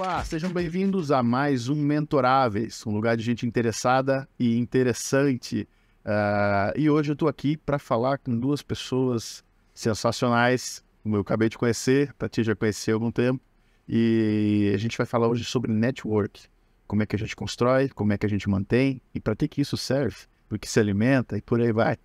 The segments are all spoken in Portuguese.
Olá, sejam bem-vindos a mais um Mentoráveis, um lugar de gente interessada e interessante. Uh, e hoje eu estou aqui para falar com duas pessoas sensacionais, como eu acabei de conhecer, a Tia já conheceu há algum tempo, e a gente vai falar hoje sobre network, como é que a gente constrói, como é que a gente mantém e para que, que isso serve, do que se alimenta e por aí vai.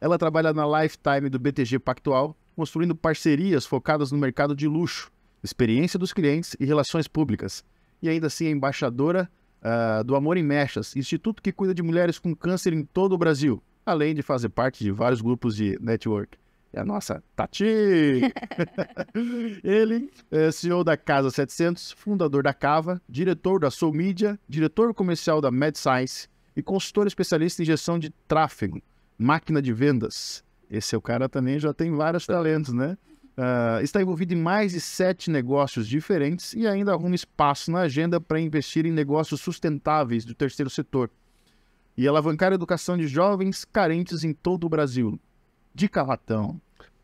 Ela trabalha na Lifetime do BTG Pactual, construindo parcerias focadas no mercado de luxo experiência dos clientes e relações públicas. E ainda assim é embaixadora uh, do Amor em Mechas, instituto que cuida de mulheres com câncer em todo o Brasil, além de fazer parte de vários grupos de network. É a nossa Tati! Tá Ele é CEO da Casa 700, fundador da Cava, diretor da Soul Media, diretor comercial da MedScience e consultor especialista em gestão de tráfego, máquina de vendas. Esse é o cara também já tem vários talentos, né? Uh, está envolvido em mais de sete negócios diferentes e ainda arruma espaço na agenda para investir em negócios sustentáveis do terceiro setor e alavancar a educação de jovens carentes em todo o Brasil. De Ratão.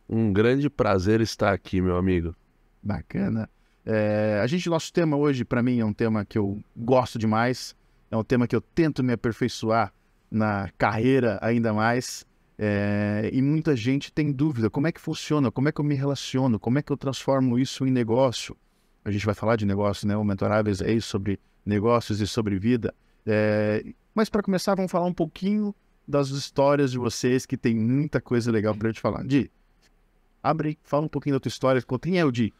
Um grande prazer estar aqui, meu amigo. Bacana. É, a gente, nosso tema hoje, para mim, é um tema que eu gosto demais. É um tema que eu tento me aperfeiçoar na carreira ainda mais. É, e muita gente tem dúvida: como é que funciona? Como é que eu me relaciono? Como é que eu transformo isso em negócio? A gente vai falar de negócio, né? O Mentoráveis é isso sobre negócios e sobre vida. É, mas para começar, vamos falar um pouquinho das histórias de vocês, que tem muita coisa legal para eu te falar. Di, abre, fala um pouquinho da tua história. Quem é o Di?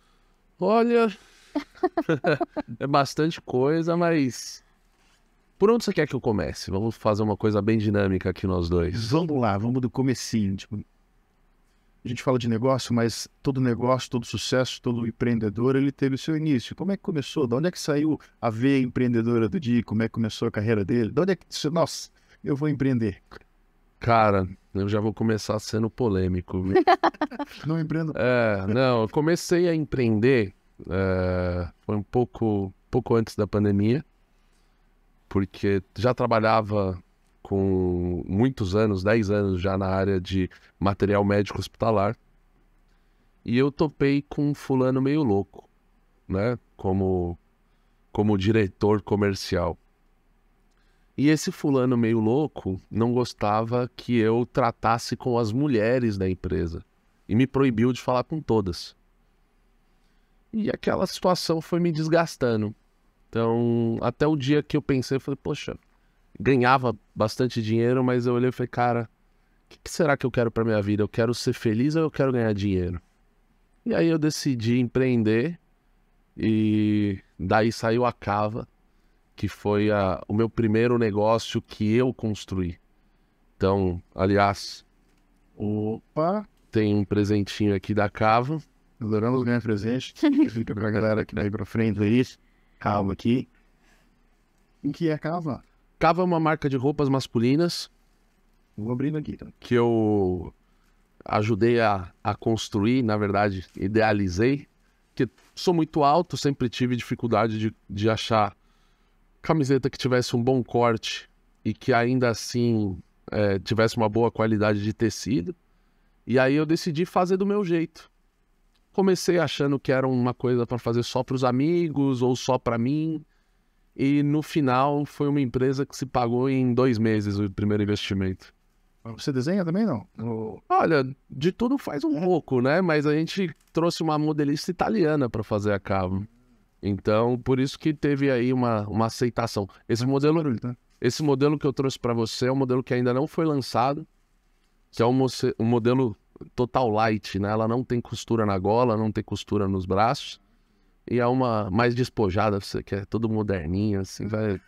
Olha, é bastante coisa, mas por onde você quer que eu comece? Vamos fazer uma coisa bem dinâmica aqui nós dois. Vamos lá, vamos do comecinho. Tipo, a gente fala de negócio, mas todo negócio, todo sucesso, todo empreendedor, ele teve o seu início. Como é que começou? De onde é que saiu a veia empreendedora do dia? Como é que começou a carreira dele? De onde é que disse, nossa, eu vou empreender? Cara, eu já vou começar sendo polêmico. não empreendo. É, não, eu comecei a empreender é, foi um pouco, pouco antes da pandemia porque já trabalhava com muitos anos, 10 anos já na área de material médico hospitalar. E eu topei com um fulano meio louco, né? Como como diretor comercial. E esse fulano meio louco não gostava que eu tratasse com as mulheres da empresa e me proibiu de falar com todas. E aquela situação foi me desgastando. Então, até o dia que eu pensei, eu falei, poxa, ganhava bastante dinheiro, mas eu olhei e falei, cara, o que, que será que eu quero para minha vida? Eu quero ser feliz ou eu quero ganhar dinheiro? E aí eu decidi empreender e daí saiu a Cava, que foi a, o meu primeiro negócio que eu construí. Então, aliás, opa, tem um presentinho aqui da Cava. Adoramos ganhar presente. Fica pra galera que daí pra frente isso calma aqui. O que é Cava? Cava é uma marca de roupas masculinas. Vou abrindo aqui, então. Que eu ajudei a, a construir, na verdade, idealizei. Que sou muito alto, sempre tive dificuldade de, de achar camiseta que tivesse um bom corte e que ainda assim é, tivesse uma boa qualidade de tecido. E aí eu decidi fazer do meu jeito comecei achando que era uma coisa para fazer só para os amigos ou só para mim. E no final foi uma empresa que se pagou em dois meses o primeiro investimento. Você desenha também não? Olha, de tudo faz um é. pouco, né? Mas a gente trouxe uma modelista italiana para fazer a cabo. Então, por isso que teve aí uma, uma aceitação. Esse modelo, tá? esse modelo que eu trouxe para você é um modelo que ainda não foi lançado, que é um, um modelo total light, né? Ela não tem costura na gola, não tem costura nos braços. E é uma mais despojada, você que é todo moderninho, assim, vai,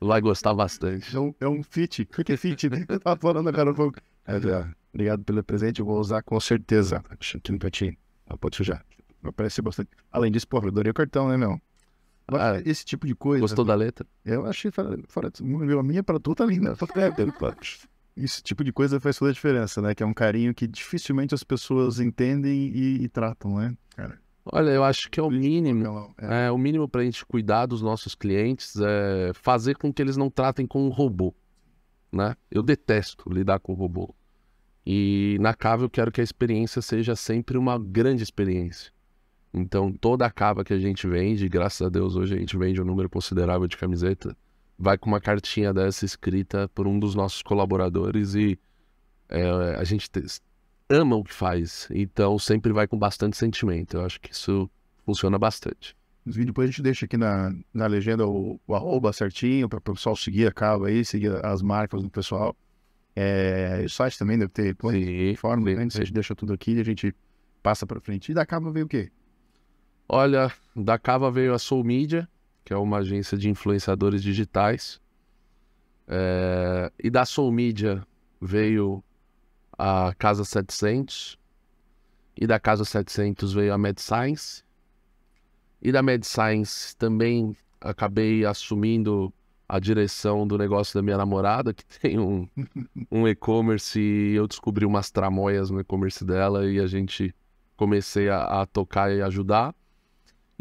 vai gostar bastante. É um, é um fit, que fit, né? Eu tava falando agora um pouco. É, é, obrigado pelo presente, eu vou usar com certeza. Deixa eu pra ti. pode sujar. Aparece bastante. Além disso, pô, eu adorei o cartão, né, meu? Ah, esse tipo de coisa. Gostou da letra? Eu achei fora, fora a minha pra tu tá linda. esse tipo de coisa faz toda a diferença, né? Que é um carinho que dificilmente as pessoas entendem e, e tratam, né, cara? Olha, eu acho que é o mínimo. É. é, o mínimo para a gente cuidar dos nossos clientes é fazer com que eles não tratem com um robô, né? Eu detesto lidar com robô. E na Cava eu quero que a experiência seja sempre uma grande experiência. Então, toda a cava que a gente vende, graças a Deus hoje a gente vende um número considerável de camiseta, vai com uma cartinha dessa escrita por um dos nossos colaboradores e é, a gente te, ama o que faz, então sempre vai com bastante sentimento. Eu acho que isso funciona bastante. depois a gente deixa aqui na, na legenda o, o arroba certinho para o pessoal seguir a cava aí, seguir as marcas do pessoal. É, o site também deve ter informe, né? gente deixa tudo aqui e a gente passa para frente. E da cava veio o quê? Olha, da cava veio a Soul Media, que é uma agência de influenciadores digitais. É, e da Soul Media veio a Casa 700. E da Casa 700 veio a MedScience. E da MedScience também acabei assumindo a direção do negócio da minha namorada, que tem um, um e-commerce, e eu descobri umas tramóias no e-commerce dela e a gente comecei a, a tocar e ajudar.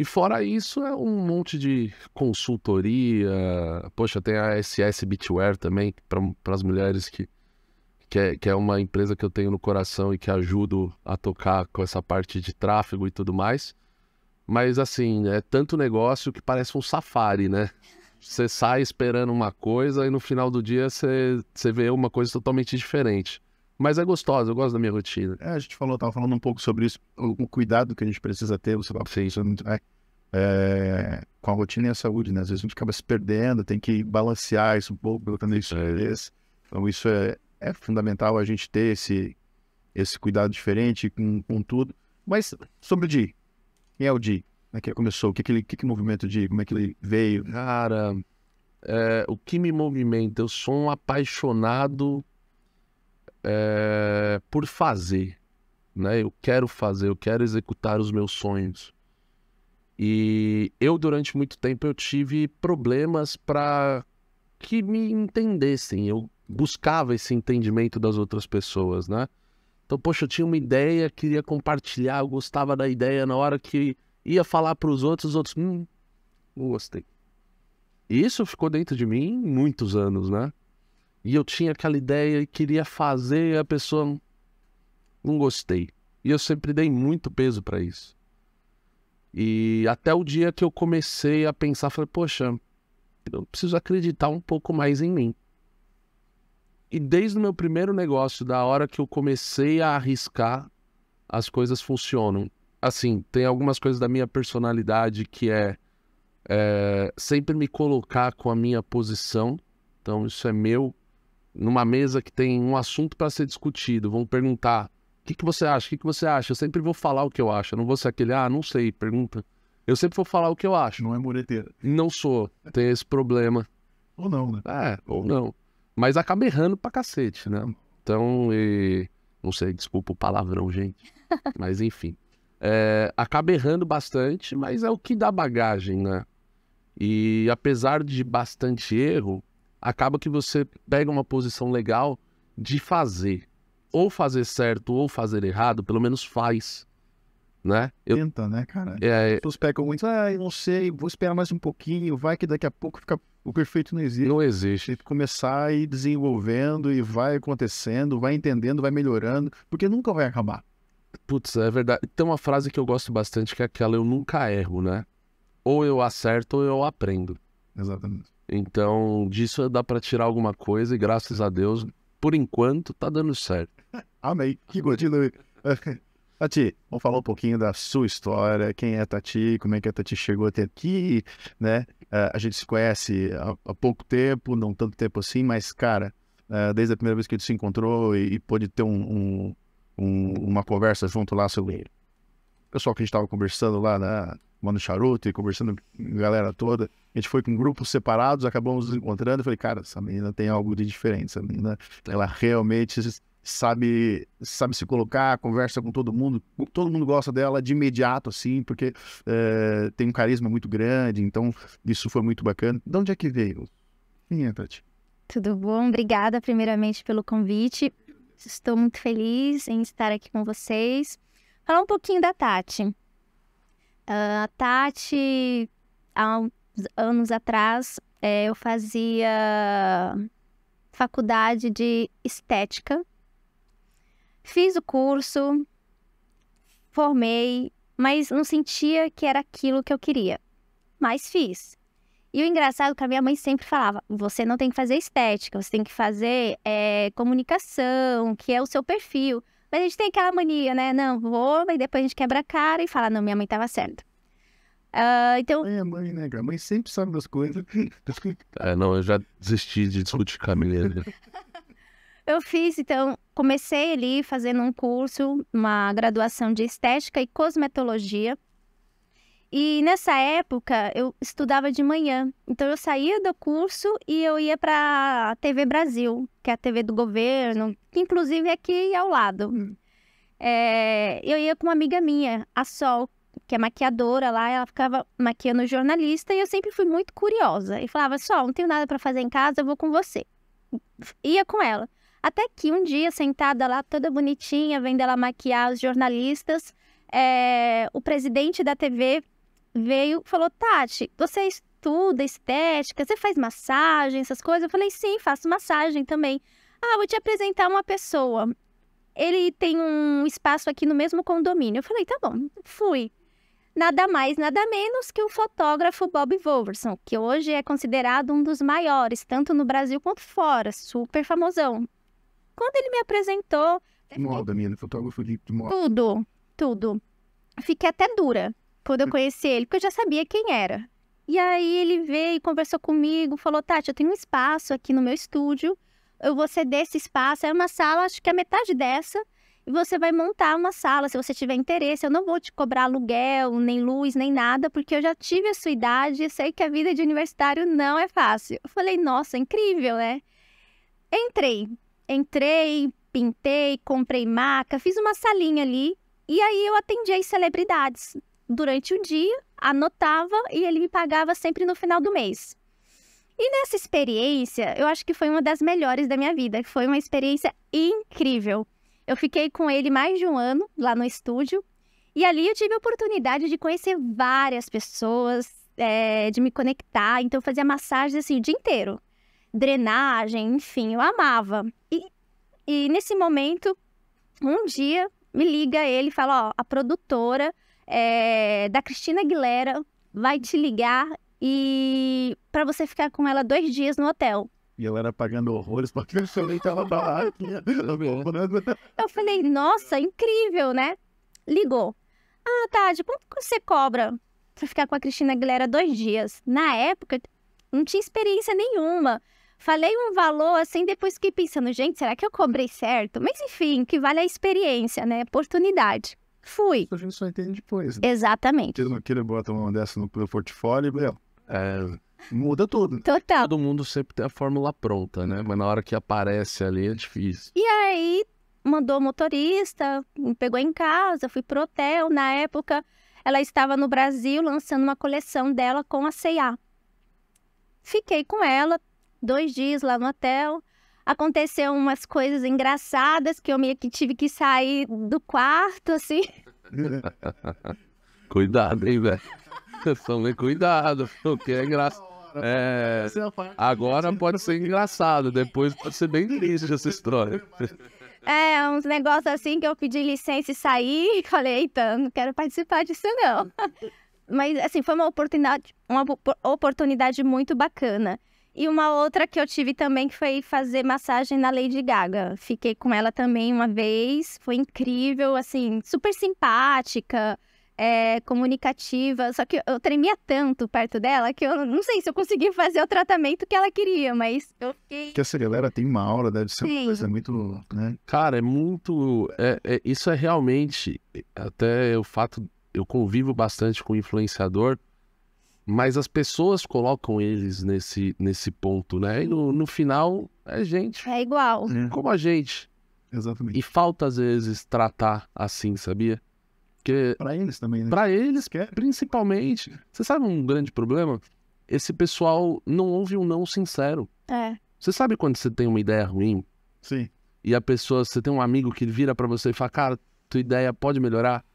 E fora isso, é um monte de consultoria. Poxa, tem a SS Bitware também, para as mulheres que, que é, que é uma empresa que eu tenho no coração e que ajudo a tocar com essa parte de tráfego e tudo mais. Mas assim, é tanto negócio que parece um safari, né? Você sai esperando uma coisa e no final do dia você, você vê uma coisa totalmente diferente. Mas é gostosa, eu gosto da minha rotina. É, a gente falou, estava falando um pouco sobre isso, o, o, cuidado que a gente precisa ter, você vai é, é é, com a rotina e a saúde, né? Às vezes a gente acaba se perdendo, tem que balancear isso um pouco, colocando isso é. Então isso é, é fundamental a gente ter esse, esse cuidado diferente com, com tudo. Mas sobre o Di, quem é o Di? Como é né, que começou? O que, que, ele, que, que movimento de como é que ele veio? Cara, é, o que me movimenta? Eu sou um apaixonado é, por fazer, né? Eu quero fazer, eu quero executar os meus sonhos. E eu, durante muito tempo, eu tive problemas para que me entendessem. Eu buscava esse entendimento das outras pessoas, né? Então, poxa, eu tinha uma ideia, queria compartilhar, eu gostava da ideia na hora que ia falar para os outros, os outros, hum, não gostei. Isso ficou dentro de mim muitos anos, né? E eu tinha aquela ideia e queria fazer, e a pessoa não gostei. E eu sempre dei muito peso para isso. E até o dia que eu comecei a pensar, falei, poxa, eu preciso acreditar um pouco mais em mim. E desde o meu primeiro negócio, da hora que eu comecei a arriscar, as coisas funcionam. Assim, tem algumas coisas da minha personalidade que é, é sempre me colocar com a minha posição. Então, isso é meu. Numa mesa que tem um assunto para ser discutido, vão perguntar que, que você acha? O que, que você acha? Eu sempre vou falar o que eu acho. Eu não vou ser aquele, ah, não sei, pergunta. Eu sempre vou falar o que eu acho. Não é mureteira. Não sou. Tem esse problema. Ou não, né? É, ou não. Mas acaba errando pra cacete, né? Então, e... não sei, desculpa o palavrão, gente. Mas enfim. É, acaba errando bastante, mas é o que dá bagagem, né? E apesar de bastante erro, acaba que você pega uma posição legal de fazer ou fazer certo ou fazer errado, pelo menos faz. Né? Eu... Tenta, né, cara? É... As pessoas pegam muito, ah, eu não sei, vou esperar mais um pouquinho, vai que daqui a pouco fica... o perfeito não existe. Não existe. Tem que começar a ir desenvolvendo e vai acontecendo, vai entendendo, vai melhorando, porque nunca vai acabar. Putz, é verdade. Tem uma frase que eu gosto bastante que é aquela, eu nunca erro, né? Ou eu acerto ou eu aprendo. Exatamente. Então, disso dá para tirar alguma coisa e graças a Deus, por enquanto, tá dando certo. Amei, que continue. Tati, vamos falar um pouquinho da sua história, quem é a Tati, como é que a Tati chegou até aqui, né? É, a gente se conhece há, há, pouco tempo, não tanto tempo assim, mas, cara, é, desde a primeira vez que a gente se encontrou e, e pôde ter um, um, um, uma conversa junto lá sobre o pessoal que a gente estava conversando lá, na Mano Charuto e conversando com a galera toda. A gente foi com grupos separados, acabamos nos encontrando. e falei, cara, essa menina tem algo de diferente. Essa menina, tá. ela realmente sabe, sabe se colocar, conversa com todo mundo, todo mundo gosta dela de imediato, assim, porque é, tem um carisma muito grande, então isso foi muito bacana. De onde é que veio? minha é, Tati? Tudo bom? Obrigada, primeiramente, pelo convite. Estou muito feliz em estar aqui com vocês. Falar um pouquinho da Tati. Uh, a Tati, há uns anos atrás, é, eu fazia faculdade de estética Fiz o curso, formei, mas não sentia que era aquilo que eu queria. Mas fiz. E o engraçado é que a minha mãe sempre falava: você não tem que fazer estética, você tem que fazer é, comunicação, que é o seu perfil. Mas a gente tem aquela mania, né? Não, vou, e depois a gente quebra a cara e fala: não, minha mãe estava certa. Uh, então. É, mãe, né? A mãe sempre sabe das coisas. É, não, eu já desisti de discutir com a minha. Eu fiz, então, comecei ali fazendo um curso, uma graduação de estética e cosmetologia. E nessa época eu estudava de manhã, então eu saía do curso e eu ia para a TV Brasil, que é a TV do governo, que inclusive é aqui ao lado. Hum. É, eu ia com uma amiga minha, a Sol, que é maquiadora lá, ela ficava maquiando jornalista e eu sempre fui muito curiosa e falava: Sol, não tenho nada para fazer em casa, eu vou com você. Ia com ela. Até que um dia, sentada lá, toda bonitinha, vendo ela maquiar os jornalistas, é, o presidente da TV veio e falou: Tati, você estuda estética, você faz massagem, essas coisas? Eu falei: sim, faço massagem também. Ah, vou te apresentar uma pessoa. Ele tem um espaço aqui no mesmo condomínio. Eu falei: tá bom, fui. Nada mais, nada menos que o fotógrafo Bob Wolverson, que hoje é considerado um dos maiores, tanto no Brasil quanto fora, super famosão. Quando ele me apresentou. Moda, minha, fotógrafo de moda. Tudo, tudo. Fiquei até dura quando eu hum. conheci ele, porque eu já sabia quem era. E aí ele veio, conversou comigo, falou: Tati, eu tenho um espaço aqui no meu estúdio, eu vou ceder esse espaço, é uma sala, acho que é metade dessa, e você vai montar uma sala, se você tiver interesse. Eu não vou te cobrar aluguel, nem luz, nem nada, porque eu já tive a sua idade e sei que a vida de universitário não é fácil. Eu falei: Nossa, incrível, né? Entrei, entrei, pintei, comprei maca, fiz uma salinha ali e aí eu atendia as celebridades durante o dia, anotava e ele me pagava sempre no final do mês. E nessa experiência, eu acho que foi uma das melhores da minha vida, foi uma experiência incrível. Eu fiquei com ele mais de um ano lá no estúdio e ali eu tive a oportunidade de conhecer várias pessoas, é, de me conectar, então eu fazia massagens assim o dia inteiro drenagem, enfim, eu amava. E, e nesse momento, um dia me liga ele e fala: Ó, a produtora é, da Cristina Aguilera vai te ligar e para você ficar com ela dois dias no hotel. E ela era pagando horrores porque eu falei tava barraquinha. eu falei, nossa, incrível, né? Ligou. Ah, Tade, quanto você cobra pra ficar com a Cristina Aguilera dois dias? Na época, não tinha experiência nenhuma. Falei um valor assim, depois fiquei pensando, gente, será que eu cobrei certo? Mas enfim, que vale é a experiência, né? Oportunidade. Fui. A gente só entende depois. Né? Exatamente. Vocês não botar uma dessa no portfólio, meu. É, muda tudo. Total. Todo mundo sempre tem a fórmula pronta, né? Mas na hora que aparece ali é difícil. E aí, mandou o motorista, me pegou em casa, fui pro hotel. Na época, ela estava no Brasil lançando uma coleção dela com a C&A. Fiquei com ela, dois dias lá no hotel. Aconteceu umas coisas engraçadas que eu meio que tive que sair do quarto, assim. cuidado, hein, velho? Tome cuidado, porque é engraçado. É, agora pode ser engraçado, depois pode ser bem triste essa história. É, uns negócios assim que eu pedi licença e saí e falei, então, não quero participar disso não. Mas, assim, foi uma oportunidade, uma oportunidade muito bacana. E uma outra que eu tive também que foi fazer massagem na Lady Gaga. Fiquei com ela também uma vez, foi incrível, assim, super simpática, é, comunicativa. Só que eu tremia tanto perto dela que eu não sei se eu consegui fazer o tratamento que ela queria, mas eu fiquei. Que essa galera tem uma aura, deve ser uma coisa muito. Né? Cara, é muito. É, é, isso é realmente. Até o fato. Eu convivo bastante com influenciador mas as pessoas colocam eles nesse, nesse ponto, né? E no, uhum. no final é gente. É igual. É. Como a gente. Exatamente. E falta às vezes tratar assim, sabia? Porque para eles também, né? Para eles, principalmente. Você sabe um grande problema? Esse pessoal não ouve um não sincero. É. Você sabe quando você tem uma ideia ruim? Sim. E a pessoa, você tem um amigo que vira para você e fala: "Cara, tua ideia pode melhorar?"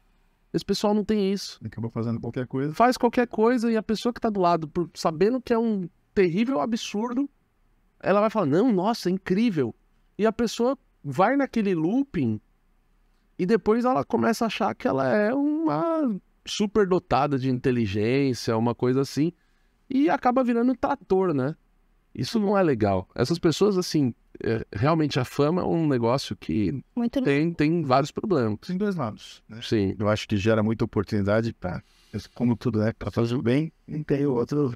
Esse pessoal não tem isso. Acabou fazendo qualquer coisa. Faz qualquer coisa e a pessoa que tá do lado, por, sabendo que é um terrível absurdo, ela vai falar: não, nossa, é incrível. E a pessoa vai naquele looping e depois ela começa a achar que ela é uma superdotada de inteligência, uma coisa assim, e acaba virando trator, né? Isso não é legal. Essas pessoas, assim, é, realmente a fama é um negócio que muito tem, tem vários problemas. Tem dois lados. Né? Sim. Eu acho que gera muita oportunidade para, como tudo, né? Para fazer o bem, e tem o outro.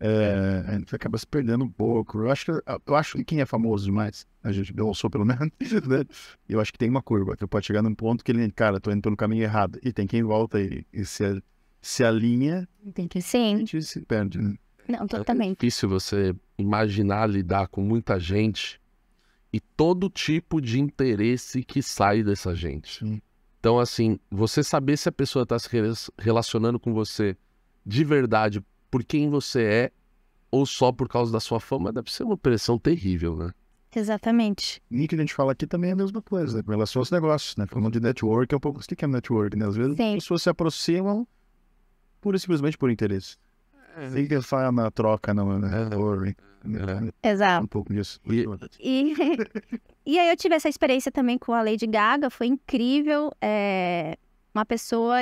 É, a gente acaba se perdendo um pouco. Eu acho, que, eu acho que quem é famoso demais, a gente eu sou pelo menos, né? eu acho que tem uma curva, que pode chegar num ponto que ele, cara, tô indo pelo caminho errado. E tem quem volta e, e se, se alinha. Tem que sim. A gente se perde, né? Não, é totalmente. É difícil você imaginar lidar com muita gente e todo tipo de interesse que sai dessa gente. Hum. Então, assim, você saber se a pessoa está se relacionando com você de verdade por quem você é ou só por causa da sua fama, deve ser uma pressão terrível, né? Exatamente. E que a gente fala aqui também é a mesma coisa, né? com relação aos negócios, né? Falando de network, é um pouco o que é network, né? Às vezes Sim. as pessoas se aproximam pura e simplesmente por interesse. Tem é. que pensar na troca, não, né? É, é. né? Exato. Um pouco disso. E, e, e, aí eu tive essa experiência também com a Lady Gaga, foi incrível. É, uma pessoa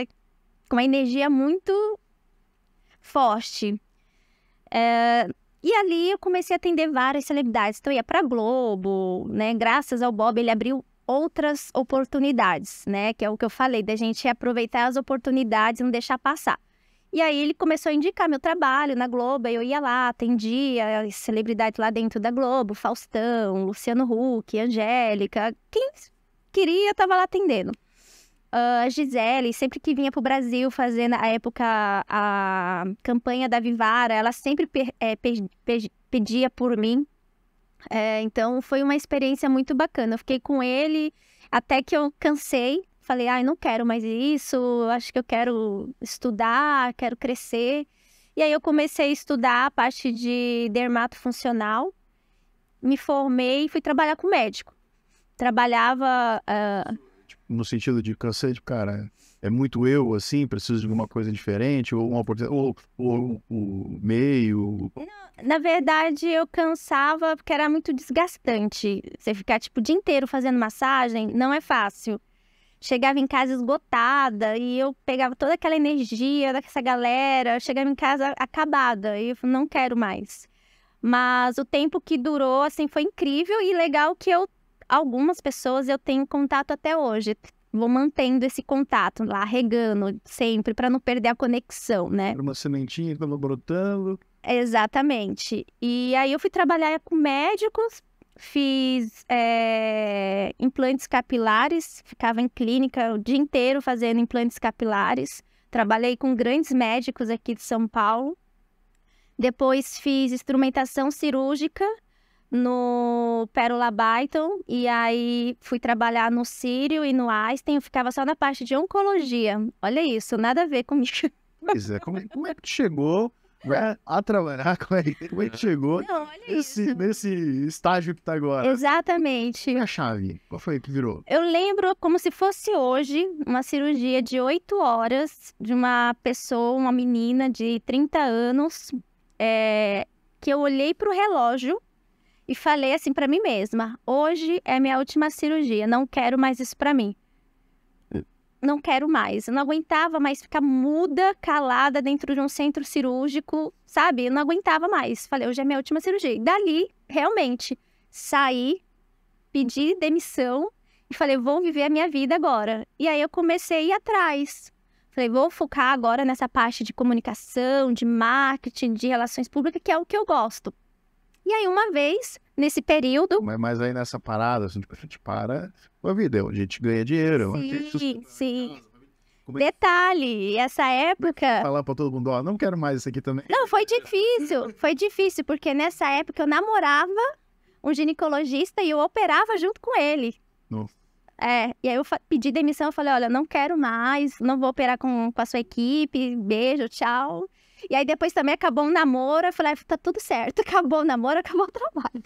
com uma energia muito forte. É, e ali eu comecei a atender várias celebridades. Então eu ia para Globo, né? Graças ao Bob, ele abriu outras oportunidades, né? Que é o que eu falei, da gente aproveitar as oportunidades e não deixar passar. E aí ele começou a indicar meu trabalho na Globo, eu ia lá, atendia celebridade lá dentro da Globo, Faustão, Luciano Huck, Angélica, quem queria tava lá atendendo. Ah, a uh, Gisele, sempre que vinha pro Brasil fazendo a época a campanha da Vivara, ela sempre é, pedia por mim. É, então foi uma experiência muito bacana. Eu fiquei com ele até que eu cansei falei, ai, ah, não quero mais isso, acho que eu quero estudar, quero crescer. E aí eu comecei a estudar a parte de dermato funcional, me formei e fui trabalhar com médico. Trabalhava. Uh... No sentido de cansei tipo, de cara, é muito eu assim, preciso de alguma coisa diferente, ou uma oportunidade, ou, o meio. na verdade, eu cansava porque era muito desgastante. Você ficar tipo o dia inteiro fazendo massagem não é fácil chegava em casa esgotada e eu pegava toda aquela energia dessa galera, chegava em casa acabada e eu não quero mais. Mas o tempo que durou assim foi incrível e legal que eu algumas pessoas eu tenho contato até hoje. Vou mantendo esse contato lá, regando sempre para não perder a conexão, né? uma sementinha que estava brotando. Exatamente. E aí eu fui trabalhar com médicos Fiz é, implantes capilares, ficava em clínica o dia inteiro fazendo implantes capilares. Trabalhei com grandes médicos aqui de São Paulo. Depois fiz instrumentação cirúrgica no Pérola Byton e aí fui trabalhar no Sírio e no Einstein. Eu ficava só na parte de oncologia. Olha isso, nada a ver comigo. Pois é, como é, como é que chegou a trabalhar com ele como ele é é é. chegou Não, nesse, isso. nesse estágio que tá agora. Exatamente. E a chave? Qual foi que virou? Eu lembro como se fosse hoje uma cirurgia de oito horas de uma pessoa, uma menina de 30 anos, é, que eu olhei para o relógio e falei assim para mim mesma: hoje é minha última cirurgia, não quero mais isso para mim não quero mais. Eu não aguentava mais ficar muda, calada dentro de um centro cirúrgico, sabe? Eu não aguentava mais. Falei, hoje é minha última cirurgia. E dali, realmente, saí, pedi demissão e falei, vou viver a minha vida agora. E aí eu comecei a ir atrás. Falei, vou focar agora nessa parte de comunicação, de marketing, de relações públicas, que é o que eu gosto. E aí, uma vez, nesse período. Mas, mas aí nessa parada, assim, tipo, a gente para tipo, a vida, a gente ganha dinheiro. Sim, gente... sim. Como é... Detalhe, essa é época. Falar pra todo mundo, ó, não quero mais isso aqui também. Não, foi difícil, foi difícil, porque nessa época eu namorava um ginecologista e eu operava junto com ele. No. É, e aí eu pedi demissão, eu falei, olha, não quero mais, não vou operar com, com a sua equipe, beijo, tchau. E aí depois também acabou um namoro, eu falei, ah, tá tudo certo, acabou o namoro, acabou o trabalho,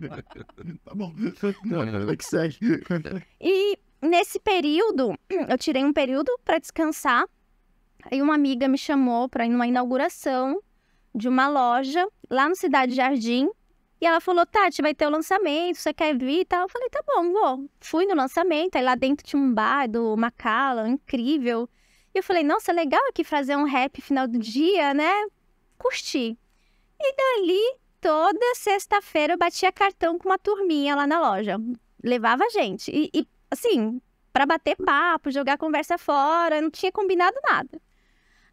tá bom. tá bom, é que segue. E nesse período, eu tirei um período para descansar, aí uma amiga me chamou para ir numa inauguração de uma loja lá no Cidade Jardim, e ela falou, Tati, vai ter o lançamento, você quer vir e tal? Eu falei, tá bom, vou. Fui no lançamento, aí lá dentro tinha um bar do Macala, incrível, incrível. E eu falei, nossa, legal aqui fazer um rap final do dia, né? Curti. E dali, toda sexta-feira eu batia cartão com uma turminha lá na loja. Levava gente. E, e assim, para bater papo, jogar conversa fora, não tinha combinado nada.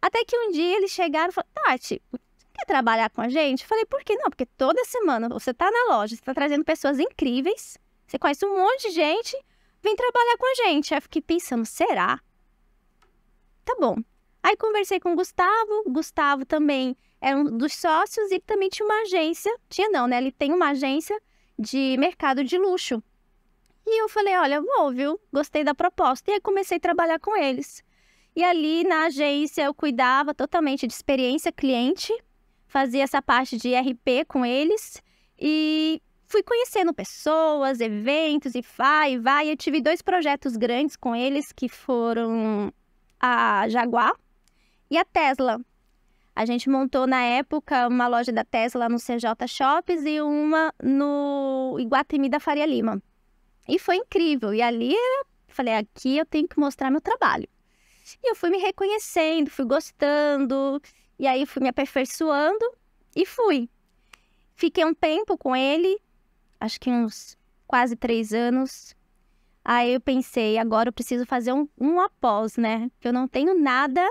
Até que um dia eles chegaram e falaram, Tati, você quer trabalhar com a gente? Eu falei, por que não? Porque toda semana você tá na loja, você tá trazendo pessoas incríveis, você conhece um monte de gente, vem trabalhar com a gente. Aí eu fiquei pensando, será? tá bom. Aí conversei com o Gustavo, Gustavo também era é um dos sócios e também tinha uma agência, tinha não, né? Ele tem uma agência de mercado de luxo. E eu falei, olha, vou, viu? Gostei da proposta. E aí comecei a trabalhar com eles. E ali na agência eu cuidava totalmente de experiência cliente, fazia essa parte de RP com eles e fui conhecendo pessoas, eventos e vai, e vai. Eu tive dois projetos grandes com eles que foram a Jaguar e a Tesla. A gente montou na época uma loja da Tesla no CJ Shops e uma no Iguatemi da Faria Lima. E foi incrível. E ali eu falei, aqui eu tenho que mostrar meu trabalho. E eu fui me reconhecendo, fui gostando, e aí fui me aperfeiçoando e fui. Fiquei um tempo com ele, acho que uns quase três anos. Aí eu pensei, agora eu preciso fazer um, um após, né? Que eu não tenho nada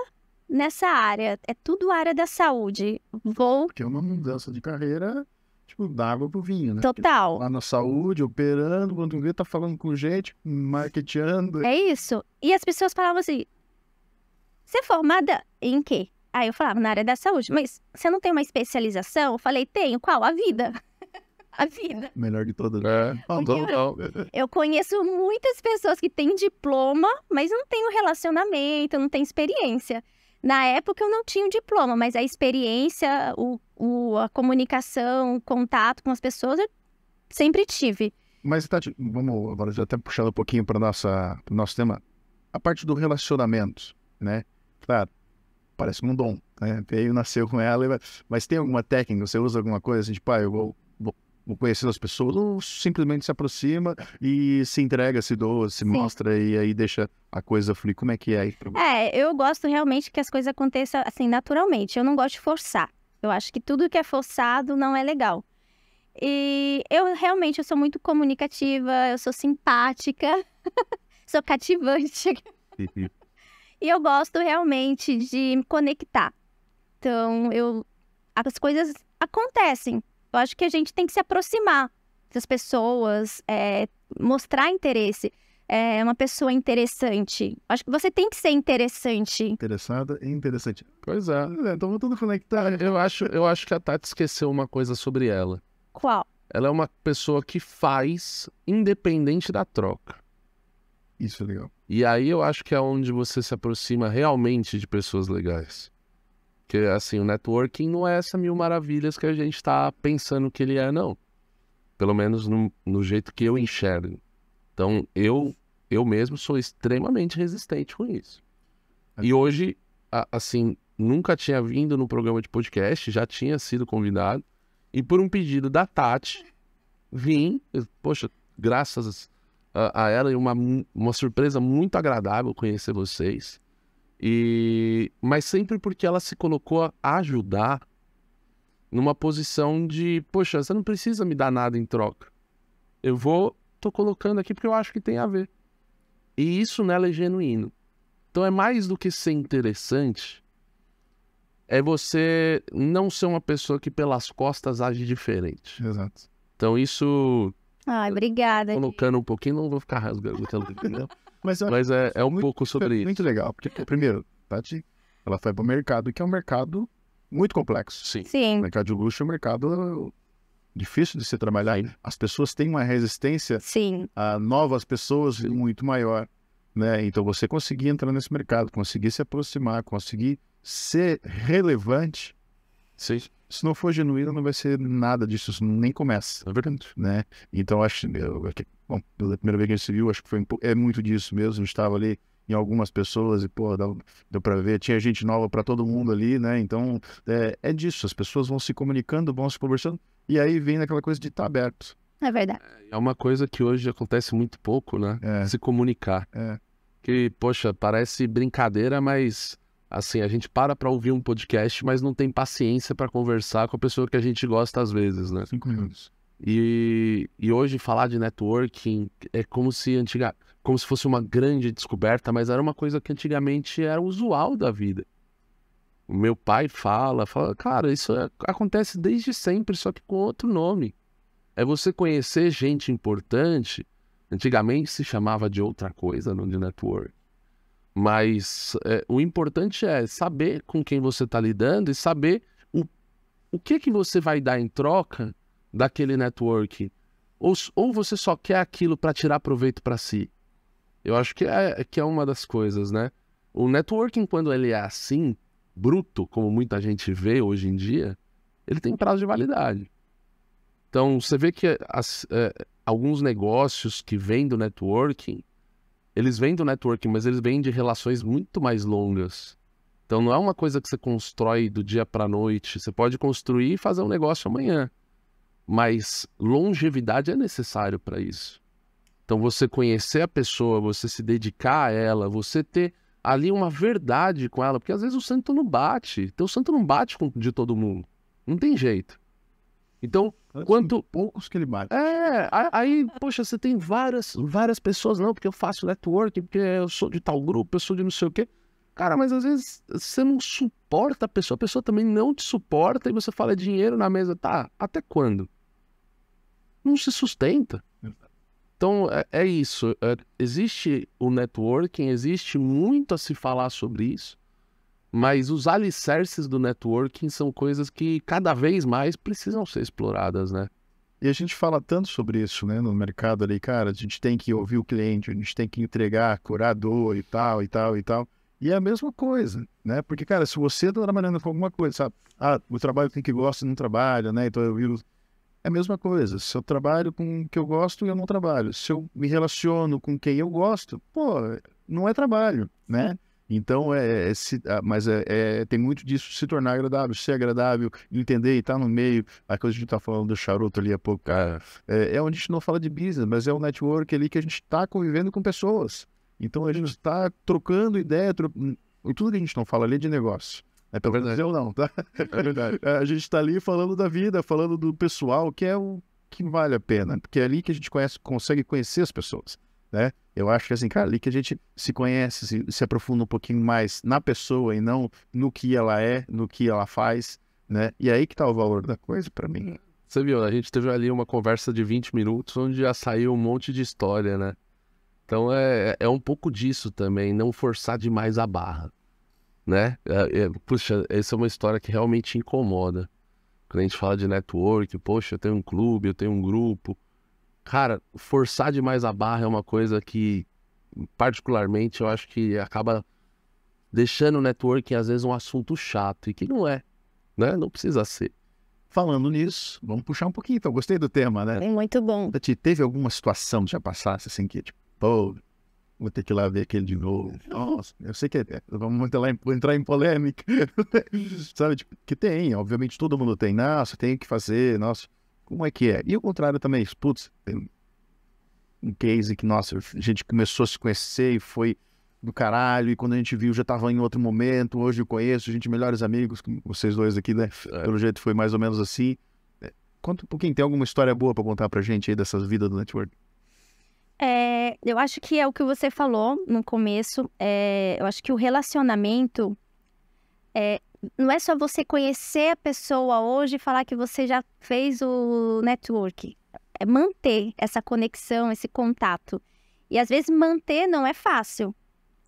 nessa área. É tudo área da saúde. Vou. Porque é uma mudança de carreira, tipo, d'água pro vinho, né? Total. Porque lá na saúde, operando, quando vê, tá falando com gente, marketeando. É isso. E as pessoas falavam assim: você é formada em quê? Aí eu falava, na área da saúde, mas você não tem uma especialização? Eu falei, tenho, qual? A vida a vida. Melhor de todas. Né? É, não, não, não. Eu conheço muitas pessoas que têm diploma, mas não têm um relacionamento, não têm experiência. Na época eu não tinha o um diploma, mas a experiência, o, o, a comunicação, o contato com as pessoas eu sempre tive. Mas, Tati, vamos agora já até puxando um pouquinho para o nosso tema. A parte do relacionamento, né? Claro, parece um dom, né? Veio, nasceu com ela, mas tem alguma técnica? Você usa alguma coisa assim, tipo, ah, eu vou conhecendo as pessoas, ou simplesmente se aproxima e se entrega, se doa, se Sim. mostra e aí deixa a coisa fluir. Como é que é aí? É, eu gosto realmente que as coisas aconteçam assim, naturalmente. Eu não gosto de forçar. Eu acho que tudo que é forçado não é legal. E eu realmente eu sou muito comunicativa, eu sou simpática, sou cativante. Uhum. e eu gosto realmente de me conectar. Então, eu as coisas acontecem eu acho que a gente tem que se aproximar das pessoas, é, mostrar interesse. É uma pessoa interessante. Acho que você tem que ser interessante. Interessada e interessante. Pois é, estamos é, então tá tudo conectado. Eu acho, eu acho que a Tati esqueceu uma coisa sobre ela. Qual? Ela é uma pessoa que faz independente da troca. Isso é legal. E aí eu acho que é onde você se aproxima realmente de pessoas legais. Porque, assim, o networking não é essa mil maravilhas que a gente está pensando que ele é, não. Pelo menos no, no jeito que eu enxergo. Então, eu, eu mesmo sou extremamente resistente com isso. E é. hoje, a, assim, nunca tinha vindo no programa de podcast, já tinha sido convidado. E por um pedido da Tati, vim, poxa, graças a, a ela e uma, uma surpresa muito agradável conhecer vocês. E, mas sempre porque ela se colocou a ajudar numa posição de, poxa, você não precisa me dar nada em troca. Eu vou, tô colocando aqui porque eu acho que tem a ver. E isso nela é genuíno. Então é mais do que ser interessante, é você não ser uma pessoa que pelas costas age diferente. Exato. Então isso Ai, obrigada. Colocando um pouquinho, não vou ficar rasgando o entendeu? Mas, Mas é, é um muito, pouco sobre é isso. Muito legal, porque, primeiro, Tati, ela foi para o mercado, que é um mercado muito complexo. Sim. Sim. O mercado de luxo é um mercado difícil de se trabalhar. Sim. As pessoas têm uma resistência Sim. a novas pessoas Sim. muito maior. Né? Então, você conseguir entrar nesse mercado, conseguir se aproximar, conseguir ser relevante, Sim. se não for genuíno, não vai ser nada disso, nem começa. É verdade. Né? Então, acho Bom, pela primeira vez que a gente se viu, acho que foi é muito disso mesmo. Estava ali em algumas pessoas e, pô, deu, deu para ver. Tinha gente nova para todo mundo ali, né? Então, é, é disso. As pessoas vão se comunicando, vão se conversando. E aí vem aquela coisa de estar tá aberto. É verdade. É, é uma coisa que hoje acontece muito pouco, né? É. Se comunicar. É. Que, poxa, parece brincadeira, mas assim, a gente para para ouvir um podcast, mas não tem paciência para conversar com a pessoa que a gente gosta às vezes, né? Cinco minutos. E, e hoje falar de networking é como se antiga, como se fosse uma grande descoberta, mas era uma coisa que antigamente era usual da vida. O meu pai fala, fala, cara, isso é, acontece desde sempre, só que com outro nome. É você conhecer gente importante. Antigamente se chamava de outra coisa não de network. Mas é, o importante é saber com quem você está lidando e saber o, o que que você vai dar em troca daquele networking? Ou, ou você só quer aquilo para tirar proveito para si? Eu acho que é, que é uma das coisas, né? O networking, quando ele é assim, bruto, como muita gente vê hoje em dia, ele tem prazo de validade. Então, você vê que as, é, alguns negócios que vêm do networking, eles vêm do networking, mas eles vêm de relações muito mais longas. Então, não é uma coisa que você constrói do dia para noite. Você pode construir e fazer um negócio amanhã. Mas longevidade é necessário para isso. Então você conhecer a pessoa, você se dedicar a ela, você ter ali uma verdade com ela, porque às vezes o santo não bate. Então o santo não bate com de todo mundo. Não tem jeito. Então, Antes quanto poucos que ele bate. É, aí, poxa, você tem várias várias pessoas não, porque eu faço network, porque eu sou de tal grupo, eu sou de não sei o quê. Cara, mas às vezes você não suporta a pessoa, a pessoa também não te suporta e você fala é dinheiro na mesa, tá? Até quando? Não se sustenta. Então é, é isso. É, existe o networking, existe muito a se falar sobre isso, mas os alicerces do networking são coisas que cada vez mais precisam ser exploradas, né? E a gente fala tanto sobre isso, né, no mercado ali, cara, a gente tem que ouvir o cliente, a gente tem que entregar, curador e tal, e tal, e tal. E é a mesma coisa, né? Porque, cara, se você tá trabalhando com alguma coisa, sabe? Ah, o trabalho tem que gosta e não trabalha, né? Então eu viro. É a mesma coisa. Se eu trabalho com o que eu gosto, eu não trabalho. Se eu me relaciono com quem eu gosto, pô, não é trabalho, né? Então, é, é se, ah, mas é, é, tem muito disso se tornar agradável, ser agradável, entender e estar tá no meio. A coisa que a gente está falando do charuto ali há pouco, cara, ah, é, é, onde a gente não fala de business, mas é o network ali que a gente está convivendo com pessoas. Então a gente está trocando ideia, tro... tudo que a gente não fala ali é de negócio. É pelo menos eu não, tá? É verdade. É, a gente está ali falando da vida, falando do pessoal, que é o que vale a pena, porque é ali que a gente conhece, consegue conhecer as pessoas, né? Eu acho que assim, cara, ali que a gente se conhece, se, se aprofunda um pouquinho mais na pessoa e não no que ela é, no que ela faz, né? E aí que tá o valor da coisa para mim. Você viu, a gente teve ali uma conversa de 20 minutos onde já saiu um monte de história, né? Então é, é um pouco disso também, não forçar demais a barra, né? É, é, puxa, essa é uma história que realmente incomoda. Quando a gente fala de network, poxa, eu tenho um clube, eu tenho um grupo. Cara, forçar demais a barra é uma coisa que, particularmente, eu acho que acaba deixando o networking, às vezes, um assunto chato, e que não é, né? Não precisa ser. Falando nisso, vamos puxar um pouquinho, então. Gostei do tema, né? É muito bom. Te, teve alguma situação que já passasse, assim, que, tipo, pô, vou ter que ir lá ver aquele de novo. Nossa, eu sei que é, vamos entrar, em, entrar em polêmica. Sabe, tipo, que tem, obviamente todo mundo tem. Nossa, tem que fazer, nossa, como é que é? E o contrário também, putz, tem um case que, nossa, a gente começou a se conhecer e foi do caralho, e quando a gente viu já tava em outro momento, hoje eu conheço, a gente melhores amigos, vocês dois aqui, né? É. Pelo jeito foi mais ou menos assim. É, conta um pouquinho, tem alguma história boa para contar pra gente aí dessas vidas do network? É, eu acho que é o que você falou no começo. É, eu acho que o relacionamento é, não é só você conhecer a pessoa hoje e falar que você já fez o network. É manter essa conexão, esse contato. E às vezes manter não é fácil.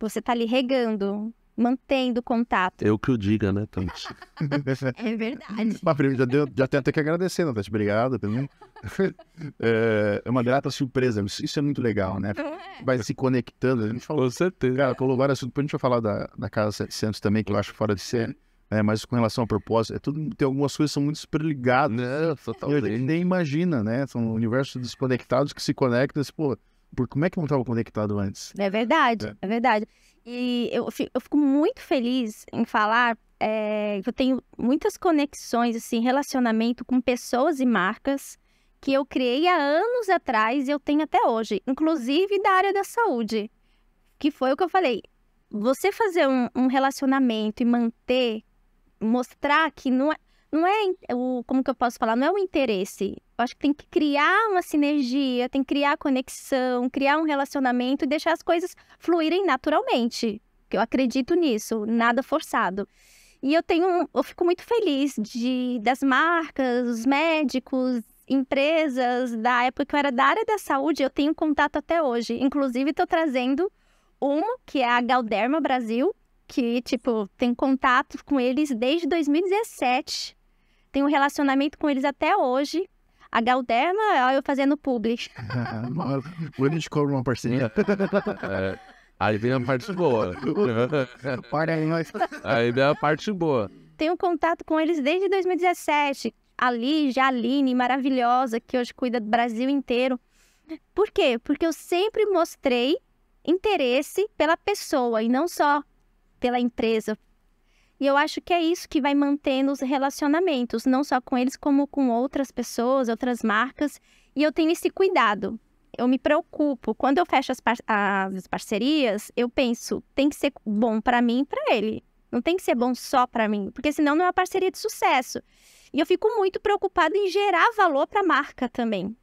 Você está ali regando, mantendo contato. Eu que o diga, né, Tante? é verdade. primeiro, já, deu, já tenho até que agradecer, Natasha. Tá? Obrigado. Tá é, é uma grata surpresa. Isso é muito legal, né? É? Vai se conectando. A gente falou, Com certeza. Cara, colou vários assuntos. Depois a gente vai falar da, da Casa 700 também, que eu acho fora de cena. É, mas com relação ao propósito, é tudo, tem algumas coisas que são muito super Não, totalmente. nem imagina, né? São universos desconectados que se conectam. Assim, pô, por, como é que não estava conectado antes? É verdade, é, é verdade. E eu fico, eu fico muito feliz em falar é, eu tenho muitas conexões, assim, relacionamento com pessoas e marcas que eu criei há anos atrás e eu tenho até hoje, inclusive da área da saúde, que foi o que eu falei. Você fazer um, um relacionamento e manter, mostrar que não é, não é o como que eu posso falar, não é o interesse. Eu acho que tem que criar uma sinergia, tem que criar conexão, criar um relacionamento e deixar as coisas fluírem naturalmente. Eu acredito nisso, nada forçado. E eu tenho, eu fico muito feliz de das marcas, os médicos, empresas da época que eu era da área da saúde, eu tenho contato até hoje. Inclusive estou trazendo uma que é a Galderma Brasil, que, tipo, tem contato com eles desde 2017. Tenho um relacionamento com eles até hoje. A Galderma, eu fazendo public. Quando a gente cobra uma parceria. É, aí vem a parte boa. Para aí, nós. Aí vem a parte boa. Tenho contato com eles desde 2017. Ali, Jaline, maravilhosa, que hoje cuida do Brasil inteiro. Por quê? Porque eu sempre mostrei interesse pela pessoa e não só pela empresa, e eu acho que é isso que vai mantendo os relacionamentos, não só com eles, como com outras pessoas, outras marcas. E eu tenho esse cuidado. Eu me preocupo. Quando eu fecho as, par as parcerias, eu penso, tem que ser bom para mim e para ele. Não tem que ser bom só para mim, porque senão não é uma parceria de sucesso. E eu fico muito preocupada em gerar valor para a marca também.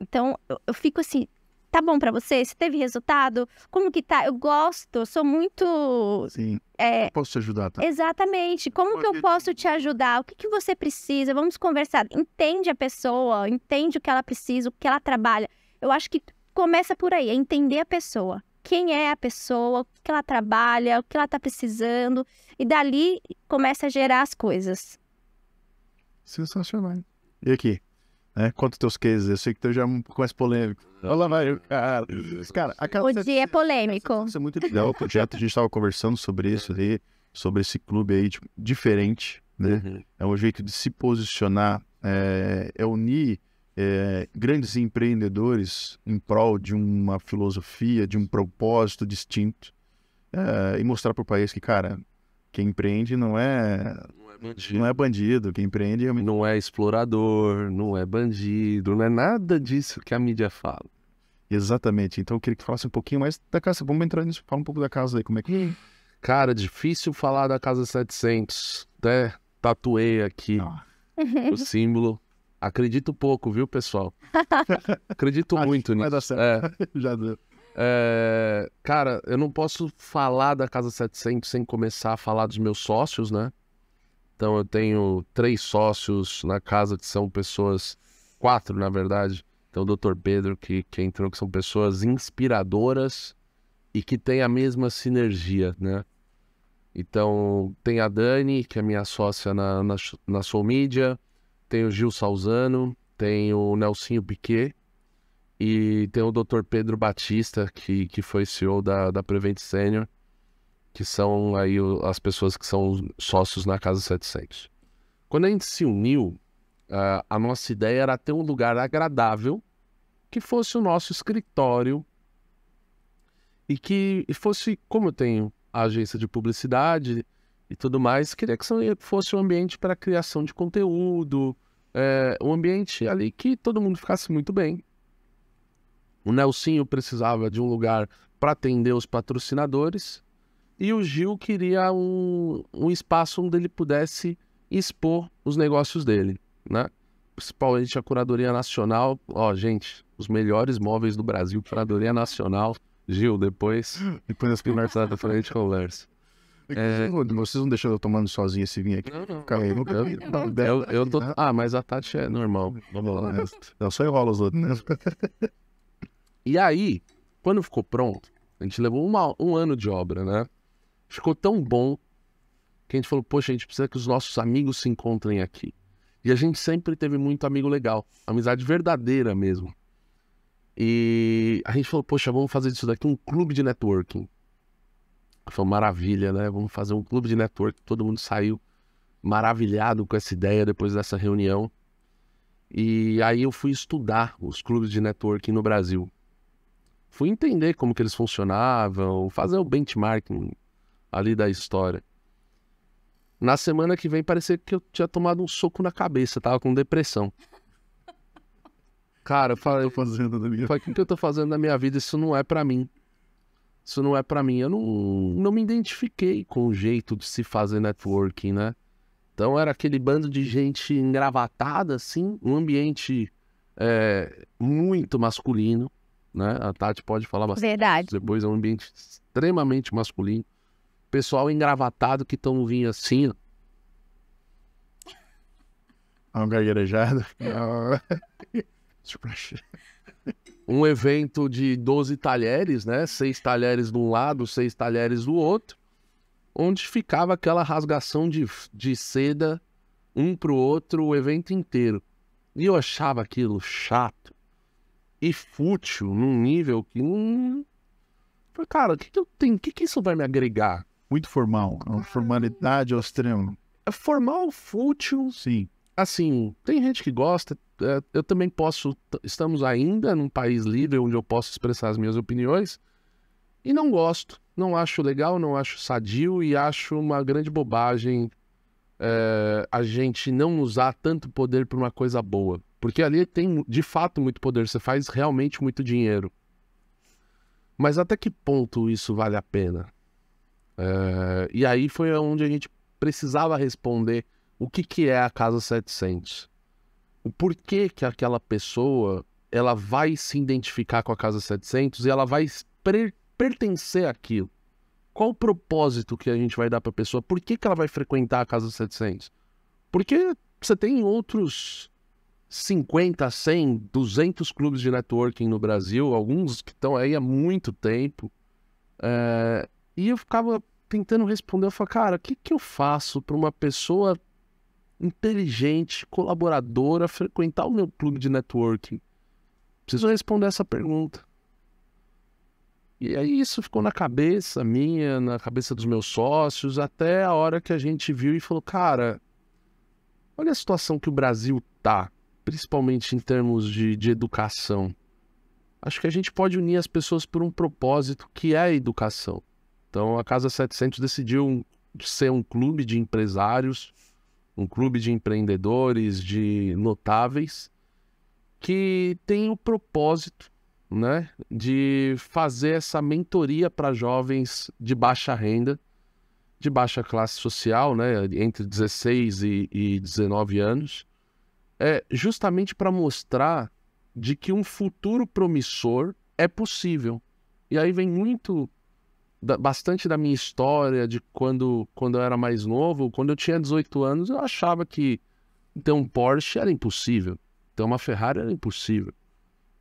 Então, eu, eu fico assim, tá bom para você? Você teve resultado? Como que tá? Eu gosto, sou muito. Sim. É... Posso te ajudar, tá? Exatamente. Como Porque... que eu posso te ajudar? O que, que você precisa? Vamos conversar. Entende a pessoa, entende o que ela precisa, o que ela trabalha. Eu acho que começa por aí, é entender a pessoa. Quem é a pessoa, o que ela trabalha, o que ela tá precisando. E dali começa a gerar as coisas. Sensacional. E aqui? Né? Conta teus cases. Eu sei que tu já é começa polêmico. Olha vai cara. Cara, O dia é polêmico. Isso é muito legal. O projeto, a gente estava conversando sobre isso aí, sobre esse clube aí, tipo, diferente, né? Uhum. É um jeito de se posicionar, é, é unir é, grandes empreendedores em prol de uma filosofia, de um propósito distinto é, e mostrar para o país que, cara, quem empreende não é. Não é bandido. Não é Quem empreende é Não é explorador, não é bandido, não é nada disso que a mídia fala. Exatamente. Então eu queria que falasse um pouquinho mais da casa. Vamos entrar nisso. Fala um pouco da casa aí, como é que. Cara, difícil falar da casa 700. Até né? tatuei aqui ah. o símbolo. Acredito pouco, viu, pessoal? Acredito muito nisso. Vai dar certo. É. Já deu. É, cara, eu não posso falar da Casa 700 sem começar a falar dos meus sócios, né? Então eu tenho três sócios na casa que são pessoas, quatro na verdade. Então o Dr. Pedro que, que entrou, que são pessoas inspiradoras e que têm a mesma sinergia, né? Então tem a Dani, que é minha sócia na, na, na Soul Media, tem o Gil Salzano, tem o Nelsinho Piquet, e tem o Dr. Pedro Batista, que, que foi CEO da, da Prevent Senior, que são aí as pessoas que são sócios na Casa 700. Quando a gente se uniu, a, nossa ideia era ter um lugar agradável que fosse o nosso escritório e que fosse, como eu tenho a agência de publicidade e tudo mais, queria que fosse um ambiente para criação de conteúdo, é, um ambiente ali que todo mundo ficasse muito bem o Nelsinho precisava de um lugar para atender os patrocinadores e o Gil queria um, um espaço onde ele pudesse expor os negócios dele, né? Principalmente a curadoria nacional. Ó, gente, os melhores móveis do Brasil, curadoria nacional. Gil, depois. Depois das conversas da frente, conversa. É... Vocês não deixam eu tomando sozinho esse vinho aqui? Não, não. Calma, eu, eu, eu, tô... Ah, mas a Tati é normal. Vamos lá. Né? Não, só enrola os outros, né? E aí, quando ficou pronto, a gente levou uma, um ano de obra, né? Ficou tão bom que a gente falou, poxa, a gente precisa que os nossos amigos se encontrem aqui. E a gente sempre teve muito amigo legal, amizade verdadeira mesmo. E a gente falou, poxa, vamos fazer disso daqui um clube de networking. Foi uma maravilha, né? Vamos fazer um clube de networking. Todo mundo saiu maravilhado com essa ideia depois dessa reunião. E aí eu fui estudar os clubes de networking no Brasil fui entender como que eles funcionavam, fazer o benchmarking ali da história. Na semana que vem parecia que eu tinha tomado um soco na cabeça, tava com depressão. Cara, eu falei, eu fazendo da minha... falei, o que eu tô fazendo na minha vida? Isso não é para mim. Isso não é para mim. Eu não, não me identifiquei com o jeito de se fazer networking, né? Então era aquele bando de gente engravatada, assim, um ambiente é, muito masculino né? A Tati pode falar bastante. Verdade. Depois é um ambiente extremamente masculino. Pessoal engravatado que estão vindo assim, ó. É um gaguejado. um evento de 12 talheres, né? Seis talheres de um lado, seis talheres do outro, onde ficava aquela rasgação de, de seda um pro outro o evento inteiro. E eu achava aquilo chato e fútil num nível que não. Cara, o que, que eu tenho? O que, que isso vai me agregar? Muito formal. Uma ah. formalidade ao extremo. É formal, fútil. Sim. Assim, tem gente que gosta. É, eu também posso. Estamos ainda num país livre onde eu posso expressar as minhas opiniões. E não gosto. Não acho legal, não acho sadio e acho uma grande bobagem é, a gente não usar tanto poder para uma coisa boa. Porque ali tem de fato muito poder, você faz realmente muito dinheiro. Mas até que ponto isso vale a pena? É, e aí foi onde a gente precisava responder o que, que é a Casa 700. O porquê que aquela pessoa ela vai se identificar com a Casa 700 e ela vai pertencer àquilo. Qual o propósito que a gente vai dar para a pessoa? Por que, que ela vai frequentar a Casa 700? Porque você tem outros 50, 100, 200 clubes de networking no Brasil, alguns que estão aí há muito tempo. É, e eu ficava tentando responder, eu falava, cara, o que, que eu faço para uma pessoa inteligente, colaboradora, frequentar o meu clube de networking? Preciso responder essa pergunta. E aí isso ficou na cabeça minha, na cabeça dos meus sócios, até a hora que a gente viu e falou, cara, olha a situação que o Brasil tá principalmente em termos de, de educação. Acho que a gente pode unir as pessoas por um propósito que é a educação. Então, a Casa 700 decidiu ser um clube de empresários, um clube de empreendedores, de notáveis, que tem o propósito né, de fazer essa mentoria para jovens de baixa renda, de baixa classe social, né, entre 16 e, e 19 anos, é justamente para mostrar de que um futuro promissor é possível. E aí vem muito, bastante da minha história de quando, quando eu era mais novo. Quando eu tinha 18 anos, eu achava que ter um Porsche era impossível, ter uma Ferrari era impossível.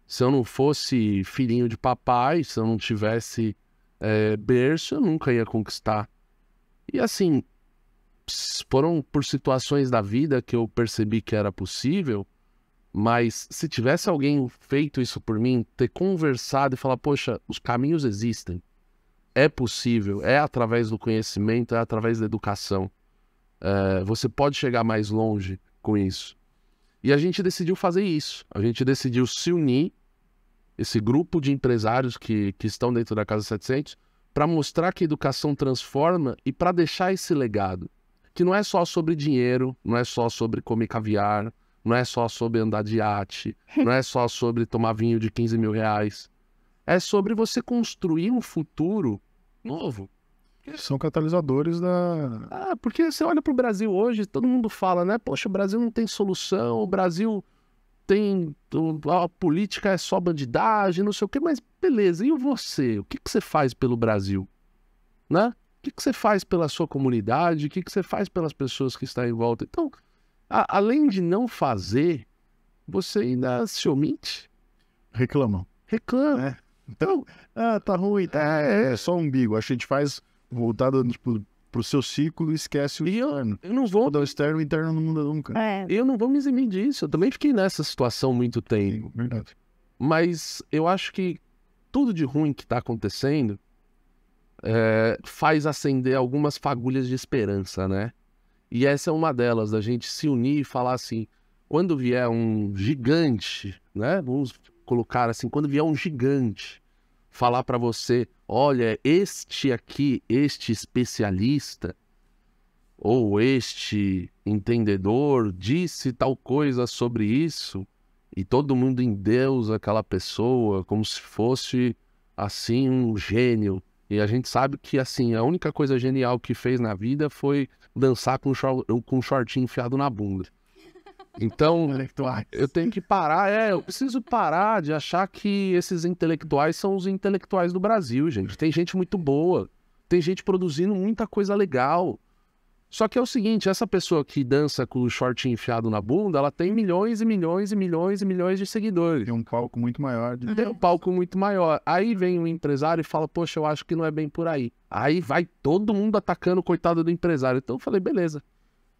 Se eu não fosse filhinho de papai, se eu não tivesse é, berço, eu nunca ia conquistar. E assim, foram por situações da vida que eu percebi que era possível, mas se tivesse alguém feito isso por mim, ter conversado e falar, poxa, os caminhos existem. É possível, é através do conhecimento, é através da educação. É, você pode chegar mais longe com isso. E a gente decidiu fazer isso. A gente decidiu se unir, esse grupo de empresários que, que estão dentro da Casa 700, para mostrar que a educação transforma e para deixar esse legado que não é só sobre dinheiro, não é só sobre comer caviar, não é só sobre andar de iate, não é só sobre tomar vinho de 15 mil reais. É sobre você construir um futuro novo. São catalisadores da. Ah, porque você olha para o Brasil hoje, todo mundo fala, né? Poxa, o Brasil não tem solução, o Brasil tem. A política é só bandidagem, não sei o quê, mas beleza, e você? O que, que você faz pelo Brasil? Né? que, que você faz pela sua comunidade? O que, que você faz pelas pessoas que estão em volta? Então, a, além de não fazer, você ainda se omite. Reclamam. Reclama. É. Então, ah, tá ruim. Tá... É, é, é só umbigo. A gente faz voltado tipo, pro seu ciclo e esquece o e externo. Eu, eu não vou. É o externo o interno não muda nunca. É. Eu não vou me eximir disso. Eu também fiquei nessa situação muito tempo. Sim, verdade. Mas eu acho que tudo de ruim que está acontecendo é, faz acender algumas fagulhas de esperança, né? E essa é uma delas, da gente se unir e falar assim, quando vier um gigante, né? Vamos colocar assim, quando vier um gigante falar para você, olha, este aqui, este especialista ou este entendedor disse tal coisa sobre isso, e todo mundo em Deus aquela pessoa como se fosse assim um gênio e a gente sabe que, assim, a única coisa genial que fez na vida foi dançar com, short, com um shortinho enfiado na bunda. Então, eu tenho que parar, é, eu preciso parar de achar que esses intelectuais são os intelectuais do Brasil, gente. Tem gente muito boa, tem gente produzindo muita coisa legal. Só que é o seguinte, essa pessoa que dança com o short enfiado na bunda, ela tem milhões e milhões e milhões e milhões de seguidores. Tem um palco muito maior. De... Uhum. Tem um palco muito maior. Aí vem um empresário e fala, poxa, eu acho que não é bem por aí. Aí vai todo mundo atacando o coitado do empresário. Então eu falei, beleza.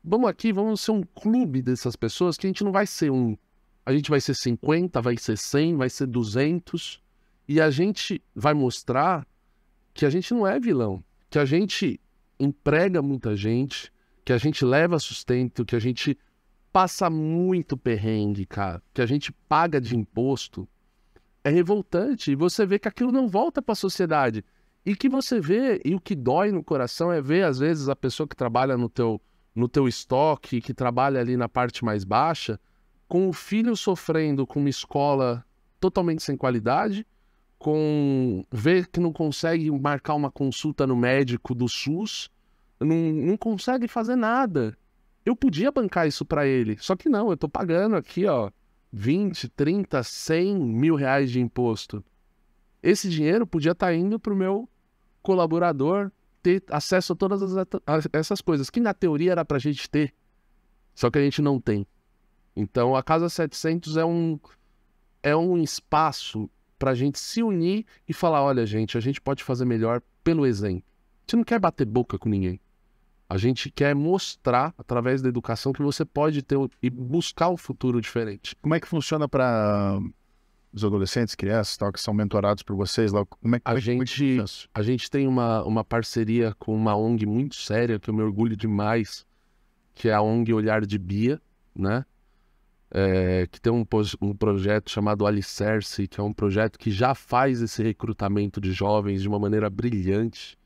Vamos aqui, vamos ser um clube dessas pessoas que a gente não vai ser um. A gente vai ser 50, vai ser 100, vai ser 200. E a gente vai mostrar que a gente não é vilão. Que a gente emprega muita gente, que a gente leva sustento, que a gente passa muito perrengue, cara, que a gente paga de imposto, é revoltante. E você vê que aquilo não volta para a sociedade. E que você vê, e o que dói no coração é ver, às vezes, a pessoa que trabalha no teu, no teu estoque, que trabalha ali na parte mais baixa, com o filho sofrendo com uma escola totalmente sem qualidade com ver que não consegue marcar uma consulta no médico do SUS, não, não consegue fazer nada. Eu podia bancar isso para ele, só que não, eu tô pagando aqui, ó, 20, 30, 100 mil reais de imposto. Esse dinheiro podia estar tá indo pro meu colaborador ter acesso a todas as, a essas coisas, que na teoria era pra gente ter, só que a gente não tem. Então a Casa 700 é um, é um espaço para a gente se unir e falar: olha, gente, a gente pode fazer melhor pelo exemplo. Você não quer bater boca com ninguém. A gente quer mostrar, através da educação, que você pode ter e buscar um futuro diferente. Como é que funciona para os adolescentes, crianças, tal, que são mentorados por vocês lá? Como é, a, é gente, a gente tem uma, uma parceria com uma ONG muito séria, que eu me orgulho demais, que é a ONG Olhar de Bia, né? é, que tem um, um, projeto chamado Alicerce, que é um projeto que já faz esse recrutamento de jovens de uma maneira brilhante.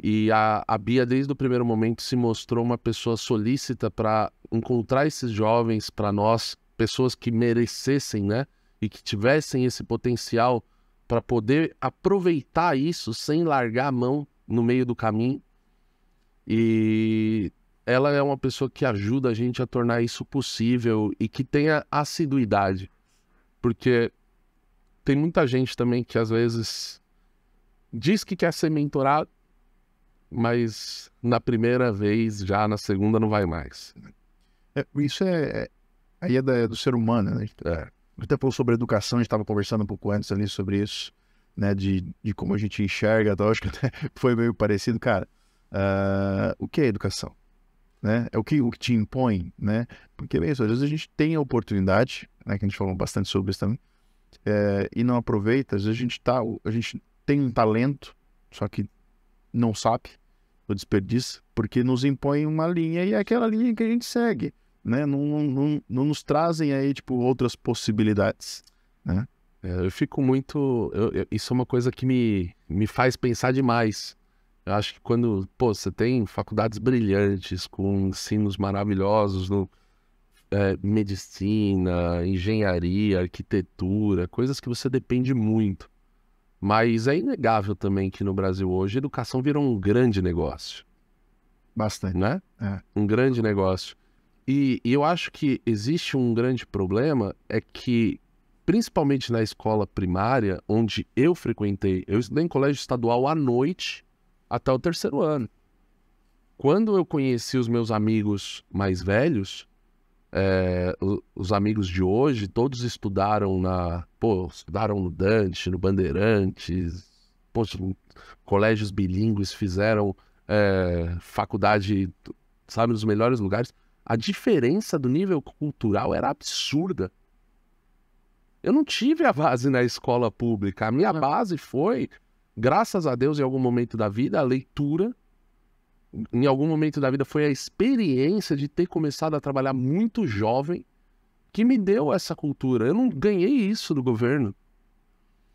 E a, a Bia, desde o primeiro momento, se mostrou uma pessoa solícita para encontrar esses jovens para nós, pessoas que merecessem, né? E que tivessem esse potencial para poder aproveitar isso sem largar a mão no meio do caminho. E ela é uma pessoa que ajuda a gente a tornar isso possível e que tenha assiduidade. Porque tem muita gente também que às vezes diz que quer ser mentorado, mas na primeira vez, já na segunda não vai mais. É, isso é, é aí é da, é do ser humano, né? É. Até falou sobre educação, a gente estava conversando um pouco antes ali sobre isso, né? De, de como a gente enxerga, tal. Então, acho que até foi meio parecido, cara. Uh, o que é educação? né? É o que, o que te impõe, né? Porque, bem, é às vezes a gente tem a oportunidade, né? Que a gente falou bastante sobre isso também, é, e não aproveita. Às vezes a gente, tá, a gente tem um talento, só que não sabe, ou desperdício, porque nos impõe uma linha e é aquela linha que a gente segue, né? Não, não, não nos trazem aí, tipo, outras possibilidades, né? É, eu fico muito... Eu, eu, isso é uma coisa que me, me faz pensar demais, eu acho que quando, pô, você tem faculdades brilhantes, com ensinos maravilhosos no é, medicina, engenharia, arquitetura, coisas que você depende muito. Mas é inegável também que no Brasil hoje a educação virou um grande negócio. Bastante. Né? É. Um grande negócio. E, e eu acho que existe um grande problema, é que, principalmente na escola primária, onde eu frequentei, eu estudei em colégio estadual à noite até o terceiro ano. Quando eu conheci os meus amigos mais velhos, é, os amigos de hoje, todos estudaram na. Pô, estudaram no Dante, no Bandeirantes, poxa, colégios bilíngues, fizeram é, faculdade, sabe, nos melhores lugares. A diferença do nível cultural era absurda. Eu não tive a base na escola pública. A minha base foi graças a Deus, em algum momento da vida, a leitura, em algum momento da vida, foi a experiência de ter começado a trabalhar muito jovem que me deu essa cultura. Eu não ganhei isso do governo.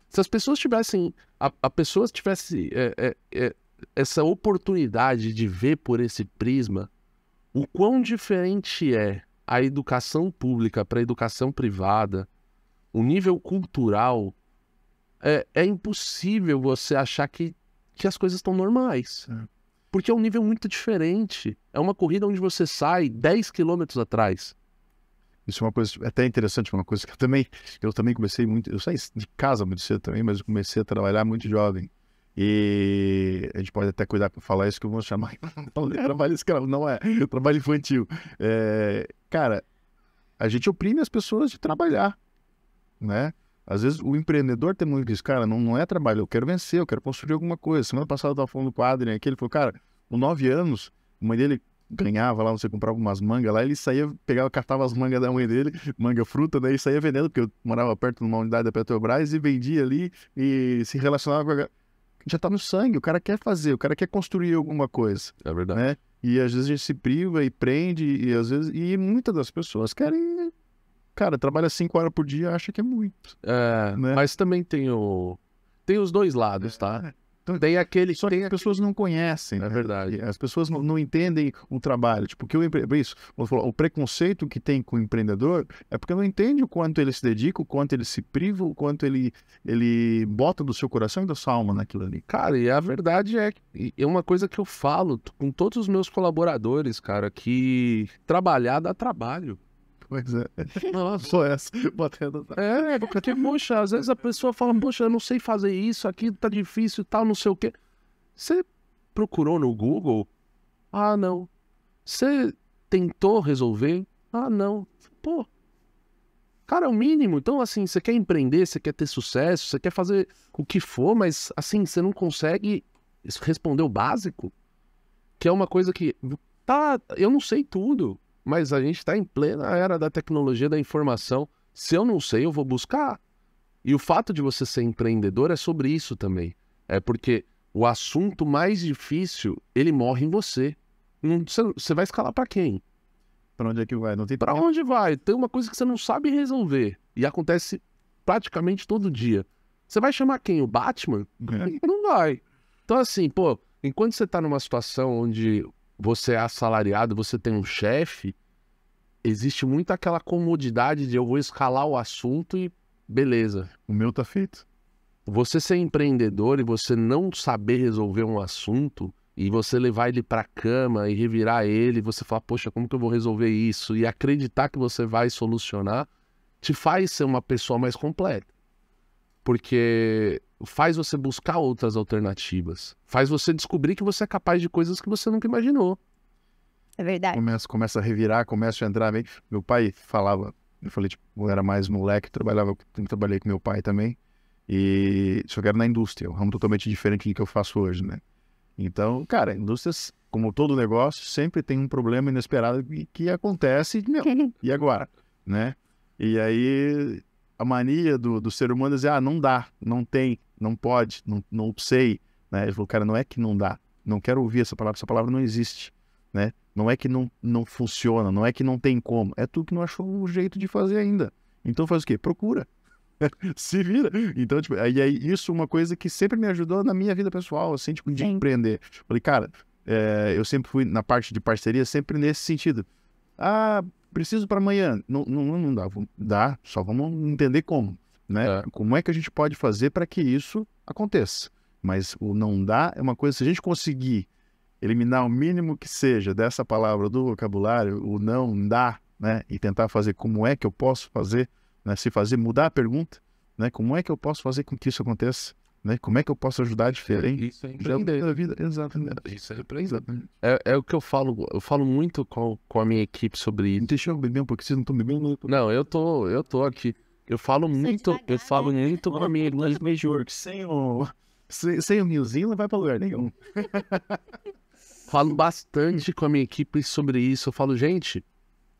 Se as pessoas tivessem, a, a pessoa tivesse é, é, é, essa oportunidade de ver por esse prisma o quão diferente é a educação pública para a educação privada, o nível cultural é, é impossível você achar que, que as coisas estão normais. É. Porque é um nível muito diferente. É uma corrida onde você sai 10 quilômetros atrás. Isso é uma coisa é até interessante, uma coisa que eu também, eu também comecei muito, eu saí de casa muito cedo também, mas eu comecei a trabalhar muito jovem. E a gente pode até cuidar para falar isso que eu vou chamar não é trabalho escravo, não é, trabalho infantil. É, cara, a gente oprime as pessoas de trabalhar, né? Às vezes o empreendedor tem muito isso, cara, não, não é trabalho, eu quero vencer, eu quero construir alguma coisa. Semana passada eu tava falando do quadro, Adrian aqui, ele falou, cara, com nove anos, a mãe dele ganhava lá, não sei, comprava umas mangas lá, ele saía, pegava, cartava as mangas da mãe dele, manga fruta, né, e saía vendendo, porque eu morava perto de uma unidade da Petrobras e vendia ali e se relacionava com a... Já tá no sangue, o cara quer fazer, o cara quer construir alguma coisa. É verdade. Né? E às vezes a gente se priva e prende, e às vezes... E muitas das pessoas querem cara, trabalha cinco horas por dia, acha que é muito. É, né? mas também tem o... Tem os dois lados, tá? É, então, tem aquele só tem que as pessoas não conhecem. É né? verdade. As pessoas não, não, entendem o trabalho. Tipo, que o empre... isso, o preconceito que tem com o empreendedor é porque não entende o quanto ele se dedica, o quanto ele se priva, o quanto ele, ele bota do seu coração e da sua alma naquilo ali. Cara, e a verdade é, é uma coisa que eu falo com todos os meus colaboradores, cara, que trabalhar dá trabalho. Pois é. Não, só essa, batendo. É, é porque, poxa, às vezes a pessoa fala, poxa, eu não sei fazer isso, aqui tá difícil tal, não sei o quê. Você procurou no Google? Ah, não. Você tentou resolver? Ah, não. Pô, cara, é o mínimo. Então, assim, você quer empreender, você quer ter sucesso, você quer fazer o que for, mas, assim, você não consegue responder o básico, que é uma coisa que. Tá, eu não sei tudo mas a gente está em plena era da tecnologia da informação. Se eu não sei, eu vou buscar. E o fato de você ser empreendedor é sobre isso também. É porque o assunto mais difícil, ele morre em você. Você vai escalar para quem? Para onde é que vai? Não tem Para onde vai? Tem uma coisa que você não sabe resolver e acontece praticamente todo dia. Você vai chamar quem? O Batman? É. Não vai. Então assim, pô, enquanto você está numa situação onde você é assalariado, você tem um chefe, existe muito aquela comodidade de eu vou escalar o assunto e beleza. O meu tá feito. Você ser empreendedor e você não saber resolver um assunto e você levar ele para cama e revirar ele, você falar, poxa, como que eu vou resolver isso? E acreditar que você vai solucionar, te faz ser uma pessoa mais completa. Porque faz você buscar outras alternativas, faz você descobrir que você é capaz de coisas que você nunca imaginou. É verdade. Começa, começa a revirar, começa a entrar bem. Meu pai falava, eu falei, tipo, eu era mais moleque, trabalhava, trabalhei com meu pai também, e só que era na indústria, um ramo totalmente diferente do que eu faço hoje, né? Então, cara, indústrias, como todo negócio, sempre tem um problema inesperado que, que acontece, meu, e agora, né? E aí a mania do, do ser humano é dizer, ah, não dá, não tem, não pode, não, não sei. Né? Ele falou, cara, não é que não dá, não quero ouvir essa palavra, essa palavra não existe. Né? Não é que não, não funciona, não é que não tem como, é tu que não achou um jeito de fazer ainda. Então faz o quê? Procura. Se vira. Então, tipo, aí, aí isso é uma coisa que sempre me ajudou na minha vida pessoal, assim, tipo, de Sim. empreender. Falei, cara, é, eu sempre fui na parte de parceria, sempre nesse sentido. Ah, preciso para amanhã. Não, não, não dá, dá, só vamos entender como. Né? É. Como é que a gente pode fazer para que isso aconteça? Mas o não dá é uma coisa, se a gente conseguir eliminar o mínimo que seja dessa palavra do vocabulário, o não dá, né? E tentar fazer como é que eu posso fazer, né? Se fazer mudar a pergunta, né? Como é que eu posso fazer com que isso aconteça? Né? Como é que eu posso ajudar diferente? Isso é empreender. Da vida. Exatamente. Isso é empreender. É, é, o que eu falo, eu falo muito com, com a minha equipe sobre isso. Deixa eu beber um pouquinho, vocês não estão bebendo? Não, né? não, eu tô, eu tô aqui. Eu falo Você muito, eu falo né? muito com a minha equipe. Sem o, sem, sem o New não vai pra lugar nenhum. falo bastante com a minha equipe sobre isso. Eu falo, gente,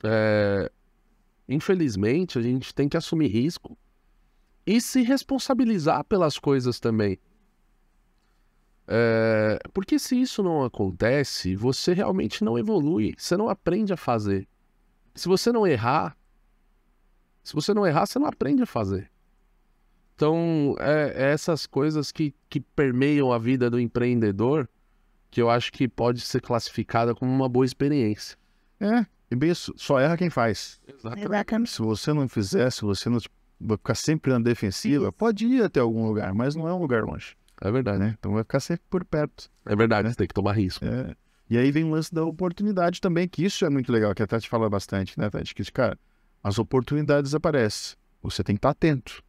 é... infelizmente a gente tem que assumir risco e se responsabilizar pelas coisas também. É, porque se isso não acontece, você realmente não evolui, você não aprende a fazer. Se você não errar, se você não errar, você não aprende a fazer. Então, é, é essas coisas que, que permeiam a vida do empreendedor que eu acho que pode ser classificada como uma boa experiência. É, e bem, só erra quem faz. Exatamente. Se você não fizer, se você não vai ficar sempre na defensiva, pode ir até algum lugar, mas não é um lugar longe. É verdade. Né? Então vai ficar sempre por perto. É verdade, né? você tem que tomar risco. É. E aí vem o lance da oportunidade também, que isso é muito legal, que a Tati fala bastante, né, Tati? Que, cara, as oportunidades aparecem. Você tem que estar atento,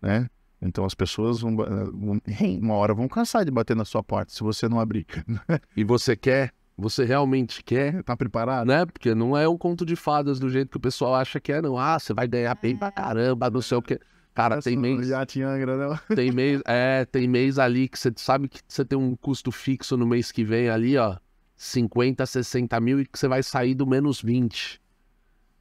né? Então as pessoas vão, eh, vão uma hora vão cansar de bater na sua porta se você não abrir. Né? e você quer você realmente quer? Tá preparado? Né? Porque não é um conto de fadas do jeito que o pessoal acha que é, não. Ah, você vai ganhar bem pra caramba, não sei o que. Cara, Essa tem mês. Já tinha né? Tem mês, é, tem mês ali que você sabe que você tem um custo fixo no mês que vem ali, ó. 50, 60 mil e que você vai sair do menos 20.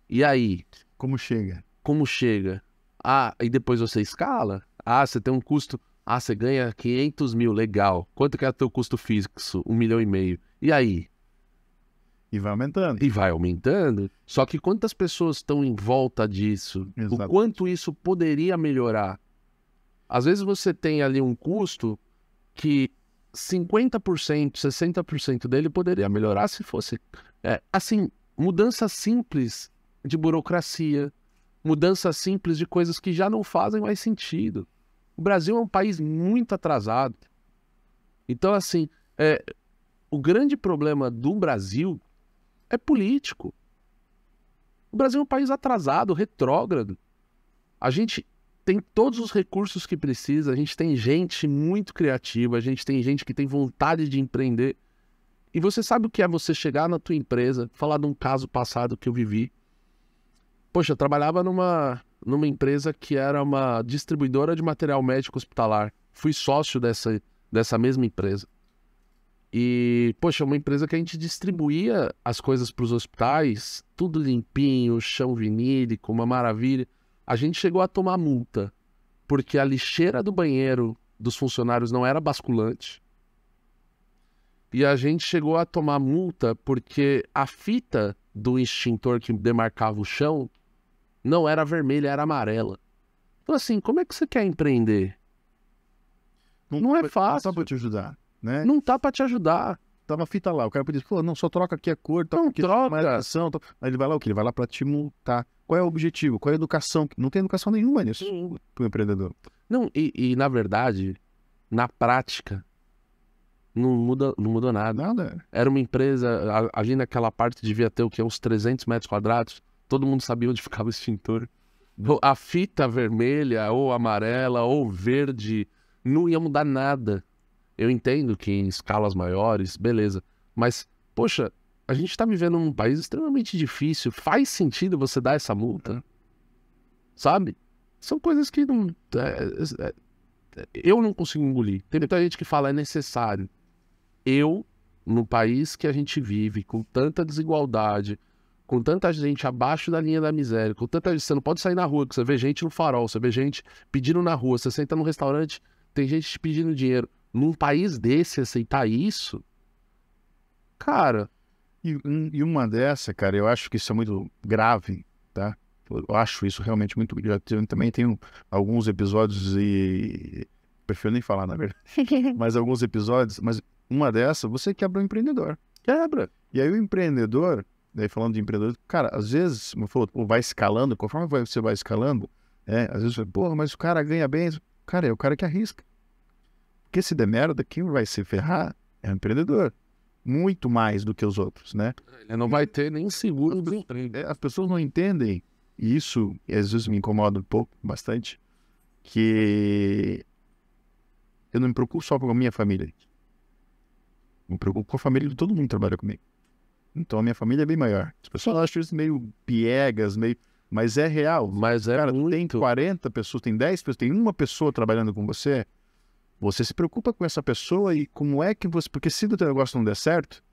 E aí? Como chega? Como chega? Ah, e depois você escala? Ah, você tem um custo ah, você ganha 500 mil, legal. Quanto que é o teu custo fixo? Um milhão e meio. E aí? E vai aumentando. E vai aumentando. Só que quantas pessoas estão em volta disso? O quanto isso poderia melhorar? Às vezes você tem ali um custo que 50%, 60% dele poderia melhorar se fosse. É, assim, mudança simples de burocracia, mudança simples de coisas que já não fazem mais sentido. O Brasil é um país muito atrasado. Então, assim, é, o grande problema do Brasil é político. O Brasil é um país atrasado, retrógrado. A gente tem todos os recursos que precisa, a gente tem gente muito criativa, a gente tem gente que tem vontade de empreender. E você sabe o que é você chegar na tua empresa, falar de um caso passado que eu vivi. Poxa, eu trabalhava numa numa empresa que era uma distribuidora de material médico hospitalar. Fui sócio dessa, dessa mesma empresa. E, poxa, é uma empresa que a gente distribuía as coisas para os hospitais, tudo limpinho, chão vinílico, uma maravilha. A gente chegou a tomar multa, porque a lixeira do banheiro dos funcionários não era basculante. E a gente chegou a tomar multa porque a fita do extintor que demarcava o chão não era vermelha, era amarela. Então, assim, como é que você quer empreender? Não, não é fácil. Não ah, tá pra te ajudar, né? Não tá pra te ajudar. Tá uma fita lá, o cara podia pô, não, só troca aqui a cor, tá não troca. a educação. Tá... Aí ele vai lá o quê? Ele vai lá pra te multar. Qual é o objetivo? Qual é a educação? Não tem educação nenhuma nisso Sim. pro empreendedor. Não, e, e na verdade, na prática, não muda, não mudou nada. Nada. Era uma empresa, ali naquela parte devia ter o que? Uns 300 metros quadrados todo mundo sabia onde ficava o extintor. A fita vermelha, ou amarela, ou verde, não ia mudar nada. Eu entendo que em escalas maiores, beleza. Mas, poxa, a gente está vivendo um país extremamente difícil. Faz sentido você dar essa multa? Sabe? São coisas que não. É, é, é eu não consigo engolir. Tem muita gente que fala é necessário. Eu, no país que a gente vive, com tanta desigualdade, com tanta gente abaixo da linha da miséria, com tanta gente, você não pode sair na rua, que você vê gente no farol, você vê gente pedindo na rua, você senta num restaurante, tem gente te pedindo dinheiro. Num país desse, aceitar isso, cara. E, e uma dessa, cara, eu acho que isso é muito grave, tá? Eu acho isso realmente muito grave. Eu também tenho alguns episódios e. Prefiro nem falar, na verdade. mas alguns episódios, mas uma dessa, você quebra o um empreendedor. Quebra. E aí o empreendedor, daí falando de empreendedor, cara, às vezes, como falou, vai escalando, conforme você vai escalando, é, às vezes, porra, mas o cara ganha bem, cara, é o cara que arrisca. Porque se der merda, quem vai se ferrar é o empreendedor. Muito mais do que os outros, né? É, ele não vai ter nem seguro do emprego. É, as pessoas não entendem, e isso às vezes me incomoda um pouco, bastante, que eu não me preocupo só com a minha família. Me preocupo com a família de todo mundo que trabalha comigo. Então a minha família é bem maior. As pessoas acham isso meio piegas, meio. Mas é real. Mas é Cara, muito. tem 40 pessoas, tem 10 pessoas, tem uma pessoa trabalhando com você. Você se preocupa com essa pessoa e como é que você. Porque se o teu negócio não der certo,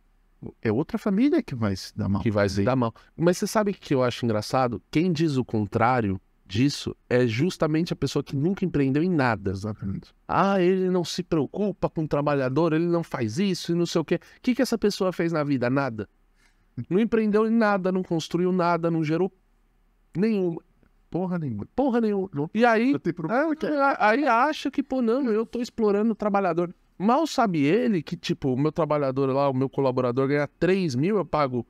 é outra família que vai se dar mal. Que vai se dar mal. Mas você sabe o que eu acho engraçado? Quem diz o contrário disso é justamente a pessoa que nunca empreendeu em nada. Exatamente. Ah, ele não se preocupa com o trabalhador, ele não faz isso e não sei o quê. O que, que essa pessoa fez na vida? Nada. Não empreendeu em nada, não construiu nada, não gerou nenhuma. Porra nenhuma. Porra nenhuma. Não, e aí, ah, ah, aí acha que, pô, não, eu tô explorando o trabalhador. Mal sabe ele que, tipo, o meu trabalhador lá, o meu colaborador ganha 3 mil, eu pago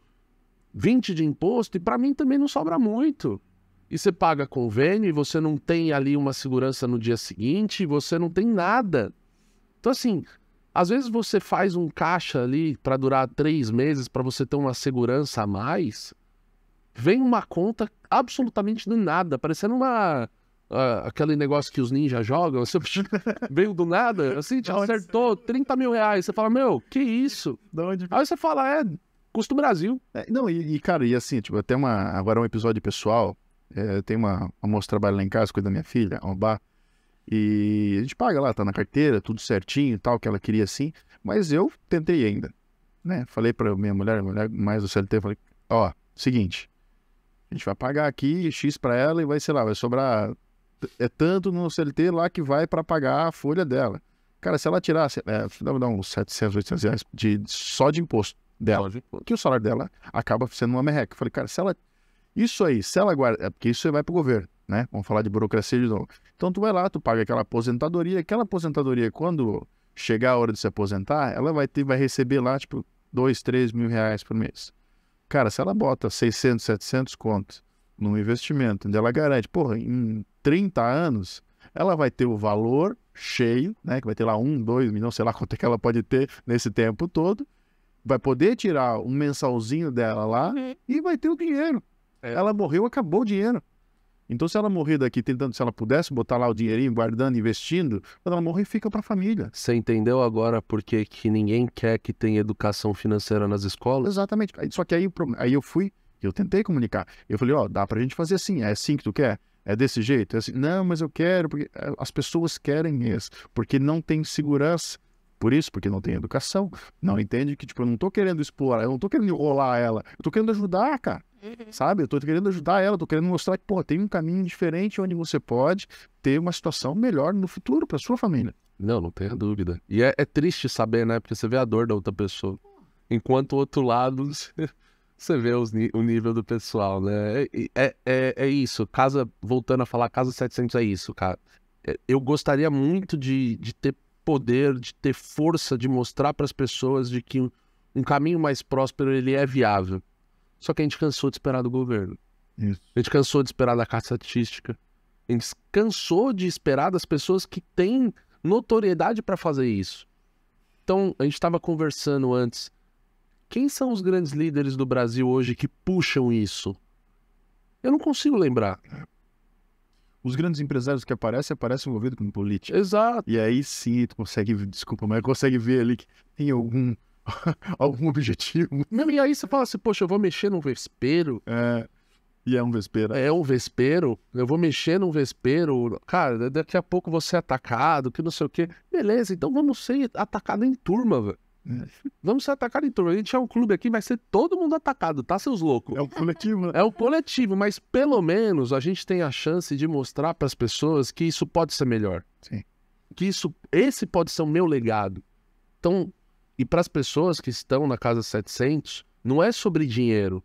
20 de imposto, e para mim também não sobra muito. E você paga convênio e você não tem ali uma segurança no dia seguinte, você não tem nada. Então, assim, às vezes você faz um caixa ali para durar três meses para você ter uma segurança a mais. Vem uma conta absolutamente do nada, parecendo uma uh, aquele negócio que os ninjas jogam. veio do nada, assim, te acertou 30 mil reais. Você fala, meu, que isso? Aí você fala, é, custo Brasil. É, não, e, e, cara, e assim, tipo, até uma. Agora um episódio pessoal. É, tem uma, uma moça trabalha lá em casa, cuida da minha filha, Obá. E a gente paga lá, tá na carteira, tudo certinho e tal, que ela queria assim. Mas eu tentei ainda, né? Falei pra minha mulher, mulher mais do CLT, falei, ó, seguinte, a gente vai pagar aqui X pra ela e vai, sei lá, vai sobrar... É tanto no CLT lá que vai para pagar a folha dela. Cara, se ela tirasse, é, dá uns 700, 800 reais de, só de imposto dela, de imposto. que o salário dela acaba sendo uma merreca. falei, cara, se ela... Isso aí, se ela guarda... É porque isso vai pro governo né? Vamos falar de burocracia de novo. Então tu vai lá, tu paga aquela aposentadoria, aquela aposentadoria, quando chegar a hora de se aposentar, ela vai ter, vai receber lá, tipo, dois, três mil reais por mês. Cara, se ela bota 600, 700 contos num investimento, onde ela garante, porra, em 30 anos, ela vai ter o valor cheio, né? Que vai ter lá um, dois milhões, sei lá quanto é que ela pode ter nesse tempo todo. Vai poder tirar um mensalzinho dela lá uhum. e vai ter o dinheiro. É. Ela morreu, acabou o dinheiro. Então, se ela morrer daqui tentando, se ela pudesse botar lá o dinheirinho, guardando, investindo, quando ela morrer, fica para a família. Você entendeu agora por que, ninguém quer que tenha educação financeira nas escolas? Exatamente. Só que aí, aí eu fui, eu tentei comunicar. Eu falei, ó, oh, dá para a gente fazer assim, é assim que tu quer? É desse jeito? É assim, não, mas eu quero, porque eh, as pessoas querem isso, porque não tem segurança por isso, porque não tem educação, não entende que, tipo, eu não tô querendo explorar, eu não tô querendo enrolar ela, eu tô querendo ajudar, cara. Uhum. Sabe? Eu tô querendo ajudar ela, tô querendo mostrar que, pô, tem um caminho diferente onde você pode ter uma situação melhor no futuro para sua família. Não, não tenha dúvida. E é, é, triste saber, né? Porque você vê a dor da outra pessoa. Enquanto o outro lado, você vê os, o nível do pessoal, né? É, é, é isso. Casa, voltando a falar, Casa 700 é isso, cara. É, eu gostaria muito de, de ter poder, de ter força de mostrar para as pessoas de que um caminho mais próspero ele é viável. Só que a gente cansou de esperar do governo. Isso. A gente cansou de esperar da caixa artística. A gente cansou de esperar das pessoas que têm notoriedade para fazer isso. Então, a gente estava conversando antes. Quem são os grandes líderes do Brasil hoje que puxam isso? Eu não consigo lembrar. É. Os grandes empresários que aparecem, aparecem envolvidos com política. Exato. E aí sim, tu consegue, desculpa, mas consegue ver ali que tem algum, algum objetivo. Não, e aí você fala assim, poxa, eu vou mexer num vespeiro. É. E é um vespeiro. É um vespeiro. Eu vou mexer num vespeiro. Cara, daqui a pouco você é atacado, que não sei o quê. Beleza, então vamos ser atacado em turma, velho. Vamos ser atacados em torno. A gente é um clube aqui, vai ser todo mundo atacado, tá, seus loucos? É um coletivo, né? É um coletivo, mas pelo menos a gente tem a chance de mostrar para as pessoas que isso pode ser melhor. Sim. Que isso, esse pode ser o meu legado. Então, e para as pessoas que estão na casa 700, não é sobre dinheiro.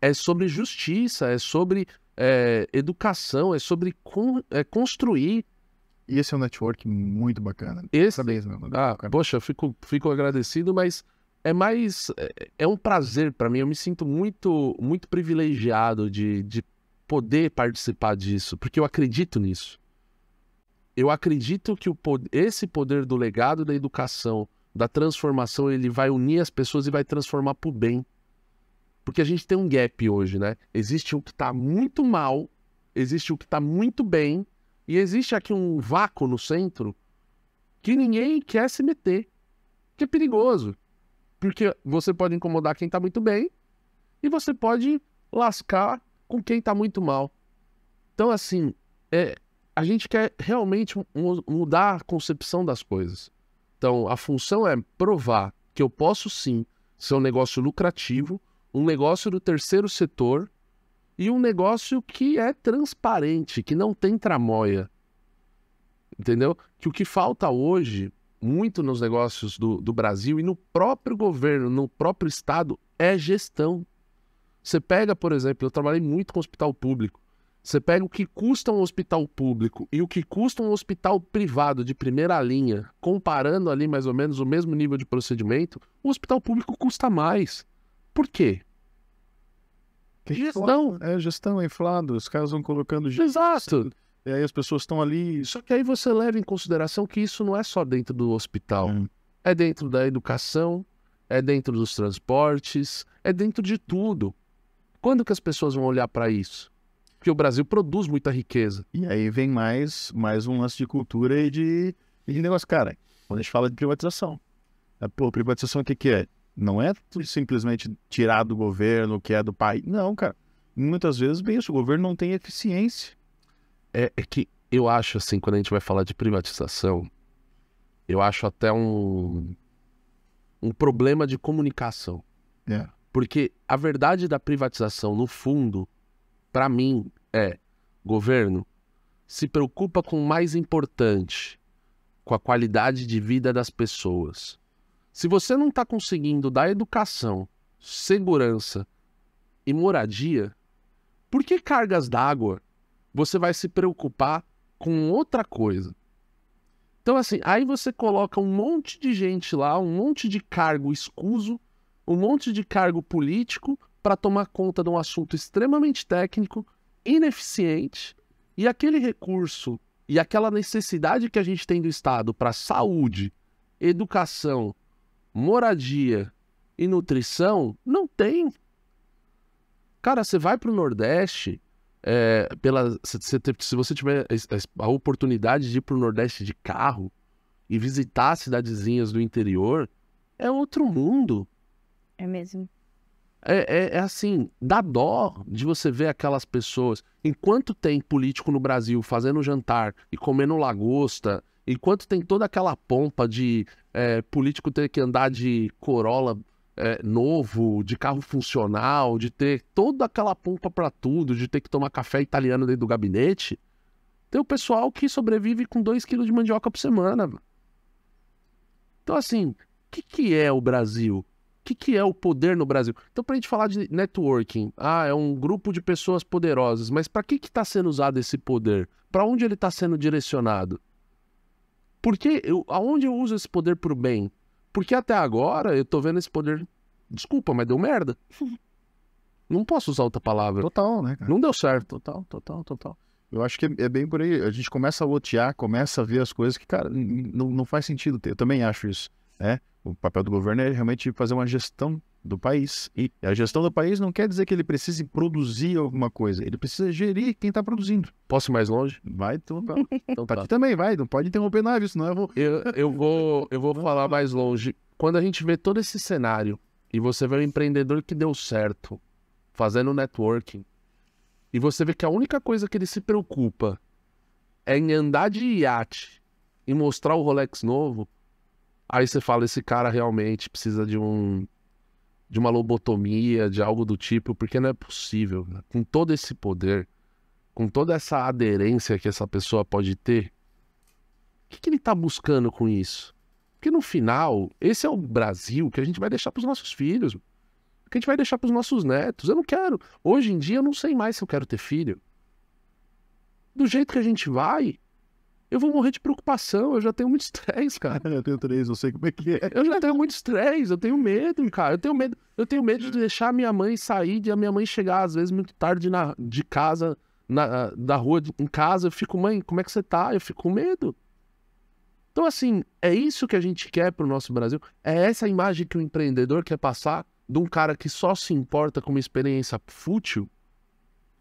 É sobre justiça, é sobre é, educação, é sobre con, é, construir e esse é um network muito bacana. Esse... Parabéns, meu. Ah, cara. poxa, fico, fico agradecido, mas é mais. É, é um prazer para mim. Eu me sinto muito, muito privilegiado de, de poder participar disso, porque eu acredito nisso. Eu acredito que o, esse poder do legado da educação, da transformação, ele vai unir as pessoas e vai transformar para o bem. Porque a gente tem um gap hoje, né? Existe o que está muito mal, existe o que está muito bem, e existe aqui um vácuo no centro que ninguém quer se meter, que é perigoso. Porque você pode incomodar quem está muito bem e você pode lascar com quem está muito mal. Então, assim, é, a gente quer realmente mudar a concepção das coisas. Então, a função é provar que eu posso sim ser um negócio lucrativo, um negócio do terceiro setor, e um negócio que é transparente, que não tem tramóia. Entendeu? Que o que falta hoje, muito nos negócios do, do Brasil e no próprio governo, no próprio Estado, é gestão. Você pega, por exemplo, eu trabalhei muito com hospital público. Você pega o que custa um hospital público e o que custa um hospital privado de primeira linha, comparando ali mais ou menos o mesmo nível de procedimento, o hospital público custa mais. Por quê? Que gestão. É, gestão inflada, é inflado, os caras vão colocando... Exato. E aí as pessoas estão ali... Só que aí você leva em consideração que isso não é só dentro do hospital. Hum. É dentro da educação, é dentro dos transportes, é dentro de tudo. Quando que as pessoas vão olhar para isso? Porque o Brasil produz muita riqueza. E aí vem mais, mais um lance de cultura e de, e de negócio. Cara, quando a gente fala de privatização, a, é, pô, privatização o que, que é? Não é simplesmente tirar do governo, que é do pai, Não, cara. Muitas vezes bem isso, o governo não tem eficiência. É, é, que eu acho assim, quando a gente vai falar de privatização, eu acho até um, um problema de comunicação. É. Porque a verdade da privatização, no fundo, para mim, é governo se preocupa com o mais importante, com a qualidade de vida das pessoas. Se você não está conseguindo dar educação, segurança e moradia, por que cargas d'água você vai se preocupar com outra coisa? Então, assim, aí você coloca um monte de gente lá, um monte de cargo escuso, um monte de cargo político para tomar conta de um assunto extremamente técnico, ineficiente, e aquele recurso e aquela necessidade que a gente tem do Estado para saúde, educação, moradia e nutrição, não tem. Cara, você vai para o Nordeste, é, pela, se, se, você tiver a oportunidade de ir para o Nordeste de carro e visitar cidadezinhas do interior, é outro mundo. É mesmo. É, é, é, assim, dá dó de você ver aquelas pessoas. Enquanto tem político no Brasil fazendo jantar e comendo lagosta Enquanto tem toda aquela pompa de é, político ter que andar de Corolla é, novo, de carro funcional, de ter toda aquela pompa para tudo, de ter que tomar café italiano dentro do gabinete, tem o pessoal que sobrevive com 2 quilos de mandioca por semana. Então, assim, o que, que é o Brasil? O que, que é o poder no Brasil? Então, para a gente falar de networking, ah, é um grupo de pessoas poderosas, mas para que está sendo usado esse poder? Para onde ele está sendo direcionado? Porque eu, aonde eu uso esse poder pro bem? Porque até agora eu tô vendo esse poder. Desculpa, mas deu merda. Não posso usar outra palavra. Total, né, cara? Não deu certo. Total, total, total. Eu acho que é, é bem por aí. A gente começa a lotear, começa a ver as coisas que, cara, não, não faz sentido ter. Eu também acho isso. Né? O papel do governo é realmente fazer uma gestão do país. E a gestão do país não quer dizer que ele precise produzir alguma coisa, ele precisa gerir quem está produzindo. Posso ir mais longe? Vai, tu, então tá. então tá, tá. também vai, não pode interromper nada, senão eu vou... Eu, eu vou, eu vou falar mais longe. Quando a gente vê todo esse cenário e você vê um empreendedor que deu certo, fazendo networking, e você vê que a única coisa que ele se preocupa é em andar de iate e mostrar o Rolex novo, aí você fala, esse cara realmente precisa de um de uma lobotomia, de algo do tipo, porque não é possível. Né? Com todo esse poder, com toda essa aderência que essa pessoa pode ter, o que, que ele está buscando com isso? Porque no final, esse é o Brasil que a gente vai deixar para os nossos filhos, que a gente vai deixar para os nossos netos. Eu não quero. Hoje em dia, eu não sei mais se eu quero ter filho. Do jeito que a gente vai, eu vou morrer de preocupação, eu já tenho muito estresse, cara. eu tenho três, eu sei como é que é. Eu já tenho muito estresse, eu tenho medo, cara. Eu tenho medo, eu tenho medo de deixar minha mãe sair, de a minha mãe chegar às vezes muito tarde na, de casa, na, da rua, de, em casa. Eu fico, mãe, como é que você tá? Eu fico com medo. Então, assim, é isso que a gente quer pro nosso Brasil. É essa imagem que o empreendedor quer passar de um cara que só se importa com uma experiência fútil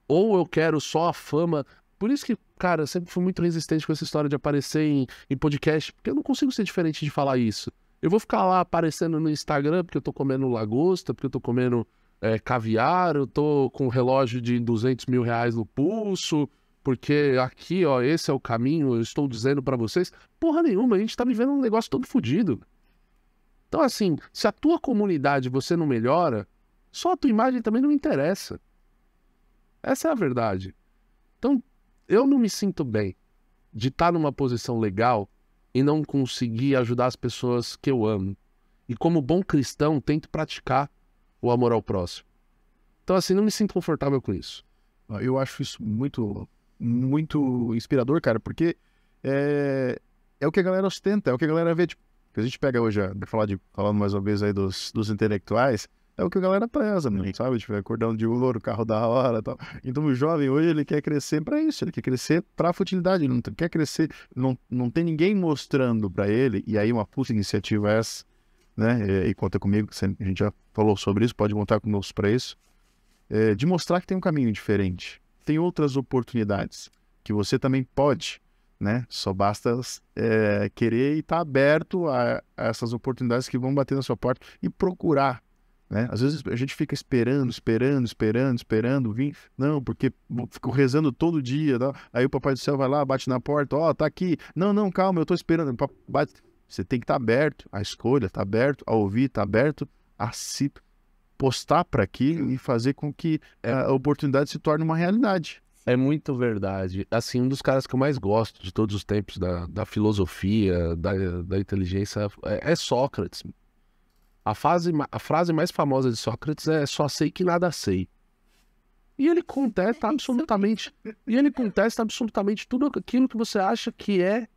ou eu quero só a fama por isso que, cara, eu sempre fui muito resistente com essa história de aparecer em, em podcast, porque eu não consigo ser diferente de falar isso. Eu vou ficar lá aparecendo no Instagram porque eu tô comendo lagosta, porque eu tô comendo é, caviar, eu tô com um relógio de 200 mil reais no pulso, porque aqui, ó, esse é o caminho, eu estou dizendo para vocês. Porra nenhuma, a gente tá vivendo um negócio todo fodido. Então, assim, se a tua comunidade você não melhora, só a tua imagem também não interessa. Essa é a verdade. Então, eu não me sinto bem de estar tá numa posição legal e não conseguir ajudar as pessoas que eu amo. E como bom cristão, tento praticar o amor ao próximo. Então, assim, não me sinto confortável com isso. Ah, eu acho isso muito, muito inspirador, cara, porque é, é o que a galera ostenta, é o que a galera vê. Tipo, que a gente pega hoje, falando mais uma vez aí dos, dos intelectuais, é o que a galera preza, mano, sabe? Tipo, é acordando cordão de ouro, carro da hora e tal. Então o jovem hoje ele quer crescer para isso, ele quer crescer para futilidade, ele não quer crescer, não, não tem ninguém mostrando para ele, e aí uma puta iniciativa é essa, né? E, e conta comigo, a gente já falou sobre isso, pode contar conosco para isso, é, de mostrar que tem um caminho diferente, tem outras oportunidades que você também pode. Né? Só basta é, querer e estar tá aberto a, a, essas oportunidades que vão bater na sua porta e procurar né? Às vezes a gente fica esperando, esperando, esperando, esperando vir. Não, porque fico rezando todo dia. Tá? Aí o Papai do Céu vai lá, bate na porta, ó, oh, tá aqui. Não, não, calma, eu tô esperando. Você tem que estar tá aberto à escolha, tá aberto a ouvir, tá aberto a se postar para aqui e fazer com que eh, a oportunidade se torne uma realidade. É muito verdade. Assim, um dos caras que eu mais gosto de todos os tempos da, da filosofia, da, da inteligência, é, é Sócrates. A, fase, a frase mais famosa de Sócrates é só sei que nada sei. E ele contesta é absolutamente. e ele contesta absolutamente tudo aquilo que você acha que é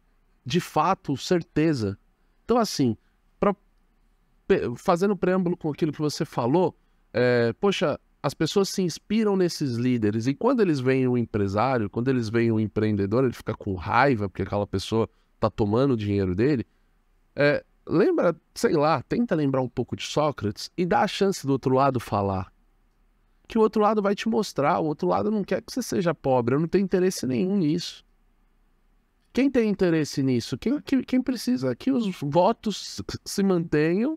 de fato certeza. Então, assim, pra, fazendo preâmbulo com aquilo que você falou, é, poxa, as pessoas se inspiram nesses líderes. E quando eles veem um empresário, quando eles veem um empreendedor, ele fica com raiva porque aquela pessoa está tomando o dinheiro dele. É, lembra, sei lá, tenta lembrar um pouco de Sócrates e dá a chance do outro lado falar. Que o outro lado vai te mostrar, o outro lado não quer que você seja pobre, eu não tenho interesse nenhum nisso. Quem tem interesse nisso? Quem, quem, quem precisa? Que os votos se mantenham,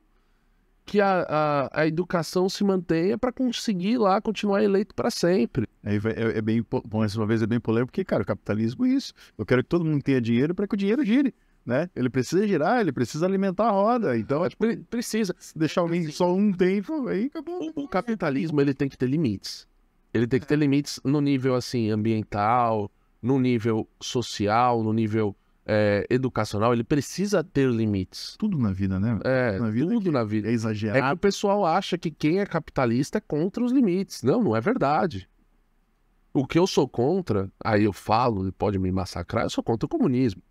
que a, a, a educação se mantenha para conseguir lá continuar eleito para sempre. É, é, é bem, bom, essa vez é bem polêmico, porque, cara, o capitalismo é isso. Eu quero que todo mundo tenha dinheiro para que o dinheiro gire né? Ele precisa girar, ele precisa alimentar a roda. Então, é, é pre tipo, precisa deixar alguém só um tempo, aí acabou. O, capitalismo ele tem que ter limites. Ele tem que é. ter limites no nível assim ambiental, no nível social, no nível é, educacional, ele precisa ter limites. Tudo na vida, né? É, tudo na vida. É tudo é, na vida. é exagerado. É que o pessoal acha que quem é capitalista é contra os limites. Não, não é verdade. O que eu sou contra, aí eu falo, pode me massacrar, eu sou contra o comunismo.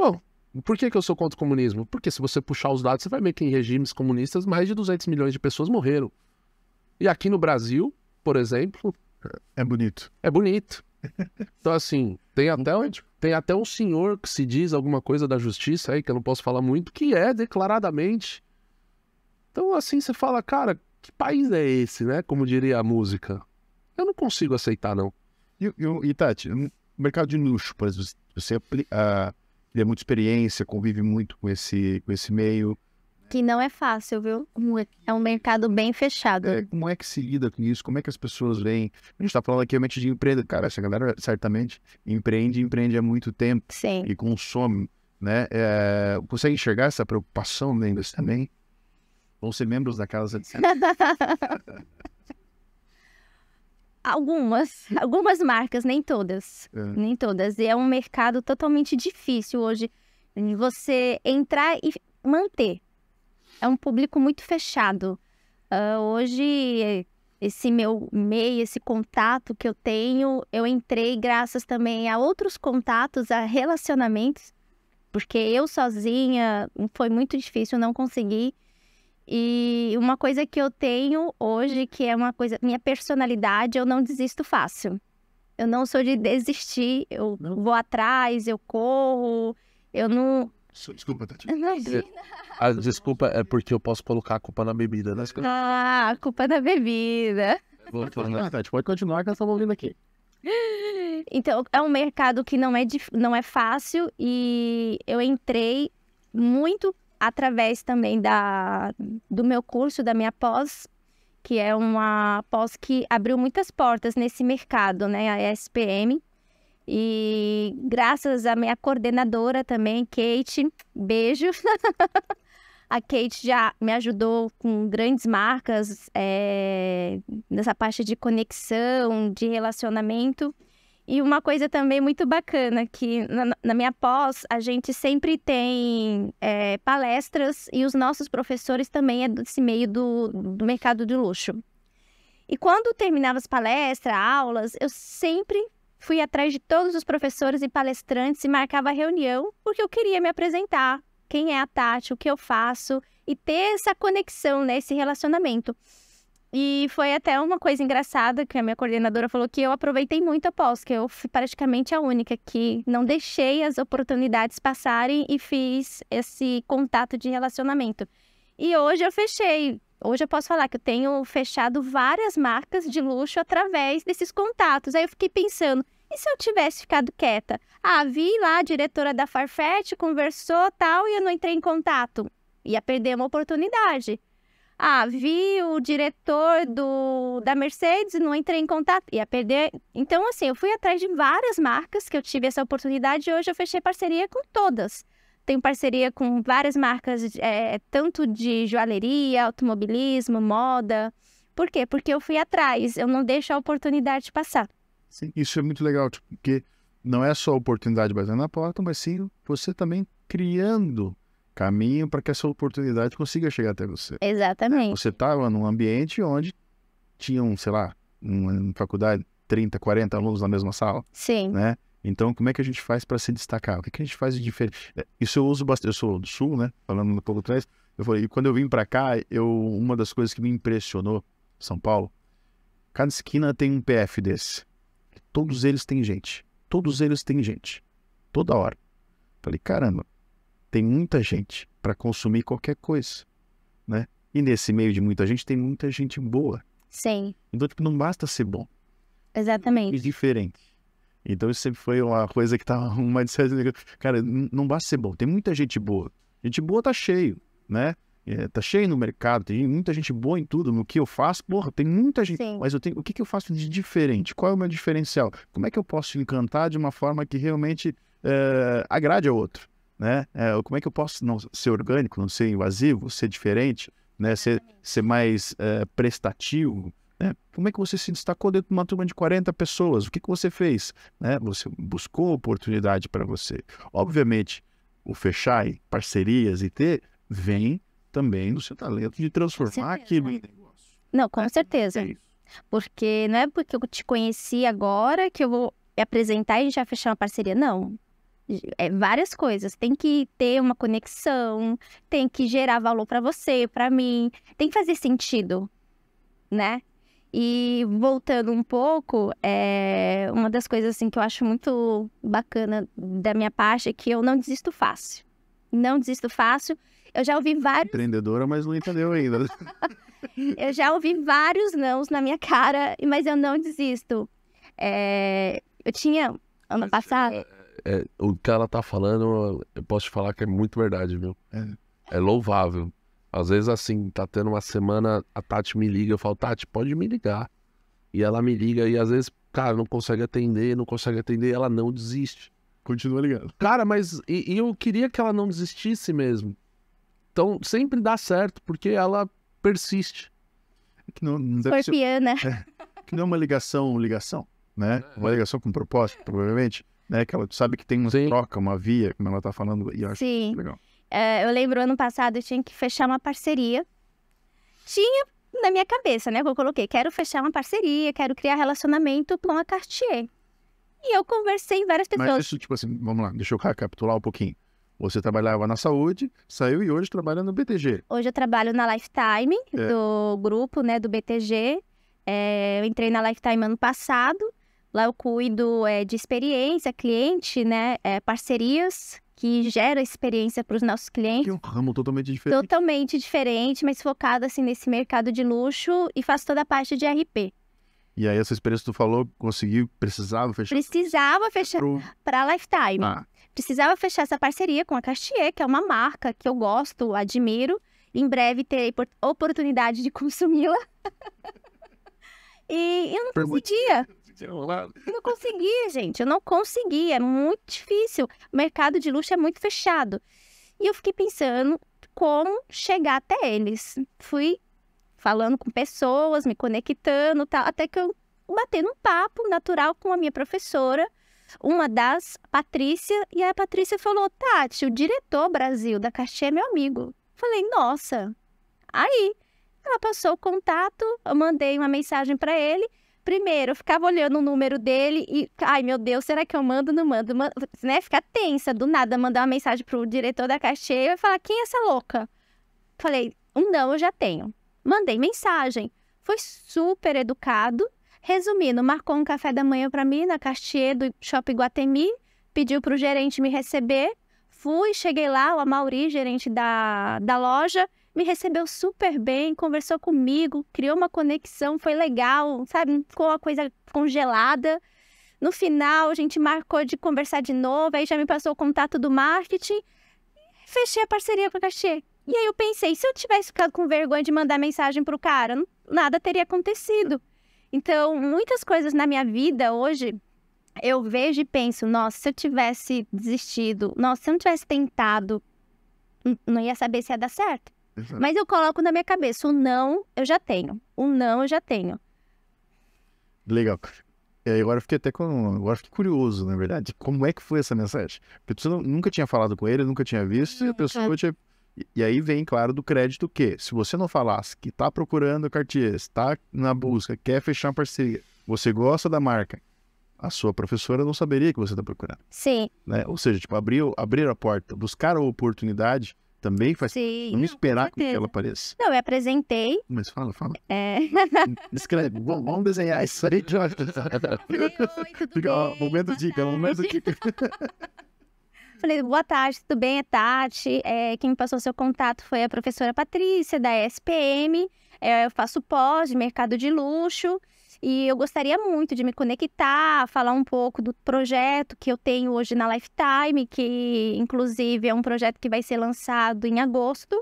Bom, por que, que eu sou contra o comunismo? Porque se você puxar os dados, você vai ver que em regimes comunistas mais de 200 milhões de pessoas morreram. E aqui no Brasil, por exemplo. É bonito. É bonito. Então, assim, tem até, tem até um senhor que se diz alguma coisa da justiça aí, que eu não posso falar muito, que é declaradamente. Então, assim, você fala, cara, que país é esse, né? Como diria a música. Eu não consigo aceitar, não. E, e, e Tati, mercado de luxo, por exemplo, você uh, ele é muito experiência, convive muito com esse, com esse meio. Que não é fácil, viu? É, é um mercado bem fechado. É, como é que se lida com isso? Como é que as pessoas veem? A gente está falando aqui realmente de empreender. Cara, essa galera certamente empreende empreende há muito tempo. Sim. E consome, né? É, consegue enxergar essa preocupação deles também? Vão ser membros da casa de... Algumas, algumas marcas, nem todas. É. Nem todas. E é um mercado totalmente difícil hoje você entrar e manter. É um público muito fechado. Uh, hoje, esse meu meio, esse contato que eu tenho, eu entrei graças também a outros contatos, a relacionamentos, porque eu sozinha hum, foi muito difícil, não consegui. E uma coisa que eu tenho hoje, que é uma coisa, minha personalidade, eu não desisto fácil. Eu não sou de desistir, eu não. vou atrás, eu corro, eu não. Desculpa, Tati. Imagina. A ah, desculpa é porque eu posso colocar a culpa na bebida, né? Ah, a culpa da bebida. Vou tornar, Tati. Pode continuar que eu estamos ouvindo aqui. Então, é um mercado que não é, não é fácil e eu entrei muito através também da, do meu curso, da minha pós, que é uma pós que abriu muitas portas nesse mercado, né, a ESPM. E graças à minha coordenadora também, Kate, beijo. a Kate já me ajudou com grandes marcas é, nessa parte de conexão, de relacionamento. E uma coisa também muito bacana, que na, na minha pós, a gente sempre tem é, palestras e os nossos professores também é desse meio do, do mercado de luxo. E quando terminava as palestras, aulas, eu sempre fui atrás de todos os professores e palestrantes e marcava reunião, porque eu queria me apresentar, quem é a Tati, o que eu faço, e ter essa conexão, né, esse relacionamento. E foi até uma coisa engraçada que a minha coordenadora falou que eu aproveitei muito a pós, que eu fui praticamente a única que não deixei as oportunidades passarem e fiz esse contato de relacionamento. E hoje eu fechei. Hoje eu posso falar que eu tenho fechado várias marcas de luxo através desses contatos. Aí eu fiquei pensando, e se eu tivesse ficado quieta? Ah, vi lá a diretora da Farfetch, conversou tal e eu não entrei em contato. Ia perder uma oportunidade. Ah, vi o diretor do, da Mercedes, não entrei em contato, ia perder. Então, assim, eu fui atrás de várias marcas que eu tive essa oportunidade e hoje eu fechei parceria com todas. Tenho parceria com várias marcas, é, tanto de joalheria, automobilismo, moda. Por quê? Porque eu fui atrás, eu não deixo a oportunidade passar. Sim, isso é muito legal, tipo, porque não é só a oportunidade batendo na porta, mas sim você também criando caminho para que essa oportunidade consiga chegar até você. É, Exatamente. Você estava num ambiente onde tinham, sei lá, uma faculdade, 30, 40 alunos na mesma sala. Sim. Né? Então, como é que a gente faz para se destacar? O que, que, a gente faz de diferente? É, isso eu uso bastante. Eu sou do Sul, né? Falando um pouco atrás, eu falei, quando eu vim para cá, eu uma das coisas que me impressionou, São Paulo, cada esquina tem um PF desse. Todos eles têm gente. Todos eles têm gente. Toda hora. Falei, caramba, tem muita gente para consumir qualquer coisa, né? E nesse meio de muita gente tem muita gente boa. Sim. Então, tipo, não basta ser bom. Exatamente. E diferente. Então, isso sempre foi uma coisa que tava uma de Cara, não basta ser bom. Tem muita gente boa. Gente boa tá cheio, né? É, tá cheio no mercado, tem muita gente boa em tudo, no que eu faço, porra, tem muita gente. Sim. Mas eu tenho, o que, que eu faço de diferente? Qual é o meu diferencial? Como é que eu posso encantar de uma forma que realmente é, agrade ao outro? né? É, como é que eu posso não ser orgânico, não ser invasivo, ser diferente, né? Ser, ser mais é, prestativo, né? Como é que você se destacou dentro de uma turma de 40 pessoas? O que, que você fez? Né? Você buscou oportunidade para você. Obviamente, o fechar em parcerias e ter vem também no seu talento de transformar aquilo em negócio. Não, com né? certeza. É porque não é porque eu te conheci agora que eu vou apresentar e já fechar uma parceria. Não, é, várias coisas. Tem que ter uma conexão, tem que gerar valor para você, para mim, tem que fazer sentido, né? E voltando um pouco, é, uma das coisas assim que eu acho muito bacana da minha parte é que eu não desisto fácil. Não desisto fácil. Eu já ouvi vários. Empreendedora, mas não entendeu ainda. eu já ouvi vários nãos na minha cara, mas eu não desisto. É, eu tinha ano mas, é, passado. É é, o que ela tá falando, eu posso te falar que é muito verdade, viu? É. é louvável. Às vezes, assim, tá tendo uma semana, a Tati me liga, eu falo, Tati, pode me ligar. E ela me liga, e às vezes, cara, não consegue atender, não consegue atender, ela não desiste. Continua ligando. Cara, mas e, e eu queria que ela não desistisse mesmo. Então, sempre dá certo, porque ela persiste. É que não, não deve Foi ser... piana. Né? É, que não é uma ligação, ligação, né? É. Uma ligação com propósito, provavelmente né? Que ela sabe que tem uma Sim. troca, uma via, como ela está falando, e eu acho Sim. legal. É, eu lembro ano passado eu tinha que fechar uma parceria. Tinha na minha cabeça, né? Que eu coloquei, quero fechar uma parceria, quero criar relacionamento com a Cartier. E eu conversei várias pessoas. Mas isso, tipo assim, vamos lá, deixa eu recapitular um pouquinho. Você trabalhava na saúde, saiu e hoje trabalha no BTG. Hoje eu trabalho na Lifetime, é. do grupo, né, do BTG. É, eu entrei na Lifetime ano passado Lá eu cuido é, de experiência, cliente, né? É, parcerias que gera experiência para os nossos clientes. Que é um ramo totalmente diferente. Totalmente diferente, mas focado assim nesse mercado de luxo e faço toda a parte de RP. E aí essa experiência que tu falou, conseguiu, precisava fechar? Precisava fechar para pro... Lifetime. Ah. Precisava fechar essa parceria com a Cartier, que é uma marca que eu gosto, admiro. Em breve terei oportunidade de consumi-la. e eu não Pergunta. conseguia. Eu não consegui, gente. Eu não consegui. É muito difícil. O mercado de luxo é muito fechado. E eu fiquei pensando como chegar até eles. Fui falando com pessoas, me conectando, tal, até que eu batendo um papo natural com a minha professora, uma das, Patrícia, e a Patrícia falou: Tati, o diretor Brasil da Caxé é meu amigo. Falei, nossa. Aí ela passou o contato, eu mandei uma mensagem para ele, Primeiro, eu ficava olhando o número dele e, ai meu Deus, será que eu mando? Não mando, mando né? Ficar tensa, do nada, mandar uma mensagem pro diretor da Caixa e falar: quem é essa louca? Falei: um não, eu já tenho. Mandei mensagem. Foi super educado. Resumindo, marcou um café da manhã para mim na Cartier do Shopping Guatemi, pediu para o gerente me receber. Fui, cheguei lá, o Amauri, gerente da, da loja, me recebeu super bem, conversou comigo, criou uma conexão, foi legal, sabe? ficou a coisa congelada. No final, a gente marcou de conversar de novo, aí já me passou o contato do marketing. Fechei a parceria com a Cachê. E aí eu pensei, se eu tivesse ficado com vergonha de mandar mensagem pro cara, nada teria acontecido. Então, muitas coisas na minha vida hoje, eu vejo e penso, nossa, se eu tivesse desistido, nossa, se eu não tivesse tentado, não ia saber se ia dar certo. Mas eu coloco na minha cabeça, o não eu já tenho. O não eu já tenho. Legal. E é, agora eu fiquei até com. Agora fiquei curioso, na verdade. Como é que foi essa mensagem? Porque você nunca tinha falado com ele, nunca tinha visto, e a pessoa tinha. E aí vem, claro, do crédito que, se você não falasse que está procurando a Cartier, está na busca, quer fechar uma parceria, você gosta da marca, a sua professora não saberia que você está procurando. Sim. Né? Ou seja, tipo, abrir, abrir a porta, buscar a oportunidade também faz. Sim. Vamos esperar que ela apareça. Não, eu apresentei. Mas fala, fala. É. Escreve. vamos desenhar isso aí, Jorge. Fica, ó, momento dica, momento dica. Falei, boa tarde, tudo bem? É Tati. É, quem me passou seu contato foi a professora Patrícia, da SPM. É, eu faço pós de mercado de luxo. E eu gostaria muito de me conectar, falar um pouco do projeto que eu tenho hoje na Lifetime, que inclusive é um projeto que vai ser lançado em agosto.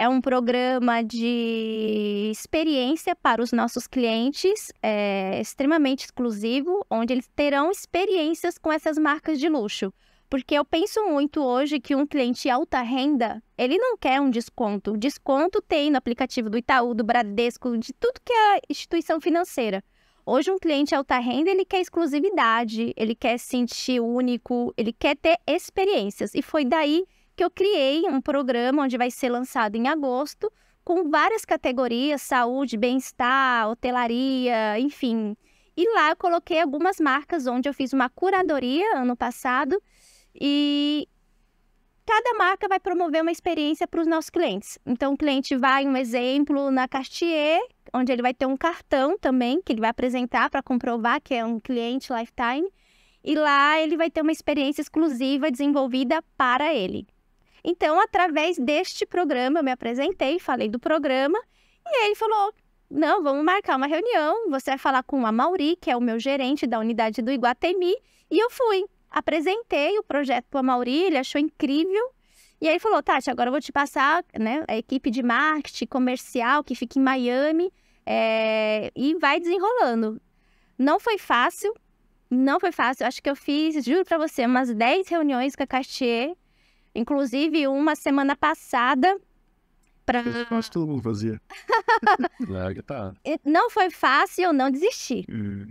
É um programa de experiência para os nossos clientes, é, extremamente exclusivo, onde eles terão experiências com essas marcas de luxo. Porque eu penso muito hoje que um cliente alta renda, ele não quer um desconto. Desconto tem no aplicativo do Itaú, do Bradesco, de tudo que é instituição financeira. Hoje um cliente alta renda, ele quer exclusividade, ele quer sentir único, ele quer ter experiências. E foi daí que eu criei um programa onde vai ser lançado em agosto, com várias categorias, saúde, bem-estar, hotelaria, enfim. E lá eu coloquei algumas marcas onde eu fiz uma curadoria ano passado e cada marca vai promover uma experiência para os nossos clientes. Então, o cliente vai, um exemplo, na Cartier, onde ele vai ter um cartão também, que ele vai apresentar para comprovar que é um cliente lifetime. E lá ele vai ter uma experiência exclusiva desenvolvida para ele. Então, através deste programa, eu me apresentei, falei do programa, e ele falou: não, vamos marcar uma reunião. Você vai falar com a Mauri, que é o meu gerente da unidade do Iguatemi, e eu fui apresentei o projeto para a Mauri, ele achou incrível. E aí falou, Tati, agora eu vou te passar né, a equipe de marketing comercial que fica em Miami é, e vai desenrolando. Não foi fácil, não foi fácil. Acho que eu fiz, juro para você, umas 10 reuniões com a Cartier, inclusive uma semana passada. Pra... Mas todo mundo fazia. Tá. não foi fácil, eu não desisti. Hum.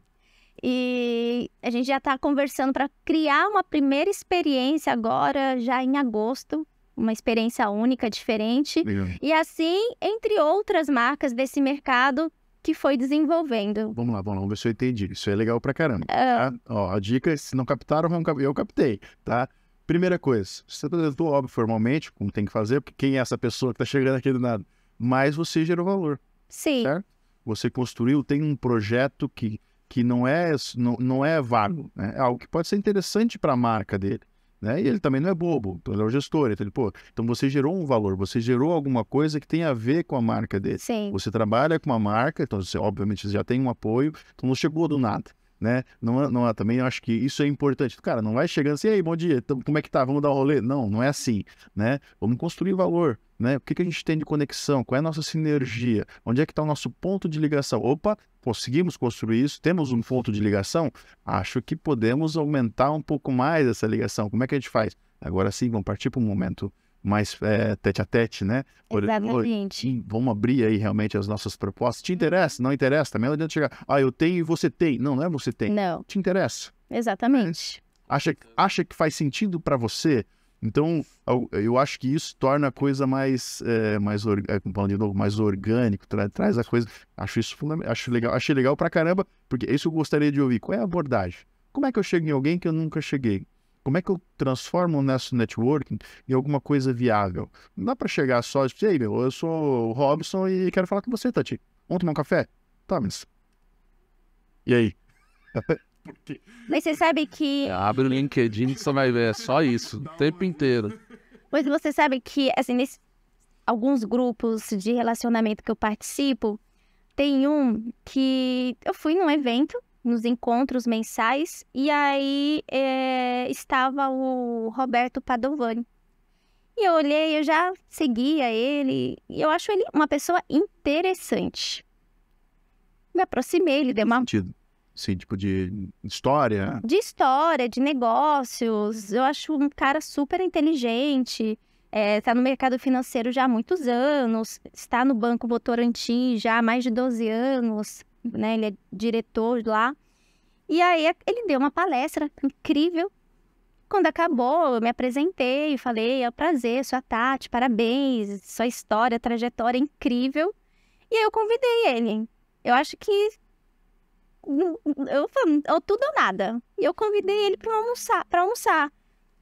E a gente já está conversando para criar uma primeira experiência agora, já em agosto, uma experiência única, diferente. Legal. E assim, entre outras marcas desse mercado que foi desenvolvendo. Vamos lá, vamos lá, vamos ver se eu entendi. Isso é legal para caramba. Uh... Tá? Ó, a dica, é, se não captaram, eu captei, tá? Primeira coisa, você apresentou, tá óbvio, formalmente, como tem que fazer, porque quem é essa pessoa que está chegando aqui do nada? Mas você gerou valor. Sim. Certo? Você construiu, tem um projeto que que não é, não, não é vago, né? é algo que pode ser interessante para a marca dele. Né? E ele também não é bobo, ele é o gestor. Então, ele, pô, então você gerou um valor, você gerou alguma coisa que tem a ver com a marca dele. Sim. Você trabalha com uma marca, então você, obviamente, já tem um apoio, então não chegou do nada. Né? Não, é, não, é, também acho que isso é importante. Cara, não vai chegando assim, aí, bom dia, então, como é que tá? Vamos dar um rolê? Não, não é assim, né? Vamos construir valor, né? O que, que a gente tem de conexão? Qual é a nossa sinergia? Onde é que está o nosso ponto de ligação? Opa, conseguimos construir isso? Temos um ponto de ligação? Acho que podemos aumentar um pouco mais essa ligação. Como é que a gente faz? Agora sim, vamos partir para um momento mais é, tete a tete, né? Exatamente. vamos abrir aí realmente as nossas propostas. Te interessa? Não interessa? Também não adianta chegar. Ah, eu tenho e você tem. Não, não é você tem. Não. Te interessa. Exatamente. Acha, acha que faz sentido para você? Então, eu acho que isso torna a coisa mais, é, mais, eh, como de novo, mais orgânico, tra traz a coisa. Acho isso acho legal, achei legal pra caramba, porque é isso eu gostaria de ouvir. Qual é a abordagem? Como é que eu chego em alguém que eu nunca cheguei? Como é que eu transformo o networking em alguma coisa viável? Não dá para chegar só e dizer, meu, eu sou o Robson e quero falar com você, Tati. Vamos tomar um café? Tá, mas... E aí? Porque... Mas você sabe que. Abre o LinkedIn que você vai ver, é só isso, o tempo inteiro. Mas você sabe que, assim, nesse... alguns grupos de relacionamento que eu participo, tem um que eu fui num evento, nos encontros mensais, e aí é... estava o Roberto Padovani. E eu olhei, eu já seguia ele, e eu acho ele uma pessoa interessante. Me aproximei, ele deu uma. Sentido sim tipo de história? É? De história, de negócios. Eu acho um cara super inteligente. Está é, tá no mercado financeiro já há muitos anos. Está no Banco Votorantim já há mais de 12 anos. Né? Ele é diretor lá. E aí ele deu uma palestra incrível. Quando acabou, eu me apresentei e falei: é um prazer, sua Tati, parabéns, sua história, trajetória é incrível. E aí eu convidei ele. Eu acho que eu falei, ou tudo ou nada. E eu convidei ele para almoçar, para almoçar.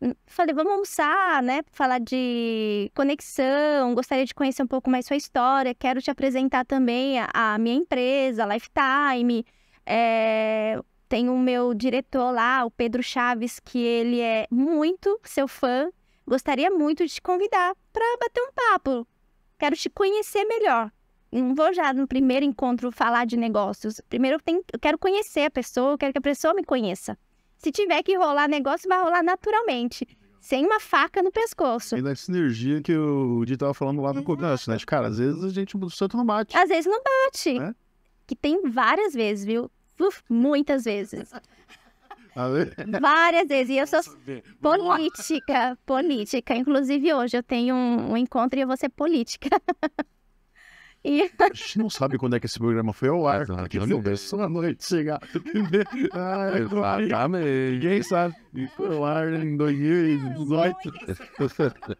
Hum, falei, vamos almoçar, né? Falar de conexão, gostaria de conhecer um pouco mais sua história, quero te apresentar também a, a minha empresa, Lifetime. É, tem o meu diretor lá, o Pedro Chaves, que ele é muito seu fã. Gostaria muito de te convidar para bater um papo. Quero te conhecer melhor não vou já no primeiro encontro falar de negócios. Primeiro eu, tenho, eu quero conhecer a pessoa, eu quero que a pessoa me conheça. Se tiver que rolar negócio, vai rolar naturalmente sem uma faca no pescoço. E na sinergia que o Di estava falando lá no Exato. Uhum. começo, né? Cara, às vezes a gente o santo não bate. Às vezes não bate. Né? Que tem várias vezes, viu? Uf, muitas vezes. várias vezes. E eu sou política, política. Inclusive hoje eu tenho um, um encontro e eu vou ser política. E... A gente não sabe quando é que esse programa foi ao ar. Exatamente. Só na noite chegar. ah, Exatamente. Ninguém sabe. Foi ao ar em 2018.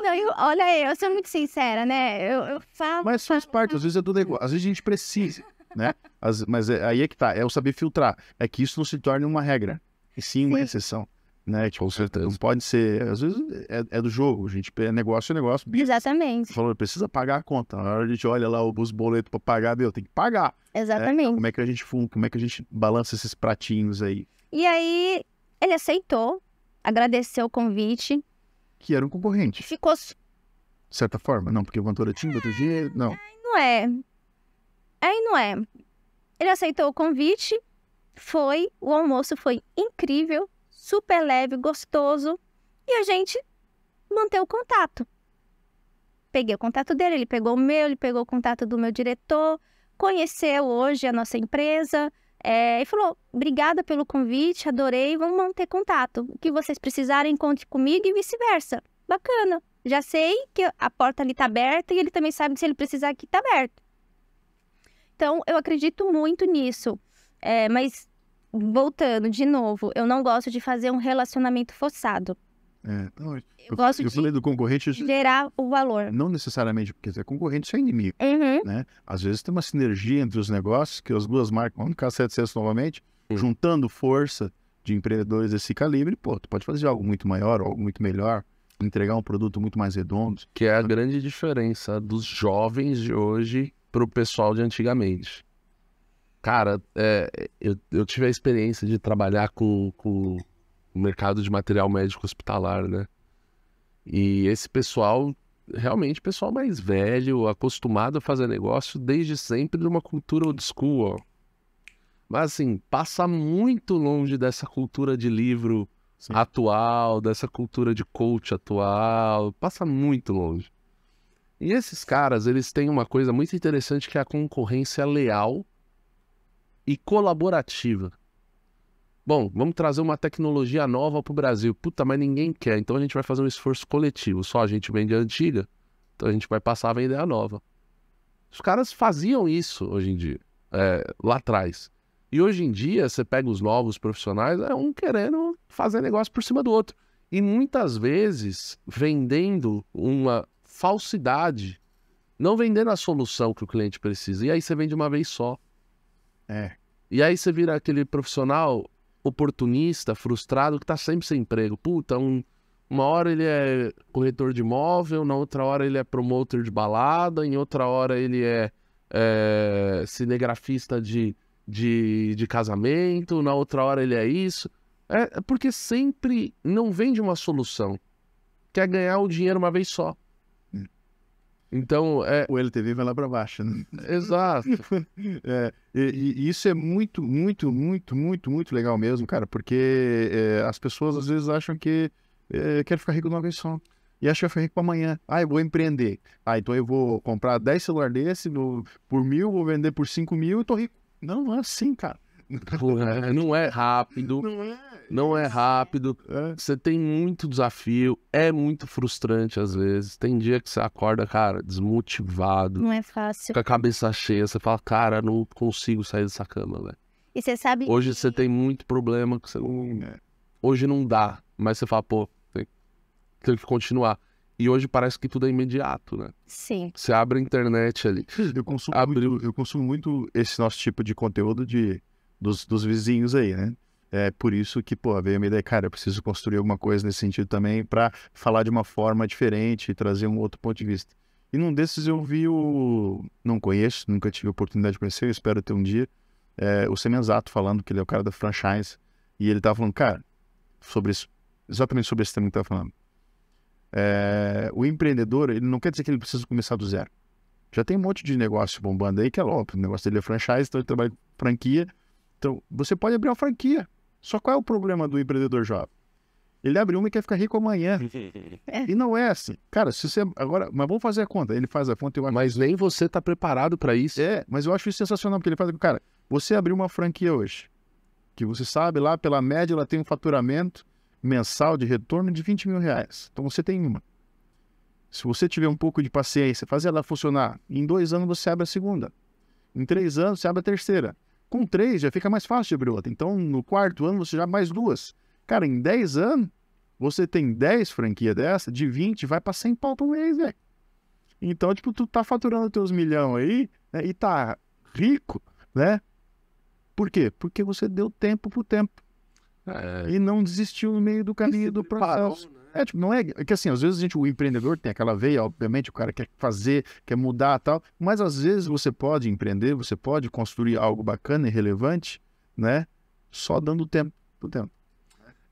Não, eu, olha, eu sou muito sincera, né? Eu, eu falo. Mas faz parte, às vezes é do negócio. Às vezes a gente precisa, né? As, mas é, aí é que tá, é o saber filtrar. É que isso não se torne uma regra, e sim uma sim. exceção. Né? Tipo, Com é, certeza. Não pode ser. Às vezes é, é do jogo, gente. É negócio é negócio. Exatamente. Falou, precisa pagar a conta. Na hora a gente olha lá os boletos para pagar, meu, tem que pagar. Né? Exatamente. Né? Como é que a gente como é que a gente balança esses pratinhos aí? E aí, ele aceitou, agradeceu o convite. Que era um concorrente. Ficou. De certa forma, não, porque o cantora tinha outro ah, dia, não. Aí não é. Aí não é. Ele aceitou o convite, foi, o almoço foi incrível super leve, gostoso, e a gente manteve o contato. Peguei o contato dele, ele pegou o meu, ele pegou o contato do meu diretor, conheceu hoje a nossa empresa é, e falou: obrigada pelo convite, adorei, vamos manter contato. O que vocês precisarem, conte comigo e vice-versa. Bacana. Já sei que a porta ali está aberta e ele também sabe que se ele precisar aqui está aberto. Então, eu acredito muito nisso. É, mas voltando de novo, eu não gosto de fazer um relacionamento forçado. É, não, eu, eu gosto eu de falei do concorrente gerar o valor. Não necessariamente porque é concorrente, isso é inimigo. Uhum. Né? Às vezes tem uma sinergia entre os negócios, que as duas marcas, vamos ficar 700 novamente, uhum. juntando força de empreendedores desse calibre, pô, tu pode fazer algo muito maior, algo muito melhor, entregar um produto muito mais redondo. Que é a grande diferença dos jovens de hoje para o pessoal de antigamente. Cara, é, é, eu, eu, tive a experiência de trabalhar com, com o mercado de material médico hospitalar, né? E esse pessoal, realmente, pessoal mais velho, acostumado a fazer negócio desde sempre numa cultura old school, ó. Mas assim, passa muito longe dessa cultura de livro Sim. atual, dessa cultura de coach atual, passa muito longe. E esses caras, eles têm uma coisa muito interessante que é a concorrência leal e colaborativa. Bom, vamos trazer uma tecnologia nova para o Brasil. Puta, mas ninguém quer. Então a gente vai fazer um esforço coletivo. Só a gente vende a antiga, então a gente vai passar a vender a nova. Os caras faziam isso hoje em dia, é, lá atrás. E hoje em dia, você pega os novos profissionais, é um querendo fazer negócio por cima do outro. E muitas vezes vendendo uma falsidade, não vendendo a solução que o cliente precisa. E aí você vende uma vez só. É. E aí você vira aquele profissional oportunista, frustrado, que tá sempre sem emprego. Puta, um, uma hora ele é corretor de imóvel, na outra hora ele é promotor de balada, em outra hora ele é, é cinegrafista de, de, de casamento, na outra hora ele é isso. É, é porque sempre não vende uma solução. Quer ganhar o dinheiro uma vez só. Então, é... O LTV vai lá para baixo, né? Exato. é, e, e, isso é muito, muito, muito, muito, muito legal mesmo, cara, porque é, as pessoas às vezes acham que é, quer ficar rico no avião vez só. E acho que eu ficar rico para amanhã. Ah, eu vou empreender. Ah, então eu vou comprar 10 celular desse por mil, vou vender por 5 mil e tô rico. Não, não é assim, cara. não é rápido. Não é. Não é rápido. É. Você tem muito desafio. É muito frustrante às vezes. Tem dia que você acorda, cara, desmotivado. Não é fácil. Com a cabeça cheia. Você fala, cara, não consigo sair dessa cama, velho. E você sabe. Hoje que... você tem muito problema que você não. Hum, é. Hoje não dá. Mas você fala, pô, tem, tem que continuar. E hoje parece que tudo é imediato, né? Sim. Você abre a internet ali. Eu consumo, muito, eu consumo muito esse nosso tipo de conteúdo de dos, dos vizinhos aí, né? É por isso que, pô, veio a minha ideia, cara, eu preciso construir alguma coisa nesse sentido também para falar de uma forma diferente e trazer um outro ponto de vista. E num desses eu vi o. Não conheço, nunca tive a oportunidade de conhecer, eu espero ter um dia. É, o Semenzato falando que ele é o cara da franchise. E ele tava falando, cara, sobre isso, exatamente sobre esse tema que tava falando. É, o empreendedor, ele não quer dizer que ele precisa começar do zero. Já tem um monte de negócio bombando aí, que é óbvio, o negócio dele é franchise, então ele trabalha com franquia, então, você pode abrir uma franquia. Só qual é o problema do empreendedor jovem? Ele abre uma e quer ficar rico amanhã. E não é assim. Cara, se você. Agora, mas vamos fazer a conta. Ele faz a conta e eu acho... Mas nem você está preparado para isso. É, mas eu acho isso sensacional, porque ele faz. Cara, você abriu uma franquia hoje, que você sabe lá, pela média, ela tem um faturamento mensal de retorno de 20 mil reais. Então você tem uma. Se você tiver um pouco de paciência, fazer ela funcionar, em dois anos você abre a segunda. Em três anos você abre a terceira. Com três já fica mais fácil de abrir outra. Então, no quarto ano, você já mais duas. Cara, em 10 anos, você tem 10 franquias dessa, de 20 vai para 100 pau por mês, velho. Então, tipo, tu tá faturando teus milhão aí, né, e tá rico, né? Por quê? Porque você deu tempo pro tempo. É... E não desistiu no meio do caminho do processo. Parou, né? É, tipo, não é, é que assim, às vezes a gente, o empreendedor tem aquela veia, obviamente, o cara quer fazer, quer mudar tal, mas às vezes você pode empreender, você pode construir algo bacana e relevante, né? Só dando tempo pro tempo.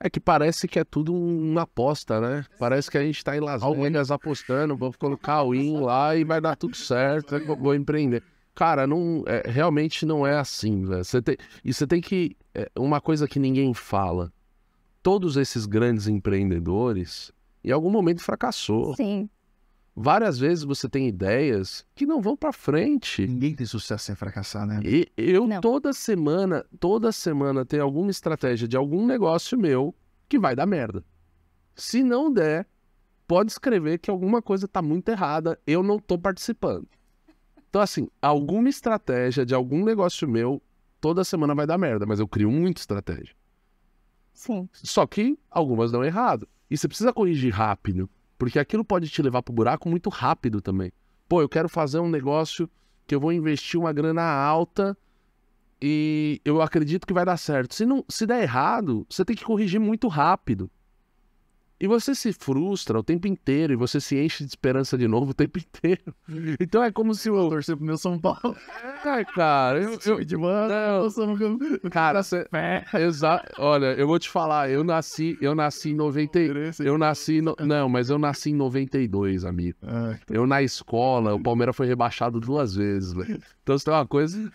É que parece que é tudo uma aposta, né? Parece que a gente está em Las Vegas apostando, vou colocar o in lá e vai dar tudo certo, vou empreender. Cara, não, é, realmente não é assim, velho. Você tem, e você tem que. É, uma coisa que ninguém fala todos esses grandes empreendedores em algum momento fracassou. Sim. Várias vezes você tem ideias que não vão para frente. Ninguém tem sucesso sem fracassar, né? E eu não. toda semana, toda semana tem alguma estratégia de algum negócio meu que vai dar merda. Se não der, pode escrever que alguma coisa tá muito errada, eu não tô participando. Então assim, alguma estratégia de algum negócio meu toda semana vai dar merda, mas eu crio muita estratégia. Sim. Só que algumas dão errado. E você precisa corrigir rápido, porque aquilo pode te levar pro buraco muito rápido também. Pô, eu quero fazer um negócio que eu vou investir uma grana alta e eu acredito que vai dar certo. Se não, se der errado, você tem que corrigir muito rápido. E você se frustra o tempo inteiro e você se enche de esperança de novo o tempo inteiro. Então é como se o. Eu... Torcer pro meu São Paulo. Ai, cara. Eu, eu... De mano, não, cara, você. Exa... Olha, eu vou te falar, eu nasci, eu nasci em 90. Eu nasci. No... Não, mas eu nasci em 92, amigo. Ah, então. Eu na escola, o Palmeiras foi rebaixado duas vezes, velho. Então você tem uma coisa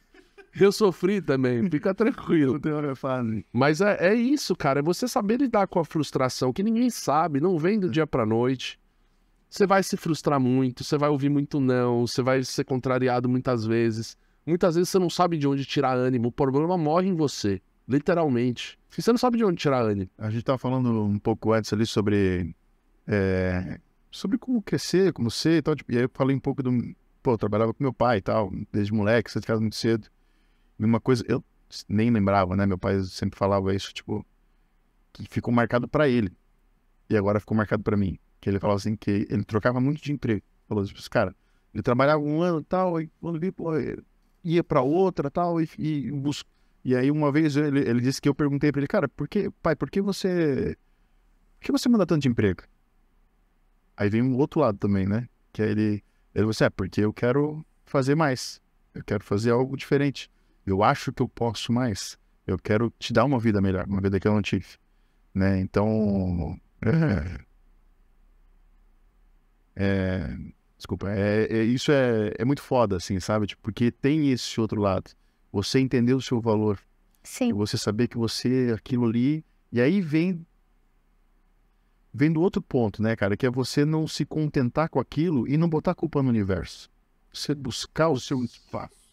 eu sofri também, fica tranquilo. Tem hora fase. Mas é, é, isso, cara. É você saber lidar com a frustração, que ninguém sabe, não vem do dia pra noite. Você vai se frustrar muito, você vai ouvir muito não, você vai ser contrariado muitas vezes. Muitas vezes você não sabe de onde tirar ânimo. O problema morre em você, literalmente. E você não sabe de onde tirar ânimo. A gente tava falando um pouco antes ali sobre. É, sobre como crescer, como ser e tal. Tipo, e aí eu falei um pouco do. Pô, eu trabalhava com meu pai e tal, desde moleque, saí de casa muito cedo. Uma coisa, eu nem lembrava, né? Meu pai sempre falava isso, tipo, que ficou marcado para ele. E agora ficou marcado para mim. Que ele falava assim, que ele trocava muito de emprego. Falou tipo, assim, cara, ele trabalhava um ano e tal, e quando vi, pô, ia para outra tal, e, e E aí uma vez ele, ele disse que eu perguntei para ele, cara, por que, pai, por que você por que você manda tanto de emprego? Aí vem um outro lado também, né? Que aí ele, ele você, assim, é, porque eu quero fazer mais. Eu quero fazer algo diferente eu acho que eu posso mais. Eu quero te dar uma vida melhor, uma vida que eu não tive. Né? Então. É, é, desculpa. É, é, isso é, é muito foda, assim, sabe? Tipo, porque tem esse outro lado. Você entender o seu valor. Sim. Você saber que você, é aquilo ali. E aí vem. Vem do outro ponto, né, cara? Que é você não se contentar com aquilo e não botar culpa no universo. Você buscar o seu espaço.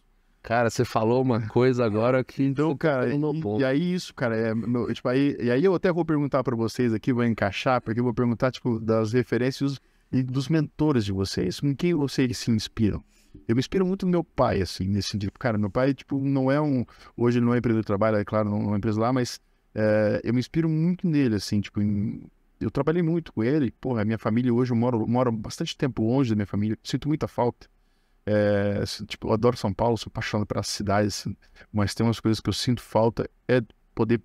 Cara, você falou uma coisa agora que. Então, cara, ponto. e, e aí isso, cara, é, meu, tipo, aí, e aí eu até vou perguntar para vocês aqui, vou encaixar, porque eu vou perguntar, tipo, das referências e dos mentores de vocês. Com quem vocês se inspiram? Eu me inspiro muito no meu pai, assim, nesse sentido. Cara, meu pai, tipo, não é um. Hoje ele não é empreendedor de trabalho, é claro, não é uma empresa lá, mas é, eu me inspiro muito nele, assim, tipo, em, eu trabalhei muito com ele. Porra, a minha família hoje, eu moro, moro bastante tempo longe da minha família, sinto muita falta. É, tipo, eu adoro São Paulo, sou apaixonado pela as cidades assim, mas tem umas coisas que eu sinto falta é poder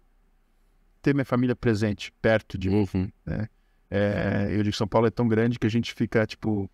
ter minha família presente, perto de mim. Uhum. Né? É, eu digo São Paulo é tão grande que a gente fica, tipo,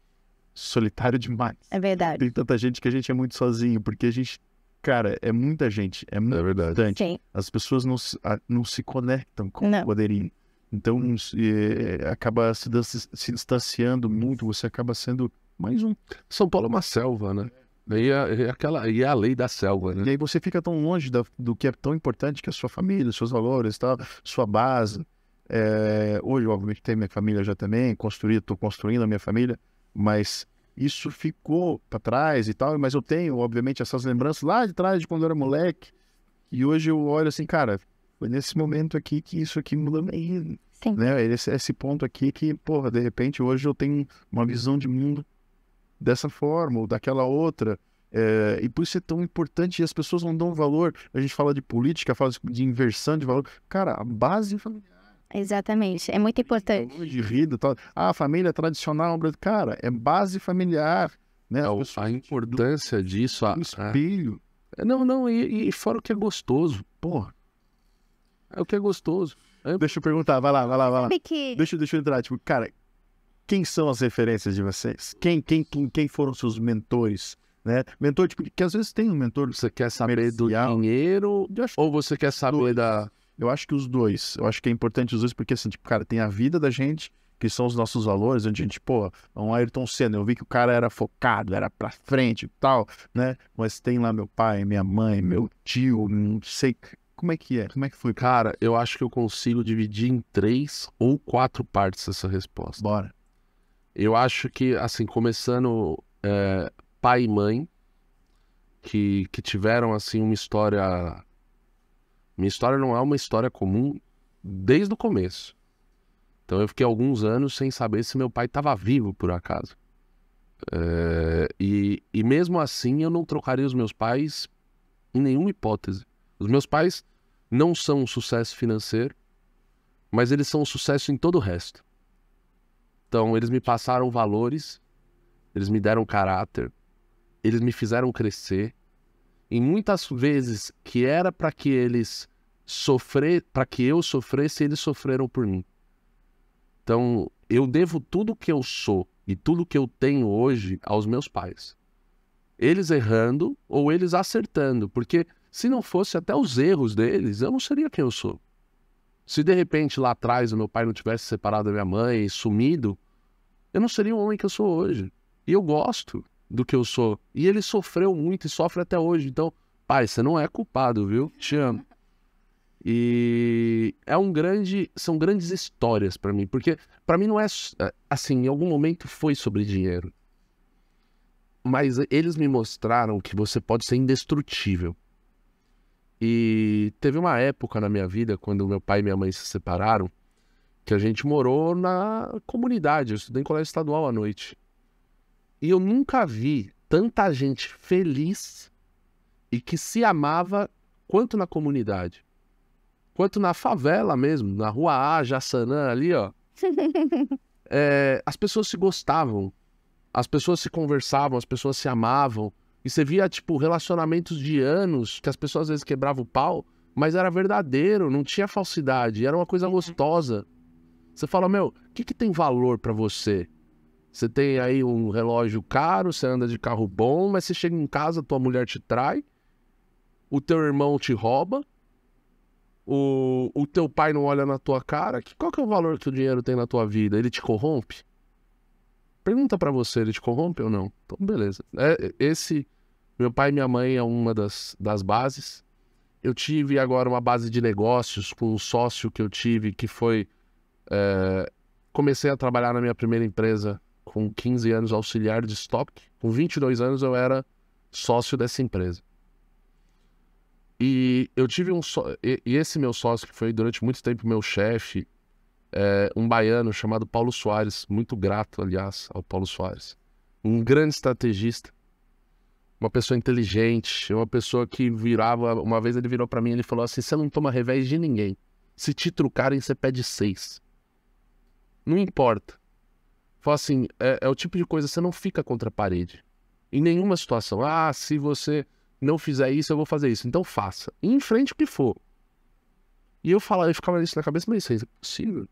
solitário demais. É verdade. Tem tanta gente que a gente é muito sozinho, porque a gente, cara, é muita gente, é muito é verdade. Sim. As pessoas não se, não se conectam com não. o poderinho. Então, é, acaba se, se distanciando muito, você acaba sendo mais um... São Paulo é uma selva, né? E é, é aquela, e é a lei da selva, né? E aí você fica tão longe da, do que é tão importante que é a sua família, os seus valores, tá? sua base. É, hoje, obviamente, tem minha família já também, construí, estou construindo a minha família, mas isso ficou para trás e tal. Mas eu tenho, obviamente, essas lembranças lá de trás de quando eu era moleque. E hoje eu olho assim, cara, foi nesse momento aqui que isso aqui mudou. meio. Sim. Né? Esse, esse ponto aqui que, porra, de repente hoje eu tenho uma visão de mundo dessa forma ou daquela outra. É, e por isso é tão importante e as pessoas não dão valor. A gente fala de política, fala de inversão de valor. Cara, a base familiar. Exatamente, é muito importante. De rida, tal. Ah, a família tradicional, cara, é base familiar. Né? a, a importância do... disso. A, espelho. É, não, não, e, e, fora o que é gostoso, porra. É o que é gostoso. É... Deixa eu perguntar, vai lá, vai lá, vai lá. Que... Deixa, deixa eu entrar. Tipo, cara, quem são as referências de vocês? Quem, quem, quem, quem foram seus mentores? Né? Mentor, tipo, que às vezes tem um mentor. Você quer saber do dinheiro ou você quer saber dois. da. Eu acho que os dois. Eu acho que é importante os dois, porque assim, tipo, cara, tem a vida da gente, que são os nossos valores, onde a gente, pô, é um Ayrton Senna, eu vi que o cara era focado, era pra frente e tal, né? Mas tem lá meu pai, minha mãe, meu tio, não sei como é que é? Como é que foi? Cara, eu acho que eu consigo dividir em três ou quatro partes essa resposta. Bora. Eu acho que, assim, começando é, pai e mãe, que, que tiveram, assim, uma história. Minha história não é uma história comum desde o começo. Então eu fiquei alguns anos sem saber se meu pai estava vivo, por acaso. É, e, e mesmo assim eu não trocaria os meus pais em nenhuma hipótese. Os meus pais não são um sucesso financeiro, mas eles são um sucesso em todo o resto. Então, eles me passaram valores, eles me deram caráter, eles me fizeram crescer. E muitas vezes que era para que eles sofrer, para que eu sofresse, eles sofreram por mim. Então, eu devo tudo que eu sou e tudo que eu tenho hoje aos meus pais. Eles errando ou eles acertando, porque se não fosse até os erros deles, eu não seria quem eu sou. Se de repente lá atrás o meu pai não tivesse separado da minha mãe e sumido, eu não seria o homem que eu sou hoje. E eu gosto do que eu sou. E ele sofreu muito e sofre até hoje. Então, pai, você não é culpado, viu? Te amo. E é um grande, são grandes histórias para mim, porque para mim não é, é assim, em algum momento foi sobre dinheiro. Mas eles me mostraram que você pode ser indestrutível. E teve uma época na minha vida quando meu pai e minha mãe se separaram, que a gente morou na comunidade. Eu estudei em colégio estadual à noite. E eu nunca vi tanta gente feliz e que se amava quanto na comunidade. Quanto na favela mesmo, na rua A, Jaçanã, ali, ó. É, as pessoas se gostavam, as pessoas se conversavam, as pessoas se amavam. E você via, tipo, relacionamentos de anos que as pessoas às vezes quebravam o pau, mas era verdadeiro, não tinha falsidade, era uma coisa uhum. gostosa. Você fala, meu, o que, que tem valor para você? Você tem aí um relógio caro, você anda de carro bom, mas você chega em casa, tua mulher te trai, o teu irmão te rouba, o, o teu pai não olha na tua cara. Que, qual que é o valor que o dinheiro tem na tua vida? Ele te corrompe? Pergunta para você, ele te corrompe ou não? Então, beleza. É, esse, meu pai e minha mãe é uma das, das bases. Eu tive agora uma base de negócios com um sócio que eu tive que foi é, comecei a trabalhar na minha primeira empresa com 15 anos, auxiliar de estoque. Com 22 anos, eu era sócio dessa empresa. E eu tive um. So... E esse meu sócio, que foi durante muito tempo meu chefe, é um baiano chamado Paulo Soares, muito grato, aliás, ao Paulo Soares. Um grande estrategista, uma pessoa inteligente, uma pessoa que virava. Uma vez ele virou para mim e ele falou assim: Você não toma revés de ninguém. Se te trucarem, você pede seis. Não importa. Fala assim, é, é o tipo de coisa, você não fica contra a parede. Em nenhuma situação. Ah, se você não fizer isso, eu vou fazer isso. Então faça. E enfrente o que for. E eu falava, eu ficava isso na cabeça, mas isso é impossível.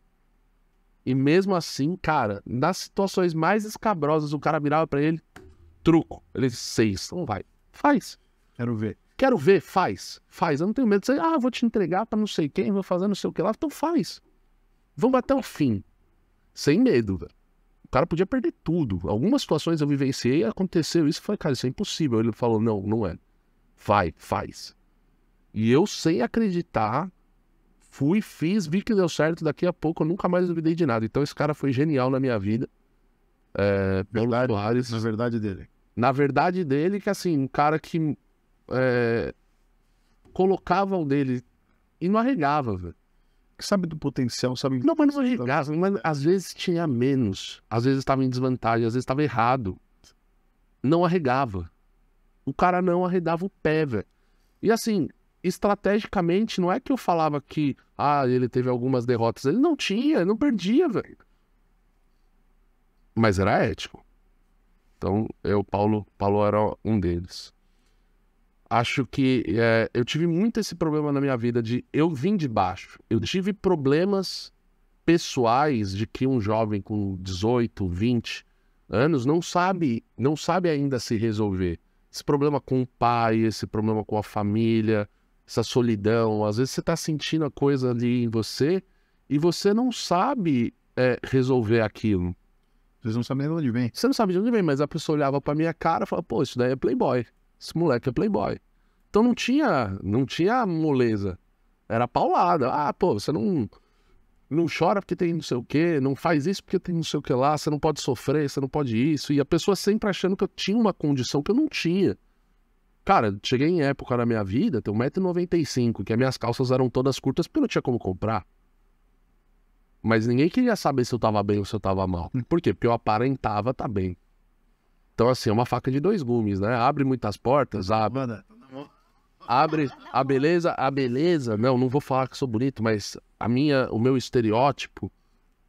E mesmo assim, cara, nas situações mais escabrosas, o cara virava para ele, truco. Ele disse, seis, não vai. Faz. Quero ver. Quero ver, faz. Faz. Eu não tenho medo de dizer, ah, vou te entregar para não sei quem, vou fazer não sei o que lá. Então faz. Vamos até o fim. Sem medo, velho. O cara podia perder tudo. Algumas situações eu vivenciei, aconteceu isso, foi, cara, isso é impossível. Ele falou, não, não é. Vai, faz. E eu sem acreditar, fui, fiz, vi que deu certo, daqui a pouco eu nunca mais duvidei de nada. Então esse cara foi genial na minha vida. É, verdade, Soares, na verdade dele. Na verdade dele, que assim, um cara que é, colocava o dele e não arregava, velho sabe do potencial, sabe. Não, mas não gasta, mas às vezes tinha menos, às vezes estava em desvantagem, às vezes estava errado. Não arregava. O cara não arredava o pé, velho. E assim, estrategicamente, não é que eu falava que, ah, ele teve algumas derrotas. Ele não tinha, não perdia, velho. Mas era ético. Então, eu, Paulo, Paulo era um deles acho que é, eu tive muito esse problema na minha vida de eu vim de baixo. Eu tive problemas pessoais de que um jovem com 18, 20 anos não sabe, não sabe ainda se resolver. Esse problema com o pai, esse problema com a família, essa solidão. Às vezes você está sentindo a coisa ali em você e você não sabe é, resolver aquilo. Vocês não sabem de onde vem. Você não sabe de onde vem, mas a pessoa olhava pra minha cara e falava, pô, isso daí é playboy esse moleque é playboy. Então não tinha, não tinha moleza. Era paulada. Ah, pô, você não não chora porque tem não sei o quê, não faz isso porque tem não sei o que lá, você não pode sofrer, você não pode isso. E a pessoa sempre achando que eu tinha uma condição que eu não tinha. Cara, cheguei em época da minha vida, tenho 1,95m, que as minhas calças eram todas curtas porque eu não tinha como comprar. Mas ninguém queria saber se eu tava bem ou se eu tava mal. Por quê? Porque eu aparentava tá bem. Então, assim, é uma faca de dois gumes, né? Abre muitas portas, abre. Manda. Abre a beleza, a beleza. Não, não vou falar que sou bonito, mas a minha, o meu estereótipo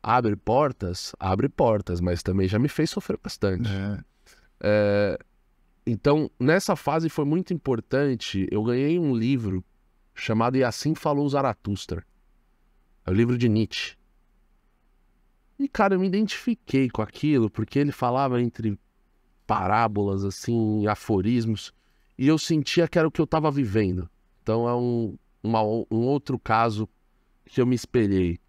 abre portas, abre portas, mas também já me fez sofrer bastante. É. É, então, nessa fase foi muito importante. Eu ganhei um livro chamado E Assim Falou Zaratustra. É o livro de Nietzsche. E, cara, eu me identifiquei com aquilo, porque ele falava entre parábolas, assim, aforismos, e eu sentia que era o que eu estava vivendo. Então é um, uma, um outro caso que eu me espelhei.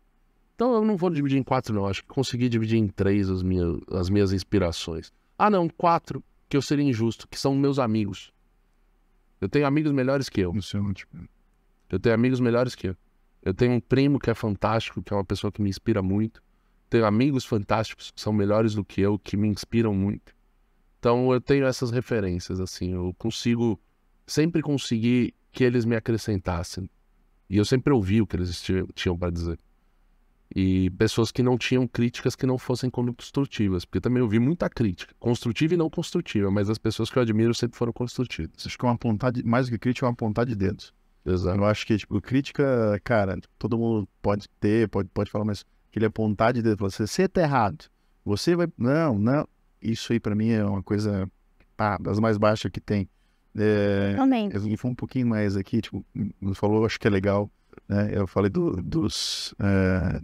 Então eu não vou dividir em quatro, não. Acho que consegui dividir em três as minhas, as minhas inspirações. Ah, não, quatro, que eu seria injusto, que são meus amigos. Eu tenho amigos melhores que eu. Eu tenho amigos melhores que eu. Eu tenho um primo que é fantástico, que é uma pessoa que me inspira muito. Tenho amigos fantásticos que são melhores do que eu, que me inspiram muito. Então eu tenho essas referências, assim, eu consigo, sempre consegui que eles me acrescentassem. E eu sempre ouvi o que eles tinham para dizer. E pessoas que não tinham críticas que não fossem construtivas, porque também ouvi muita crítica, construtiva e não construtiva, mas as pessoas que eu admiro sempre foram construtivas. Acho que é uma pontada, mais do que crítica, é uma pontada de dedos. Exato. Eu acho que, tipo, crítica, cara, todo mundo pode ter, pode, pode falar, mas que ele apontar de dedo, você, você tá errado, você vai, não, não, isso aí para mim é uma coisa pá, das mais baixas que tem. É, Também. E foi um pouquinho mais aqui, tipo, você falou, acho que é legal, né? Eu falei do, dos é,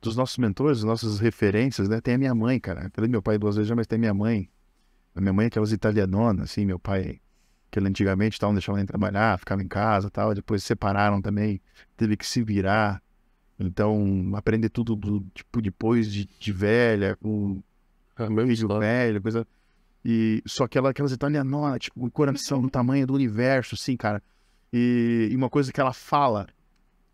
dos nossos mentores, nossas referências, né? Tem a minha mãe, cara. Falei meu pai duas vezes já, mas tem a minha mãe. A minha mãe é aquelas italianonas, assim, meu pai que ele antigamente tal, não deixava nem trabalhar, ficava em casa tal, depois separaram também, teve que se virar. Então, aprender tudo do, tipo, depois de, de velha, com é, meu filho né? velho, coisa. E só que ela, aquelas italianonas, tipo, o coração do tamanho do universo, assim, cara. E, e uma coisa que ela fala,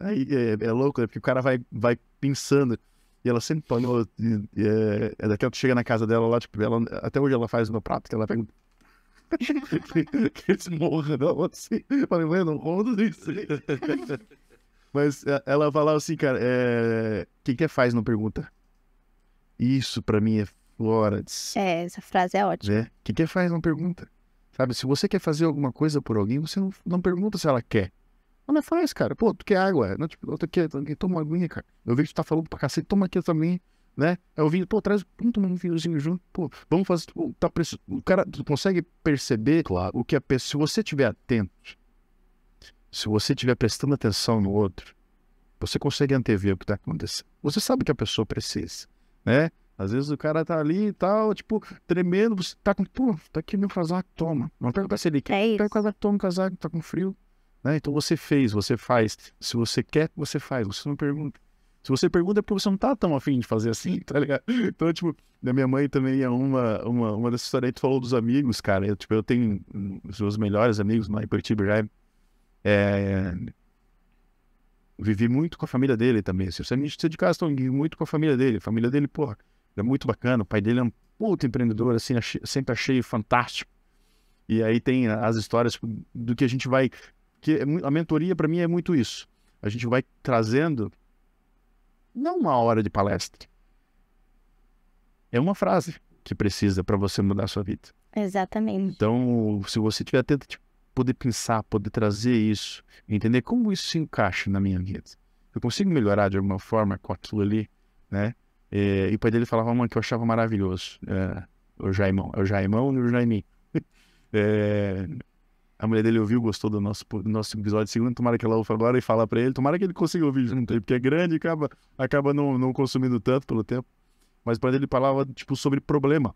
aí é, é, louco, né? Porque o cara vai, vai pensando. E ela sempre tornou. É, é daquela que chega na casa dela lá, tipo, ela, até hoje ela faz prato, prática, ela pega. que eles morram, não, assim. Falei, mano, onde isso? Mas é, ela falava assim, cara, é... quem quer faz não pergunta. Isso pra mim é é, essa frase é ótima. É, que quem faz não pergunta. Sabe, se você quer fazer alguma coisa por alguém, você não, não pergunta se ela quer. Ela faz, cara. Pô, tu quer água? Não, tipo, tu quer, tu quer, toma uma aguinha, cara. Eu vi que tu tá falando pra cacete, toma aqui também, né? Aí é eu pô, traz, vamos tomar um vinhozinho junto. Pô, vamos fazer, pô, tá preciso. O cara, tu consegue perceber claro. o que a pessoa, se você estiver atento, se você estiver prestando atenção no outro, você consegue antever o que tá acontecendo. Você sabe o que a pessoa precisa, né? Às vezes o cara tá ali e tal, tipo, tremendo, você tá com, pô, tá aqui meu casaco, toma. Não pergunta se ele é quer, é pega o casaco, toma o casaco, tá com frio. Né? Então você fez, você faz. Se você quer, você faz, você não pergunta. Se você pergunta é porque você não tá tão afim de fazer assim, tá ligado? Então, tipo, da minha mãe também é uma, uma, uma dessas histórias aí que tu falou dos amigos, cara. Eu, tipo, eu tenho os meus melhores amigos lá em Curitiba, é, vivi muito com a família dele também. Se você me de casa, então, vivi muito com a família dele. A família dele, porra, é muito bacana. O pai dele é um puto empreendedor, assim, achei, sempre achei fantástico. E aí tem as histórias do que a gente vai. que é A mentoria, para mim, é muito isso. A gente vai trazendo não uma hora de palestra. É uma frase que precisa para você mudar a sua vida. Exatamente. Então, se você tiver atento, tipo, poder pensar, poder trazer isso, entender como isso se encaixa na minha vida. Eu consigo melhorar de alguma forma com aquilo ali, né? É, e o pai dele falava uma que eu achava maravilhoso. É, é, o Jaimão. É o Jaimão e o Jaime. É, a mulher dele ouviu, gostou do nosso, do nosso episódio segundo. Tomara que ela ouça agora e fala para ele. Tomara que ele consiga ouvir junto aí, porque é grande e acaba, acaba não, não consumindo tanto pelo tempo. Mas o pai dele falava, tipo, sobre problema.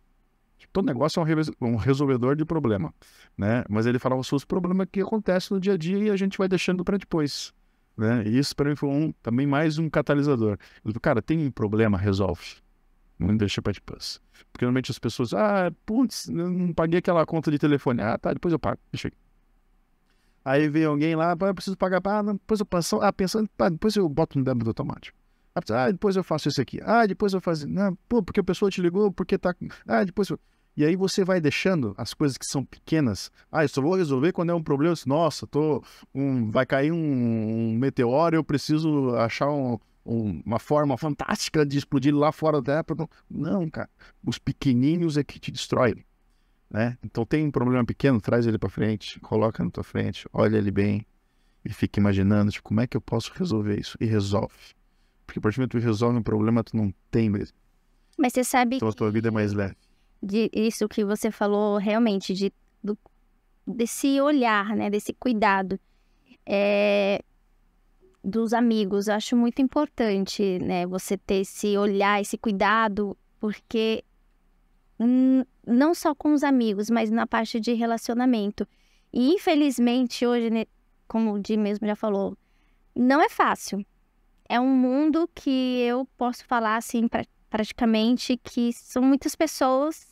Tipo, todo negócio é um, um resolvedor de problema, né? Mas ele falava sobre os problemas que acontecem no dia a dia e a gente vai deixando para depois. Né? E isso para mim foi um, também mais um catalisador. Eu, cara, tem um problema, resolve. Não deixa para depois. Porque normalmente as pessoas, ah, putz, não paguei aquela conta de telefone. Ah, tá, depois eu pago, deixa aí. Aí vem alguém lá, ah, eu preciso pagar, ah, não, depois eu passo, ah, pensando, ah, depois eu boto no débito automático. Ah, depois eu faço isso aqui. Ah, depois eu faço. Não, pô, porque a pessoa te ligou, porque tá. Ah, depois eu. E aí você vai deixando as coisas que são pequenas. Ah, eu só vou resolver quando é um problema. Nossa, tô um, vai cair um, um meteoro, eu preciso achar um, um, uma forma fantástica de explodir lá fora da Terra. Pra... Não, cara. Os pequenininhos é que te destroem. Né? Então tem um problema pequeno, traz ele para frente, coloca na tua frente, olha ele bem e fica imaginando, tipo, como é que eu posso resolver isso? E resolve. Porque a partir do momento que tu resolve um problema, tu não tem mesmo. Mas você sabe Então a tua vida é mais leve de isso que você falou realmente, de, do, desse olhar, né? Desse cuidado é, dos amigos. Eu acho muito importante, né? Você ter esse olhar, esse cuidado, porque não só com os amigos, mas na parte de relacionamento. E infelizmente hoje, né, como o Di mesmo já falou, não é fácil. É um mundo que eu posso falar assim pra, praticamente que são muitas pessoas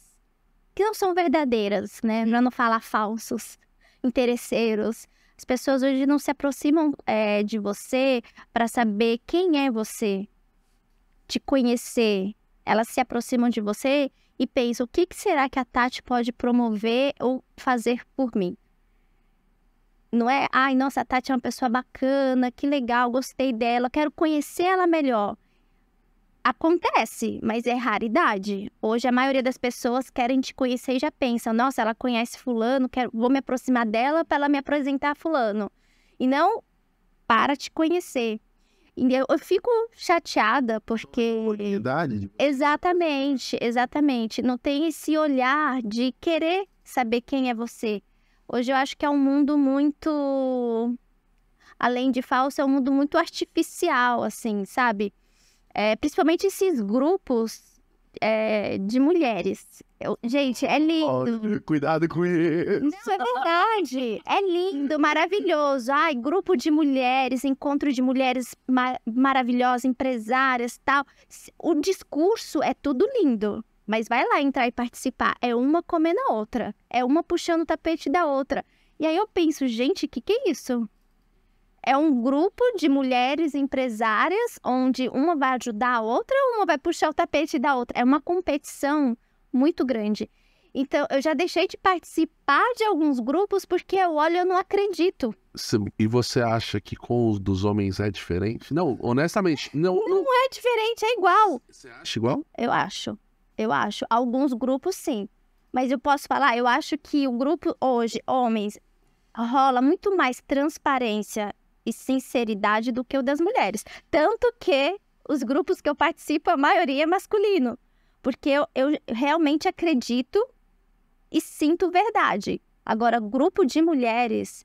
que não são verdadeiras, né? Uhum. Pra não falar falsos, interesseiros. As pessoas hoje não se aproximam é, de você para saber quem é você, te conhecer. Elas se aproximam de você e pensam: o que, que será que a Tati pode promover ou fazer por mim? Não é, ai, nossa, a Tati é uma pessoa bacana, que legal, gostei dela, quero conhecer ela melhor. Acontece, mas é raridade. Hoje a maioria das pessoas querem te conhecer e já pensam: nossa, ela conhece Fulano, quero, vou me aproximar dela para ela me apresentar a Fulano. E não para te conhecer. E eu, eu fico chateada porque. Oportunidade. Exatamente, exatamente. Não tem esse olhar de querer saber quem é você. Hoje eu acho que é um mundo muito. Além de falso, é um mundo muito artificial, assim, sabe? É, principalmente esses grupos é, de mulheres. Eu, gente, é lindo. Oh, cuidado com isso. Não, é verdade. É lindo, maravilhoso. Ai, grupo de mulheres, encontro de mulheres ma maravilhosas, empresárias tal. O discurso é tudo lindo. Mas vai lá entrar e participar. É uma comendo a outra. É uma puxando o tapete da outra. E aí eu penso, gente, o que, que é isso? É um grupo de mulheres empresárias onde uma vai ajudar a outra, uma vai puxar o tapete da outra. É uma competição muito grande. Então, eu já deixei de participar de alguns grupos porque eu olho eu não acredito. E você acha que com os dos homens é diferente? Não, honestamente, não. Não, não é diferente, é igual. Você acha igual? Eu acho. Eu acho. Alguns grupos, sim. Mas eu posso falar, eu acho que o grupo hoje, homens, rola muito mais transparência e sinceridade do que o das mulheres. Tanto que os grupos que eu participo, a maioria é masculino. Porque eu, eu realmente acredito e sinto verdade. Agora, grupo de mulheres,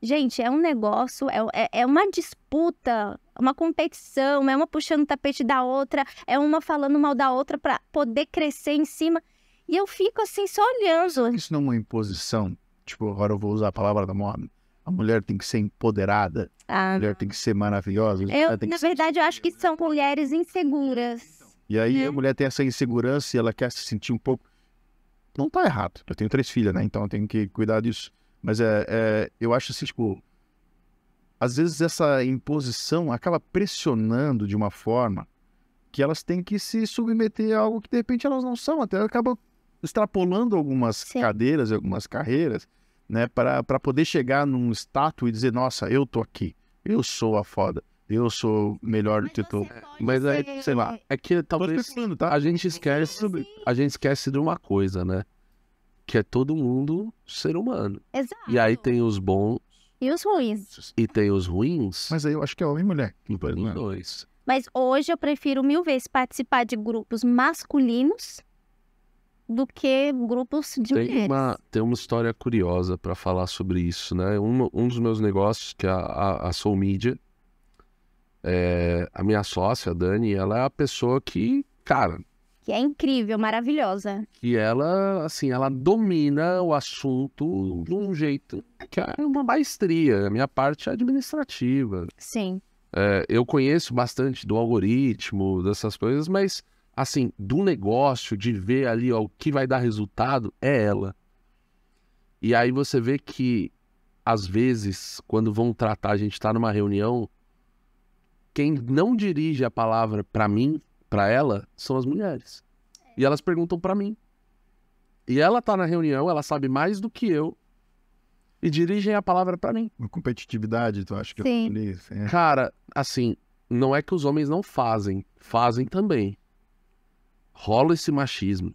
gente, é um negócio, é, é, é uma disputa, uma competição, é uma puxando o tapete da outra, é uma falando mal da outra para poder crescer em cima. E eu fico assim, só olhando. Isso não é uma imposição? Tipo, agora eu vou usar a palavra da moda a mulher tem que ser empoderada, ah, a mulher tem que ser maravilhosa. Eu, na verdade, ser... eu acho que são mulheres inseguras. E aí né? a mulher tem essa insegurança e ela quer se sentir um pouco. Não tá errado. Eu tenho três filhas, né? Então eu tenho que cuidar disso. Mas é, é eu acho assim, tipo. Às vezes essa imposição acaba pressionando de uma forma que elas têm que se submeter a algo que de repente elas não são, até acabam extrapolando algumas Sim. cadeiras, algumas carreiras né, para poder chegar num status e dizer, nossa, eu tô aqui, eu sou a foda, eu sou melhor do que tu. Mas aí, ser... sei lá, é que talvez tá? a gente esquece, a gente esquece de uma coisa, né? Que é todo mundo ser humano. Exato. E aí tem os bons e os ruins. E tem os ruins. Mas aí eu acho que é homem e mulher. Os né? dois. Mas hoje eu prefiro mil vezes participar de grupos masculinos do que grupos de tem mulheres. Uma, tem uma história curiosa para falar sobre isso, né? Um, um dos meus negócios, que é a, a, a Soul Media, é, a minha sócia, a Dani, ela é a pessoa que, cara... Que é incrível, maravilhosa. Que ela, assim, ela domina o assunto de um jeito que é uma maestria. Né? A minha parte é administrativa. Sim. É, eu conheço bastante do algoritmo, dessas coisas, mas assim, do negócio, de ver ali ó, o que vai dar resultado, é ela. E aí você vê que, às vezes, quando vão tratar, a gente está numa reunião, quem não dirige a palavra para mim, para ela, são as mulheres. É. E elas perguntam para mim. E ela tá na reunião, ela sabe mais do que eu. E dirigem a palavra para mim. Uma competitividade, tu acha que Sim. eu falei? É. Cara, assim, não é que os homens não fazem, fazem também rola esse machismo.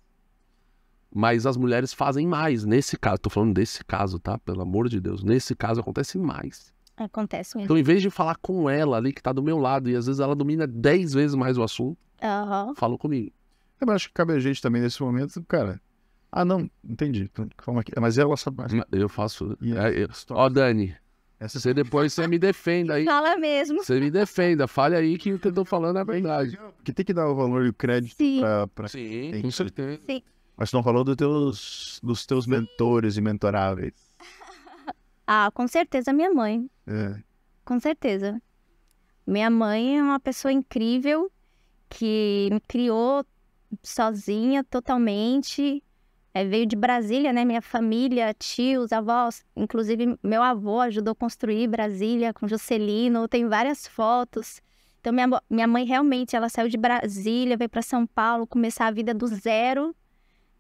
Mas as mulheres fazem mais. Nesse caso, tô falando desse caso, tá? Pelo amor de Deus. Nesse caso acontece mais. Acontece mesmo. Então, em vez de falar com ela ali, que tá do meu lado, e às vezes ela domina dez vezes mais o assunto, uhum. falou comigo. Eu acho que cabe a gente também nesse momento, cara. Ah, não, entendi. Então, calma aqui. Mas ela sabe mais. Eu faço. É, ó, oh, Dani, essa... Você depois você me defenda aí. Fala mesmo. Você me defenda, fale aí que o que eu tô falando é verdade. Que tem que dar o valor e o crédito Sim. pra, pra... Sim, tem com certeza. Sim. Mas não falou do teus, dos teus Sim. mentores e mentoráveis. Ah, com certeza minha mãe. É. Com certeza. Minha mãe é uma pessoa incrível que me criou sozinha totalmente. É, veio de Brasília, né? Minha família, tios, avós, inclusive meu avô ajudou a construir Brasília com Juscelino, tem várias fotos. Então minha, minha mãe realmente, ela saiu de Brasília, veio para São Paulo, começar a vida do zero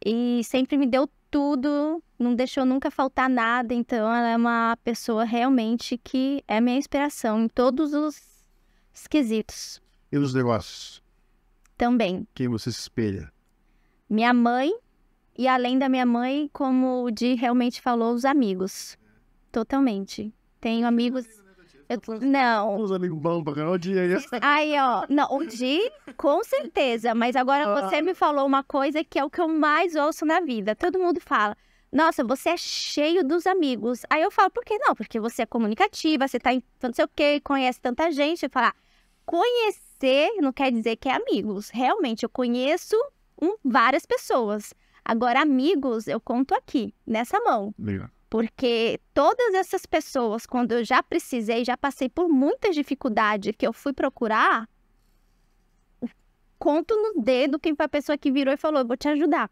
e sempre me deu tudo, não deixou nunca faltar nada. Então ela é uma pessoa realmente que é minha inspiração em todos os esquisitos. E nos negócios? Também. Quem você se espelha? Minha mãe, e além da minha mãe, como o Di realmente falou, os amigos. Totalmente. Tenho amigos. Eu, não. Os amigos bons pra ganhar o dia aí. Aí, ó. Não, o Di, com certeza. Mas agora ah. você me falou uma coisa que é o que eu mais ouço na vida. Todo mundo fala. Nossa, você é cheio dos amigos. Aí eu falo, por que não? Porque você é comunicativa, você tá em não sei o quê, conhece tanta gente. Eu falo, ah, conhecer não quer dizer que é amigos. Realmente, eu conheço um, várias pessoas. Agora, amigos, eu conto aqui, nessa mão. Legal. Porque todas essas pessoas, quando eu já precisei, já passei por muitas dificuldades que eu fui procurar, conto no dedo quem foi a pessoa que virou e falou: Eu vou te ajudar.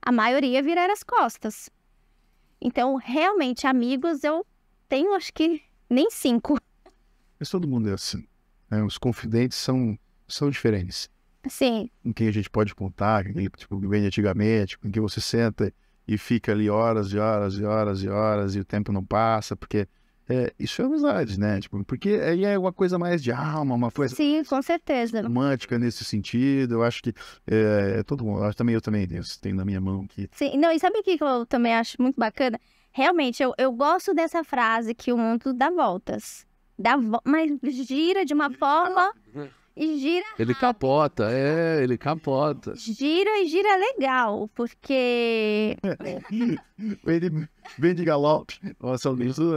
A maioria viraram as costas. Então, realmente, amigos, eu tenho acho que nem cinco. Mas todo mundo é assim. Né? Os confidentes são, são diferentes. Sim. Com quem a gente pode contar, aquele tipo que vem antigamente, com quem você senta e fica ali horas e horas e horas e horas e o tempo não passa, porque é, isso é amizade, né? Tipo, porque aí é uma coisa mais de alma, uma coisa. Sim, com certeza. Romântica nesse sentido. Eu acho que é, é todo mundo. Eu também eu também tenho, tenho na minha mão aqui. Sim, não, e sabe o que eu também acho muito bacana? Realmente, eu, eu gosto dessa frase que o mundo dá voltas. Dá vo... Mas gira de uma forma e gira. Ele capota, é, ele capota. Gira e gira legal, porque. vem, de, vem de galope. Nossa, isso.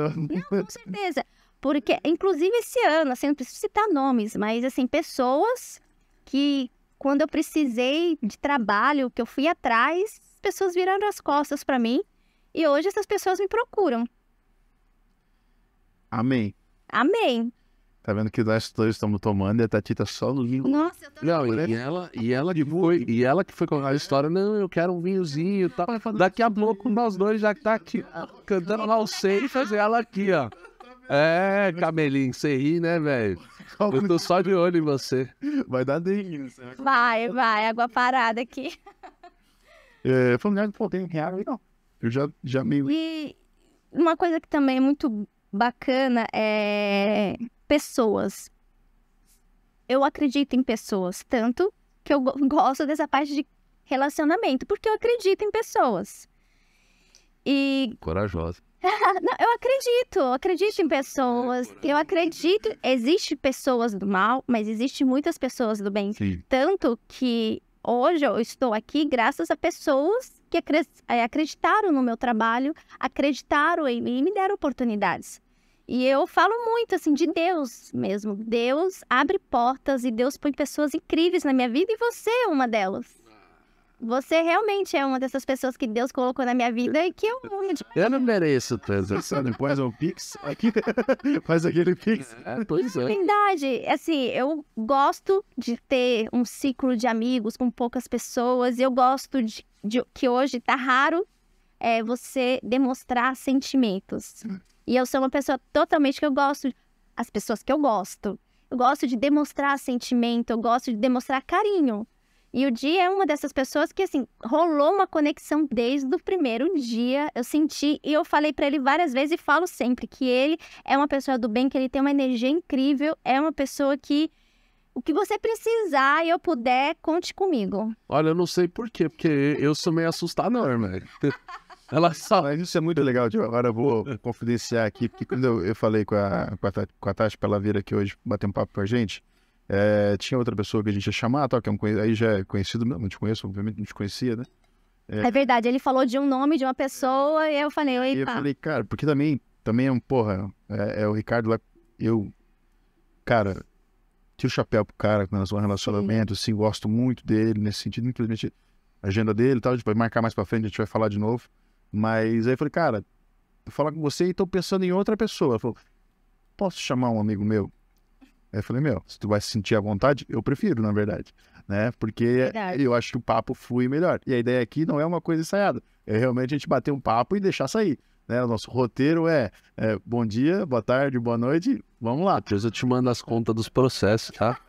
com certeza. Porque, inclusive, esse ano, assim, não preciso citar nomes, mas assim, pessoas que quando eu precisei de trabalho, que eu fui atrás, pessoas viraram as costas para mim. E hoje essas pessoas me procuram. Amém. Amém. Tá vendo que nós dois estamos tomando e a Tatita só no vinho. Nossa, eu tô Não, e ela, e ela que foi, e ela que foi contar a história, não, eu quero um vinhozinho e tá. tal. Daqui a pouco nós dois já tá aqui cantando lá os seixas e ela aqui, ó. É, camelinho, você ri, né, velho? Eu tô só de olho em você. Vai dar dengue. Né? Vai, vai, água parada aqui. É, familiar, pô, tem real, não. Eu já, já meio... E uma coisa que também é muito bacana é pessoas. Eu acredito em pessoas, tanto que eu gosto dessa parte de relacionamento, porque eu acredito em pessoas. E corajosa. Não, eu acredito, eu acredito em pessoas. É, eu acredito, existe pessoas do mal, mas existe muitas pessoas do bem. Sim. Tanto que hoje eu estou aqui graças a pessoas que é, acreditaram no meu trabalho, acreditaram em mim e me deram oportunidades. E eu falo muito assim de Deus mesmo. Deus abre portas e Deus põe pessoas incríveis na minha vida e você é uma delas. Você realmente é uma dessas pessoas que Deus colocou na minha vida e que eu amo de... Eu não mereço transação, depois um pix, aqui, faz aquele pix. É, pois é. Na verdade, assim, eu gosto de ter um ciclo de amigos com poucas pessoas. Eu gosto de, de que hoje tá raro é, você demonstrar sentimentos. E eu sou uma pessoa totalmente que eu gosto as pessoas que eu gosto. Eu gosto de demonstrar sentimento, eu gosto de demonstrar carinho. E o Dia é uma dessas pessoas que, assim, rolou uma conexão desde o primeiro dia. Eu senti e eu falei para ele várias vezes e falo sempre que ele é uma pessoa do bem, que ele tem uma energia incrível, é uma pessoa que o que você precisar e eu puder, conte comigo. Olha, eu não sei por quê, porque eu sou meio assustador, irmã? Né? Ela só... Mas isso é muito legal, tio. agora eu vou confidenciar aqui, porque quando eu, eu falei com a, com, a, com a Tati pra ela vir aqui hoje bater um papo com a gente, é, tinha outra pessoa que a gente ia chamar, tal, que é um, aí já é conhecido, mesmo. não te conheço, obviamente não te conhecia, né? É. é. verdade, ele falou de um nome de uma pessoa e eu falei, oi, Eu falei, cara, porque também, também é um, porra, é, é o Ricardo lá, eu, cara, tiro o chapéu pro cara com relação ao relacionamento, Sim. assim, gosto muito dele nesse sentido, infelizmente a agenda dele e tal, a gente vai marcar mais pra frente, a gente vai falar de novo. Mas aí eu falei, cara, falar com você e tô pensando em outra pessoa. falou, posso chamar um amigo meu? Aí eu falei, meu, se tu vai se sentir à vontade, eu prefiro, na verdade, né? Porque verdade. eu acho que o papo flui melhor. E a ideia aqui não é uma coisa ensaiada, é realmente a gente bater um papo e deixar sair. Né? O nosso roteiro é, é bom dia, boa tarde, boa noite, vamos lá. Depois eu te mando as contas dos processos, tá?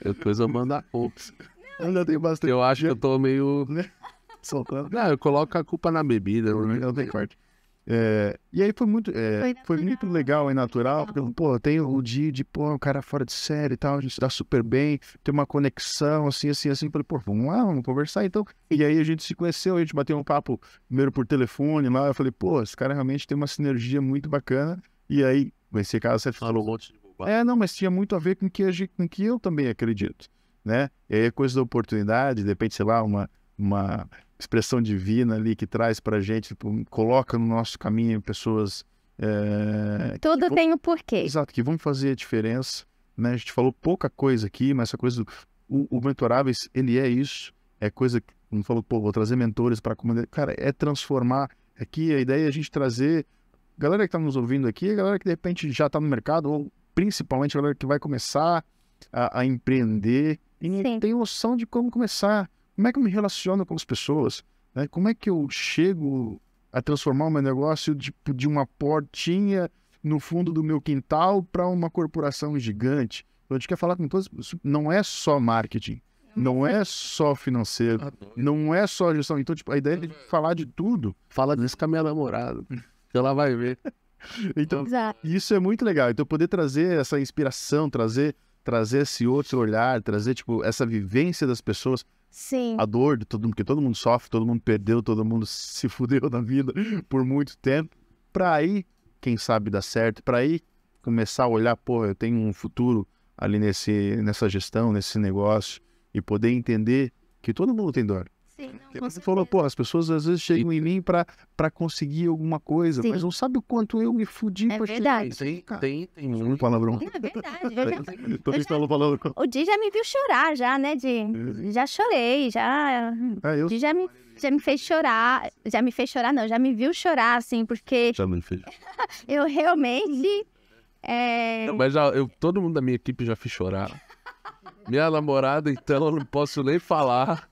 Depois eu mando a conta. Ainda tem bastante. Eu acho que eu tô meio né? soltando. Não, eu coloco a culpa na bebida, não né? tem corte. É, e aí foi muito, é, foi, foi, muito legal e natural, porque, pô, tem o dia de, pô, um cara fora de série e tal, a gente se dá super bem, tem uma conexão, assim, assim, assim, falei, pô, vamos lá, vamos conversar, então, e aí a gente se conheceu, a gente bateu um papo, primeiro por telefone lá, eu falei, pô, esse cara realmente tem uma sinergia muito bacana, e aí, nesse caso, você falou um monte de bobagem. É, não, mas tinha muito a ver com que, a gente, com que eu também acredito, né, e aí é coisa da oportunidade, de repente, sei lá, uma, uma expressão divina ali que traz para gente, tipo, coloca no nosso caminho pessoas. É, Tudo tem o um porquê. Exato, que vão fazer a diferença. Né? A gente falou pouca coisa aqui, mas essa coisa do. O, o Mentoráveis, ele é isso. É coisa que. Não falou, pô, vou trazer mentores para a Cara, é transformar. Aqui é a ideia é a gente trazer. Galera que está nos ouvindo aqui, galera que de repente já está no mercado, ou principalmente a galera que vai começar a, a empreender e tem noção de como começar. Como é que eu me relaciono com as pessoas? Né? Como é que eu chego a transformar o meu negócio de, tipo, de uma portinha no fundo do meu quintal para uma corporação gigante? Então, a gente quer falar com todos? Não é só marketing, não é só financeiro, ah, não é só gestão. Então, tipo, a ideia é de uhum. falar de tudo. Fala disso com a minha namorada, ela vai ver. Então, isso é muito legal. Então, poder trazer essa inspiração, trazer, trazer esse outro olhar, trazer, tipo, essa vivência das pessoas Sim. A dor de todo mundo, porque todo mundo sofre, todo mundo perdeu, todo mundo se fudeu na vida por muito tempo. Pra aí, quem sabe dar certo, pra aí começar a olhar, pô, eu tenho um futuro ali nesse, nessa gestão, nesse negócio, e poder entender que todo mundo tem dor. Sim, não, você falou, pô, as pessoas às vezes chegam em mim para conseguir alguma coisa, Sim. mas não sabe o quanto eu me fudi é pra verdade. chegar. Tem, tem, tem é muito palavrão. é verdade. Eu já, eu já, O Di já me viu chorar, já, né, Di? É. Já chorei, já. É, eu... Di já me, já me fez chorar. Já me fez chorar, não, já me viu chorar, assim, porque. Já me fez. eu realmente. É... Não, mas já, eu, todo mundo da minha equipe já fez chorar. Minha namorada, então, eu não posso nem falar.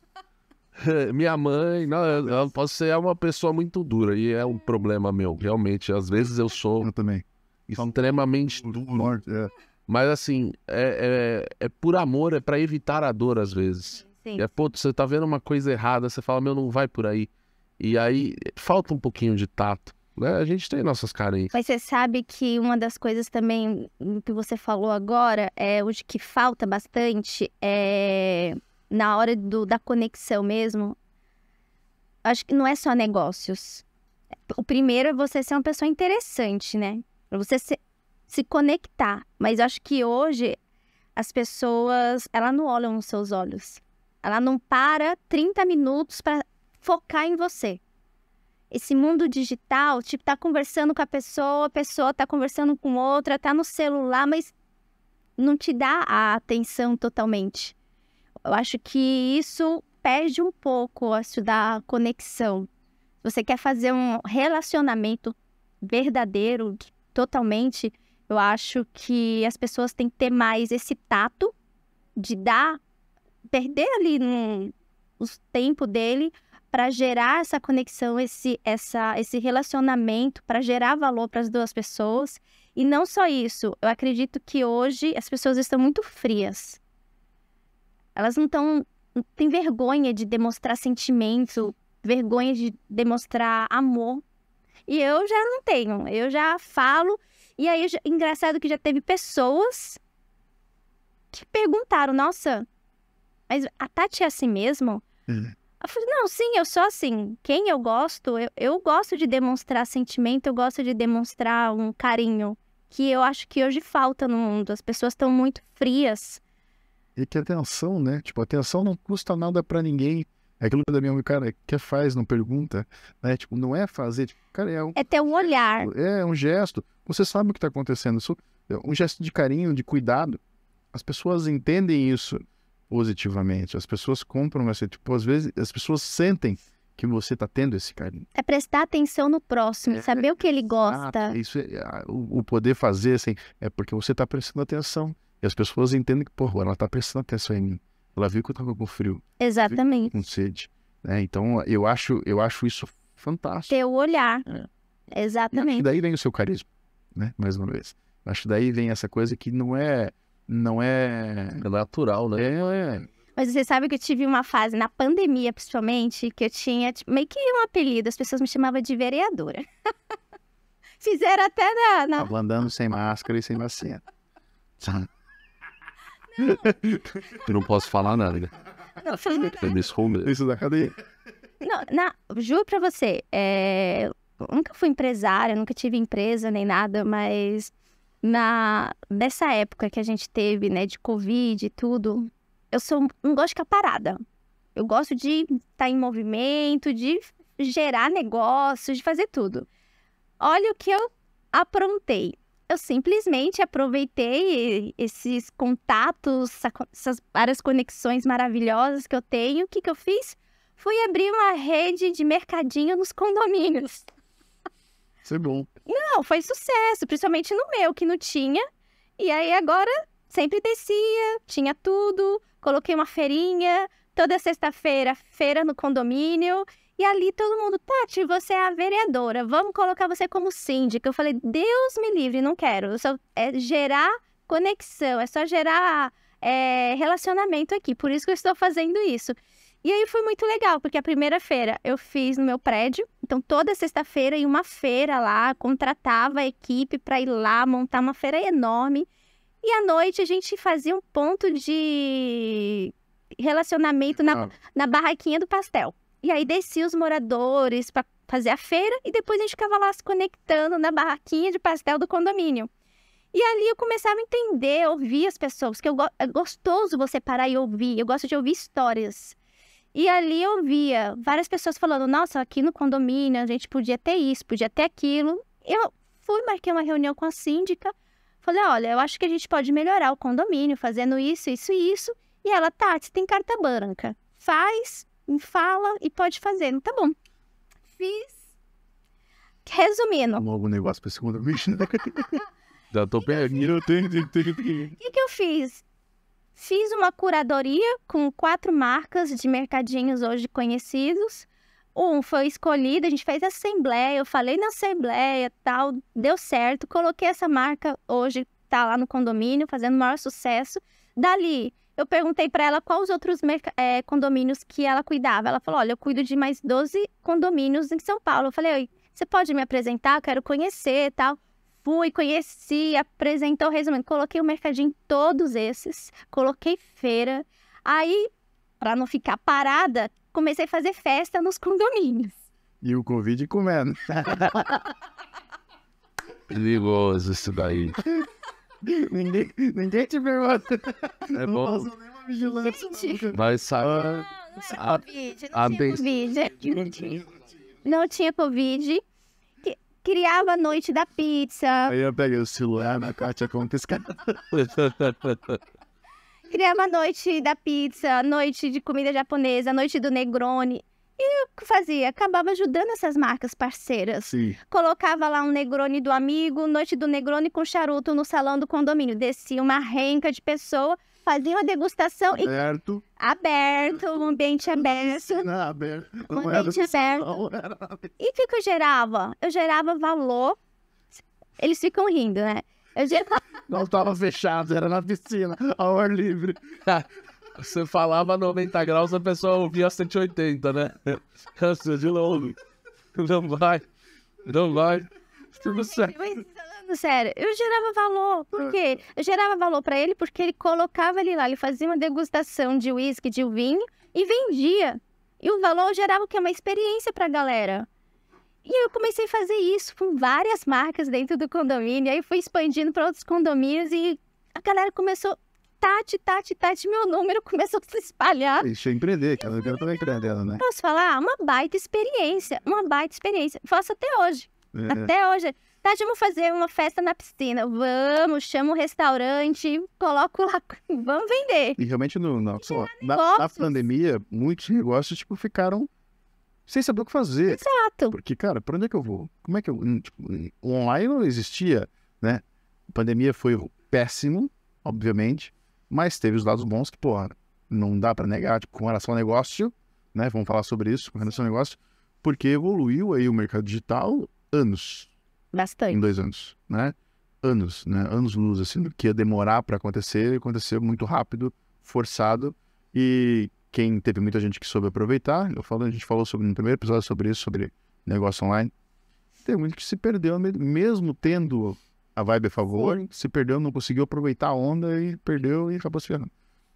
minha mãe, não, eu, eu posso ser uma pessoa muito dura e é um problema meu, realmente. Às vezes eu sou eu também. É extremamente duro. É. Mas assim, é, é, é, por amor, é para evitar a dor às vezes. Sim. É, pô, você tá vendo uma coisa errada, você fala, meu, não vai por aí. E aí falta um pouquinho de tato. Né? A gente tem nossas carências. Mas você sabe que uma das coisas também hum, que você falou agora é o que falta bastante é na hora do, da conexão mesmo, acho que não é só negócios. O primeiro é você ser uma pessoa interessante, né? Pra você se, se conectar. Mas eu acho que hoje as pessoas, ela não olham nos seus olhos. Ela não para 30 minutos para focar em você. Esse mundo digital, tipo, tá conversando com a pessoa, a pessoa tá conversando com outra, tá no celular, mas não te dá a atenção totalmente eu acho que isso perde um pouco isso da conexão. Você quer fazer um relacionamento verdadeiro, totalmente, eu acho que as pessoas têm que ter mais esse tato de dar, perder ali o tempo dele para gerar essa conexão, esse, essa, esse relacionamento, para gerar valor para as duas pessoas. E não só isso, eu acredito que hoje as pessoas estão muito frias. Elas não estão. têm vergonha de demonstrar sentimento, vergonha de demonstrar amor. E eu já não tenho. Eu já falo. E aí, engraçado que já teve pessoas que perguntaram: Nossa, mas a Tati é assim mesmo? Uhum. Eu falei, não, sim, eu sou assim. Quem eu gosto, eu, eu gosto de demonstrar sentimento, eu gosto de demonstrar um carinho que eu acho que hoje falta no mundo. As pessoas estão muito frias e que atenção, né? Tipo, atenção não custa nada para ninguém. É aquilo que da minha mãe, cara, que faz, não pergunta, né? Tipo, não é fazer, tipo, cara, é um... É ter um olhar. Tipo, é, um gesto. Você sabe o que tá acontecendo. Isso, é um gesto de carinho, de cuidado. As pessoas entendem isso positivamente. As pessoas compram assim tipo, às vezes as pessoas sentem que você tá tendo esse carinho. É prestar atenção no próximo, é, saber o que ele gosta. isso é, ah, o, o, poder fazer, assim, é porque você tá prestando atenção. E as pessoas entendem que, porra, ela tá prestando atenção em mim. Ela viu que eu tava com frio. Exatamente. Com sede. Né? então, eu acho, eu acho isso fantástico. Teu olhar. É. Exatamente. E daí vem o seu carisma, né? Mais uma vez. Acho que daí vem essa coisa que não é. Não é. É natural, né? É, é. Mas você sabe que eu tive uma fase, na pandemia principalmente, que eu tinha tipo, meio que um apelido, as pessoas me chamavam de vereadora. Fizeram até na. na... andando sem máscara e sem vacina. Eu não posso falar nada. Né? Não, fala nada. Isso da cadeia. Não, não, juro pra você, é, eu nunca fui empresária, nunca tive empresa nem nada, mas na, nessa época que a gente teve, né, de Covid e tudo, eu sou, não gosto de ficar parada. Eu gosto de estar tá em movimento, de gerar negócios, de fazer tudo. Olha o que eu aprontei eu simplesmente aproveitei esses contatos, essas várias conexões maravilhosas que eu tenho. O que, que eu fiz? Fui abrir uma rede de mercadinho nos condomínios. Isso é bom. Não, foi sucesso, principalmente no meu, que não tinha. E aí agora sempre descia, tinha tudo, coloquei uma feirinha, toda sexta-feira, feira no condomínio. E ali todo mundo, Tati, você é a vereadora, vamos colocar você como síndica. Eu falei, Deus me livre, não quero. Só, é gerar conexão, é só gerar é, relacionamento aqui. Por isso que eu estou fazendo isso. E aí foi muito legal, porque a primeira feira eu fiz no meu prédio. Então, toda sexta-feira e uma feira lá, contratava a equipe para ir lá montar uma feira enorme. E à noite a gente fazia um ponto de relacionamento na, ah. na barraquinha do pastel. E aí descia os moradores para fazer a feira e depois a gente ficava lá se conectando na barraquinha de pastel do condomínio. E ali eu começava a entender, ouvir as pessoas, que eu go é gostoso você parar e ouvir. Eu gosto de ouvir histórias. E ali eu via várias pessoas falando: "Nossa, aqui no condomínio a gente podia ter isso, podia ter aquilo". Eu fui marquei uma reunião com a síndica. Falei: "Olha, eu acho que a gente pode melhorar o condomínio fazendo isso, isso e isso". E ela: tá, você tem carta branca. Faz fala e pode fazer. Então, tá bom. Fiz. Resumindo. Logo um negócio para segunda vez. Já tô então, assim, pegando. O que, que eu fiz? Fiz uma curadoria com quatro marcas de mercadinhos hoje conhecidos. Um foi escolhido, a gente fez assembleia, eu falei na assembleia, tal, deu certo. Coloquei essa marca hoje, tá lá no condomínio, fazendo maior sucesso. Dali, eu perguntei para ela quais os outros é, condomínios que ela cuidava. Ela falou: Olha, eu cuido de mais 12 condomínios em São Paulo. Eu falei: Oi, você pode me apresentar? Eu quero conhecer tal. Fui, conheci, apresentou, resumindo, coloquei o mercadinho em todos esses, coloquei feira. Aí, para não ficar parada, comecei a fazer festa nos condomínios. E o Covid comendo. Perigoso isso daí ninguém, ninguém te pergunta. É não bom. nenhuma vigilância. Gente. Mas sabe. Ah, não é ah, ah, tinha COVID. Não tinha, Covid. Criava a noite da pizza. Aí eu peguei o celular na Kátia confiscada. Criava a noite da pizza, a noite de comida japonesa, a noite do Negroni. E o que fazia? Acabava ajudando essas marcas parceiras. Sim. Colocava lá um Negroni do amigo, noite do Negroni com charuto no salão do condomínio. Descia uma renca de pessoa, fazia uma degustação aberto. e. Aberto. Um ambiente aberto. Não, aberto. Não um ambiente aberto. Não era... E o que, que eu gerava? Eu gerava valor. Eles ficam rindo, né? Eu gerava... Não estava fechado, era na piscina, ao ar livre. Você falava 90 graus, a pessoa ouvia 180, né? De longo. Não vai. Não vai. Tudo certo. Sério, eu gerava valor. Por quê? Eu gerava valor para ele porque ele colocava ele lá, ele fazia uma degustação de uísque, de vinho e vendia. E o valor gerava o que? Uma experiência para a galera. E eu comecei a fazer isso com várias marcas dentro do condomínio, aí fui expandindo para outros condomínios e a galera começou Tati, Tati, Tati, meu número começou a se espalhar. Deixa eu empreender, que eu também empreendendo, né? Posso falar? Ah, uma baita experiência, uma baita experiência. Faço até hoje. É. Até hoje. Tati, vamos fazer uma festa na piscina. Vamos, chama um restaurante, coloco lá, vamos vender. E realmente, no, no, só, na, na pandemia, muitos negócios, tipo, ficaram sem saber o que fazer. Exato. Porque, cara, para onde é que eu vou? Como é que eu. Hum, tipo, hum, online não existia, né? A pandemia foi péssimo, obviamente. Mas teve os lados bons que, pô, não dá para negar, tipo, com relação ao negócio, né? Vamos falar sobre isso, com relação ao negócio, porque evoluiu aí o mercado digital anos. Bastante. Em dois anos, né? Anos, né? Anos luz, assim, do que ia demorar para acontecer, aconteceu muito rápido, forçado, e quem teve muita gente que soube aproveitar, eu falo, a gente falou sobre no primeiro episódio sobre isso, sobre negócio online, tem muito que se perdeu, mesmo tendo a vibe a favor, se perdeu, não conseguiu aproveitar a onda e perdeu e acabou se ferrando.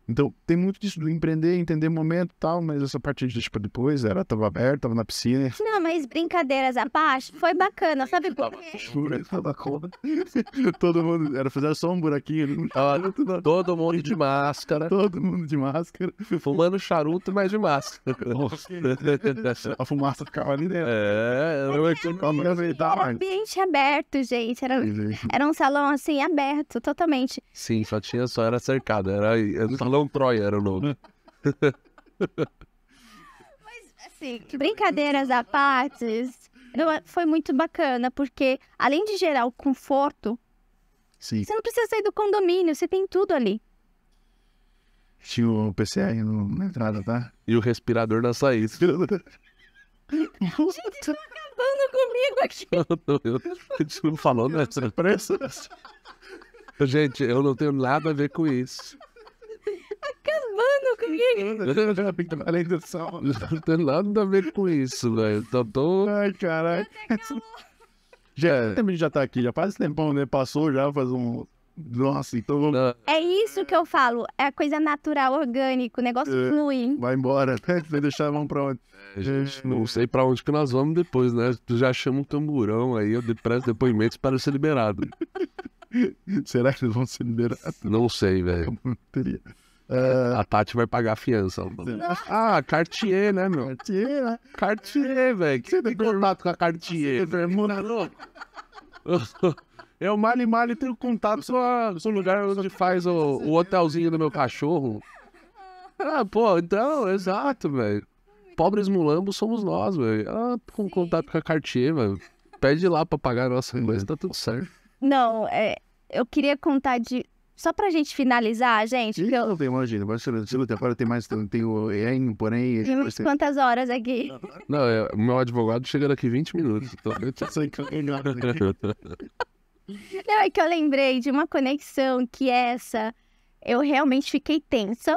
Então, tem muito disso do empreender, entender o momento e tal, mas essa parte de, tipo, depois era, tava aberto, tava na piscina. Não, mas brincadeiras à parte, foi bacana, sabe por quê? Jura, tava conta. Todo mundo, era fazer só um buraquinho. Olha, todo mundo de máscara. Todo mundo de máscara. Fumando charuto, mas de máscara. a fumaça ficava ali dentro. É, eu era um ambiente aberto, gente. Era, era um salão, assim, aberto, totalmente. Sim, só tinha, só era cercado, era um Salão Troia era o nome. Mas, assim, brincadeiras à parte, foi muito bacana, porque além de gerar o conforto, Sim. você não precisa sair do condomínio, você tem tudo ali. Tinha o PC aí no, na entrada, tá? E o respirador na saída. Gente, tá acabando comigo aqui. a gente não falou nessa. Né? Gente, eu não tenho nada a ver com isso acabando comigo. Além do sol. Não tem nada a ver com isso, velho. Tô, tô... Ai, caralho. Já, também já tá aqui, já faz tempão, né? Passou já, faz um. Nossa, então vamos. É isso que eu falo. É coisa natural, orgânico. O negócio é, flui. Hein? Vai embora. Vai deixar, vamos pra onde? É, gente, não sei pra onde que nós vamos depois, né? Tu já chama um tamburão aí, eu presto depoimentos para ser liberado. Será que eles vão ser liberados? Não sei, velho. Uh... A Tati vai pagar a fiança. ah, Cartier, né, meu? Cartier, né? Cartier, velho. Você tem contato com a Cartier? Você Eu, e mal tenho contato com o lugar onde faz o, o hotelzinho do meu cachorro. Ah, pô, então, exato, velho. Pobres mulambos somos nós, velho. Ah, com contato com a Cartier, velho. Pede lá pra pagar a nossa coisa, tá tudo certo. Não, é, eu queria contar de só pra gente finalizar, gente. Ih, eu... Imagina, Barcelona, agora tem mais, tem o EM, porém. Quantas horas aqui? Não, é, meu advogado chega daqui 20 minutos. Então... Não, é que eu lembrei de uma conexão que é essa eu realmente fiquei tensa.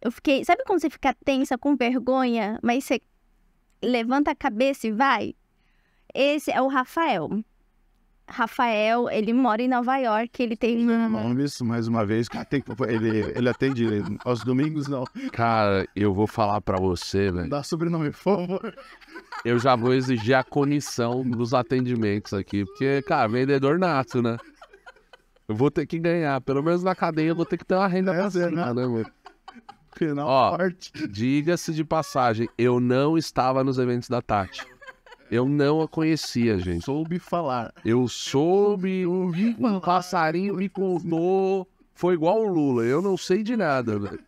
Eu fiquei. Sabe quando você fica tensa com vergonha, mas você levanta a cabeça e vai? Esse é o Rafael. Rafael, ele mora em Nova York, ele tem uma... isso mais uma vez, ele, ele atende aos domingos, não. Cara, eu vou falar pra você, velho. Dá sobrenome, por favor. Eu já vou exigir a comissão dos atendimentos aqui, porque, cara, vendedor nato, né? Eu vou ter que ganhar, pelo menos na cadeia eu vou ter que ter uma renda é, passiva, né, né meu? Final Ó, diga-se de passagem, eu não estava nos eventos da Tati. Eu não a conhecia, gente. Soube falar. Eu soube, ouvi, um passarinho me contou. Foi igual o Lula, eu não sei de nada, velho.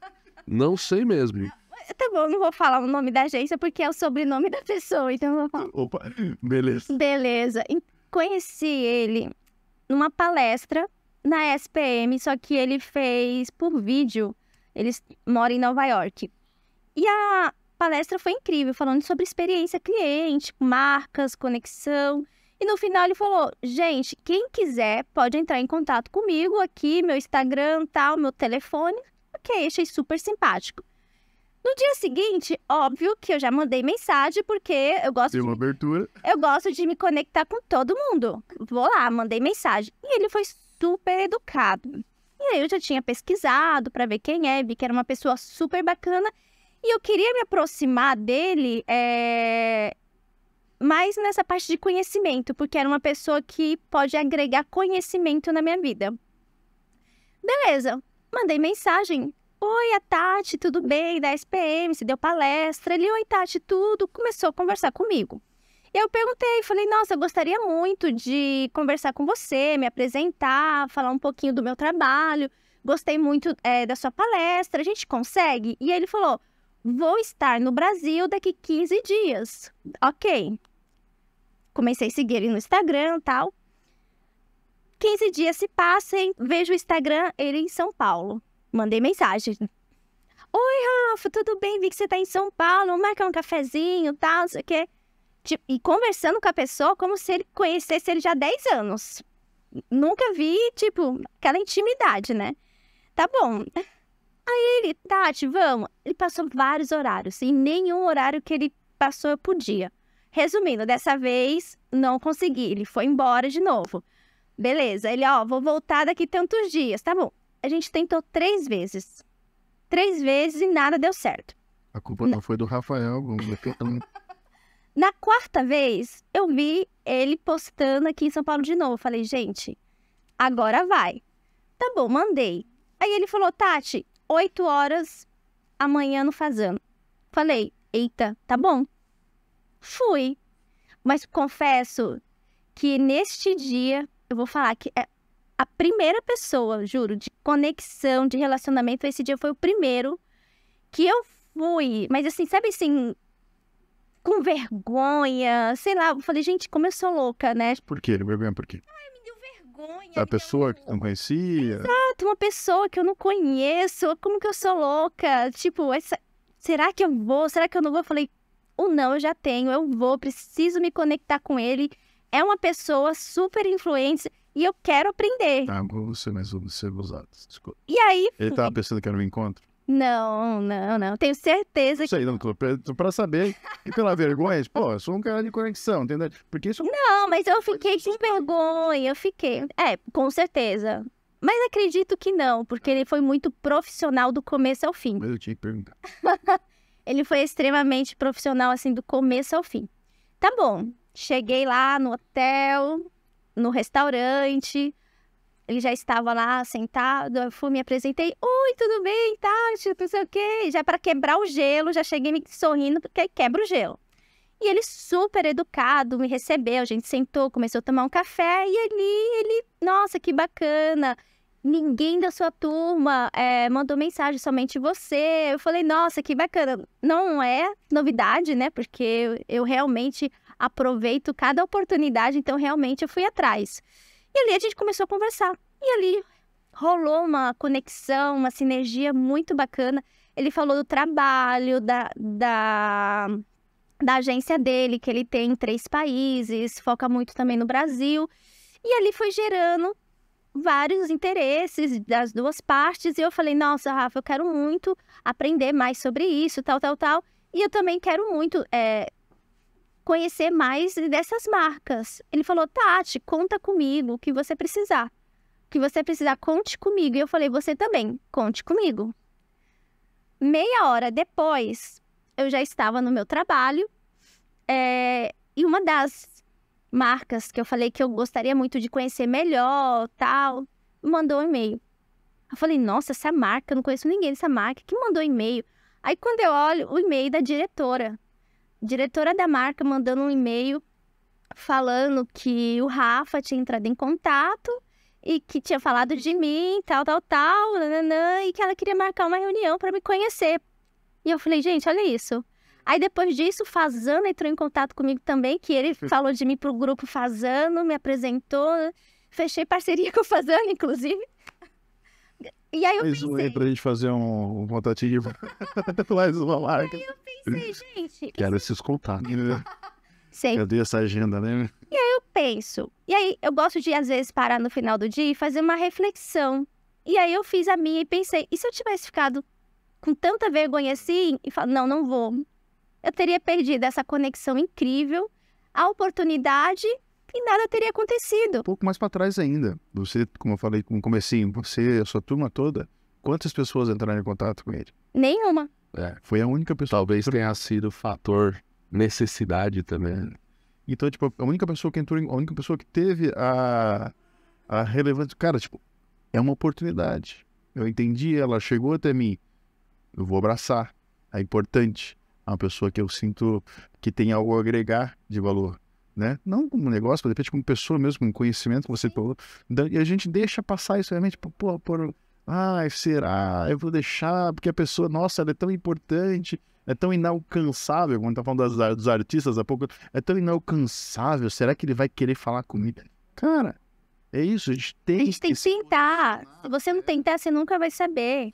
Não sei mesmo. Tá bom, não vou falar o nome da agência porque é o sobrenome da pessoa, então eu vou falar. Opa, beleza. Beleza. Conheci ele numa palestra na SPM, só que ele fez por vídeo. Ele mora em Nova York. E a, palestra foi incrível, falando sobre experiência cliente, marcas, conexão. E no final ele falou: gente, quem quiser pode entrar em contato comigo aqui, meu Instagram, tal, meu telefone. Ok, achei super simpático. No dia seguinte, óbvio que eu já mandei mensagem, porque eu gosto. Deu uma de, abertura. Eu gosto de me conectar com todo mundo. Vou lá, mandei mensagem. E ele foi super educado. E aí eu já tinha pesquisado para ver quem é, vi que era uma pessoa super bacana. E eu queria me aproximar dele é, mais nessa parte de conhecimento, porque era uma pessoa que pode agregar conhecimento na minha vida. Beleza, mandei mensagem. Oi, a Tati, tudo bem? Da SPM, se deu palestra. Ele, oi, Tati, tudo. Começou a conversar comigo. Eu perguntei, falei, nossa, eu gostaria muito de conversar com você, me apresentar, falar um pouquinho do meu trabalho. Gostei muito é, da sua palestra, a gente consegue? E ele falou, Vou estar no Brasil daqui 15 dias. Ok. Comecei a seguir ele no Instagram tal. 15 dias se passem, vejo o Instagram, ele em São Paulo. Mandei mensagem. Oi, Rafa, tudo bem? Vi que você tá em São Paulo, vamos marcar um cafezinho, tal, não sei o quê. E conversando com a pessoa como se ele conhecesse ele já há 10 anos. Nunca vi, tipo, aquela intimidade, né? Tá bom. Aí ele, Tati, vamos. Ele passou vários horários, e nenhum horário que ele passou eu podia. Resumindo, dessa vez não consegui, ele foi embora de novo. Beleza, ele, ó, vou voltar daqui tantos dias, tá bom. A gente tentou três vezes. Três vezes e nada deu certo. A culpa não, foi do Rafael. Na quarta vez, eu vi ele postando aqui em São Paulo de novo. Falei, gente, agora vai. Tá bom, mandei. Aí ele falou, Tati, 8 horas amanhã no fazano. Falei, eita, tá bom. Fui. Mas confesso que neste dia, eu vou falar que é a primeira pessoa, juro, de conexão, de relacionamento, esse dia foi o primeiro que eu fui. Mas assim, sabe assim, com vergonha, sei lá, eu falei, gente, como eu sou louca, né? Por quê? Vergonha por quê? Ai, me deu vergonha. A pessoa deu... que não conhecia. Exato mata uma pessoa que eu não conheço, como que eu sou louca? Tipo, essa... será que eu vou? Será que eu não vou? Eu falei, o não eu já tenho, eu vou, preciso me conectar com ele. É uma pessoa super influente e eu quero aprender. Tá, você mais observado. Desculpa. E aí. Ele tava pensando que era um encontro? Não, não, não. Tenho certeza não que. Não, tô pra, tô pra saber. E pela vergonha, pô, tipo, eu sou um cara de conexão, entendeu? Porque isso. É não, mas eu fiquei com vergonha, eu fiquei. É, com certeza. Mas acredito que não, porque tá. ele foi muito profissional do começo ao fim. Mas eu tinha que perguntar. ele foi extremamente profissional, assim, do começo ao fim. Tá bom, cheguei lá no hotel, no restaurante, ele já estava lá sentado, eu fui, me apresentei, oi, tudo bem, Tati, não sei o quê, já para quebrar o gelo, já cheguei me sorrindo, porque quebra o gelo. E ele super educado me recebeu, a gente sentou, começou a tomar um café e ali ele, nossa, que bacana, ninguém da sua turma é, mandou mensagem, somente você. Eu falei, nossa, que bacana. Não é novidade, né? Porque eu realmente aproveito cada oportunidade, então realmente eu fui atrás. E ali a gente começou a conversar. E ali rolou uma conexão, uma sinergia muito bacana. Ele falou do trabalho, da, da, da agência dele, que ele tem em três países, foca muito também no Brasil. E ali foi gerando vários interesses das duas partes. E eu falei, nossa, Rafa, eu quero muito aprender mais sobre isso, tal, tal, tal. E eu também quero muito é, conhecer mais dessas marcas. Ele falou, Tati, conta comigo o que você precisar. O que você precisar, conte comigo. E eu falei, você também, conte comigo. Meia hora depois, eu já estava no meu trabalho. É, e uma das marcas que eu falei que eu gostaria muito de conhecer melhor, tal, mandou um e-mail. Eu falei, nossa, essa marca, eu não conheço ninguém dessa marca, que mandou e-mail? Aí quando eu olho, o e-mail da diretora. Diretora da marca mandando um e-mail falando que o Rafa tinha entrado em contato e que tinha falado de mim, tal, tal, tal, nananã, e que ela queria marcar uma reunião para me conhecer. E eu falei, gente, olha isso. Aí depois disso, o Fazano entrou em contato comigo também, que ele falou de mim pro grupo Fazano, me apresentou, né? fechei parceria com o Fazano, inclusive. E aí eu Mais pensei... Um pra gente fazer um, um contatinho mais uma marca. E aí eu pensei, gente... Quero se escutar. contatos. Né? Sei. Cadê essa agenda, né? E aí eu penso. E aí eu gosto de, às vezes, parar no final do dia e fazer uma reflexão. E aí eu fiz a minha e pensei, e se eu tivesse ficado com tanta vergonha assim? E falo, não, não vou eu teria perdido essa conexão incrível, a oportunidade e nada teria acontecido. Um pouco mais para trás ainda, você, como eu falei no comecinho, você, a sua turma toda, quantas pessoas entraram em contato com ele? Nenhuma. É, foi a única pessoa. Talvez tenha sido fator necessidade também. É. Então, tipo, a única pessoa que entrou, a única pessoa que teve a, a relevância. Cara, tipo, é uma oportunidade. Eu entendi, ela chegou até mim. Eu vou abraçar. É importante uma pessoa que eu sinto que tem algo a agregar de valor, né? Não como negócio, mas de repente como pessoa mesmo, com conhecimento que você falou. Então, e a gente deixa passar isso realmente por, por, ah, será? Eu vou deixar porque a pessoa, nossa, ela é tão importante, é tão inalcançável, quando tá falando das, dos artistas há pouco, é tão inalcançável, será que ele vai querer falar comigo? Cara, é isso, a gente tem, a gente tem que, que tentar. Se você não né? tentar, você nunca vai saber.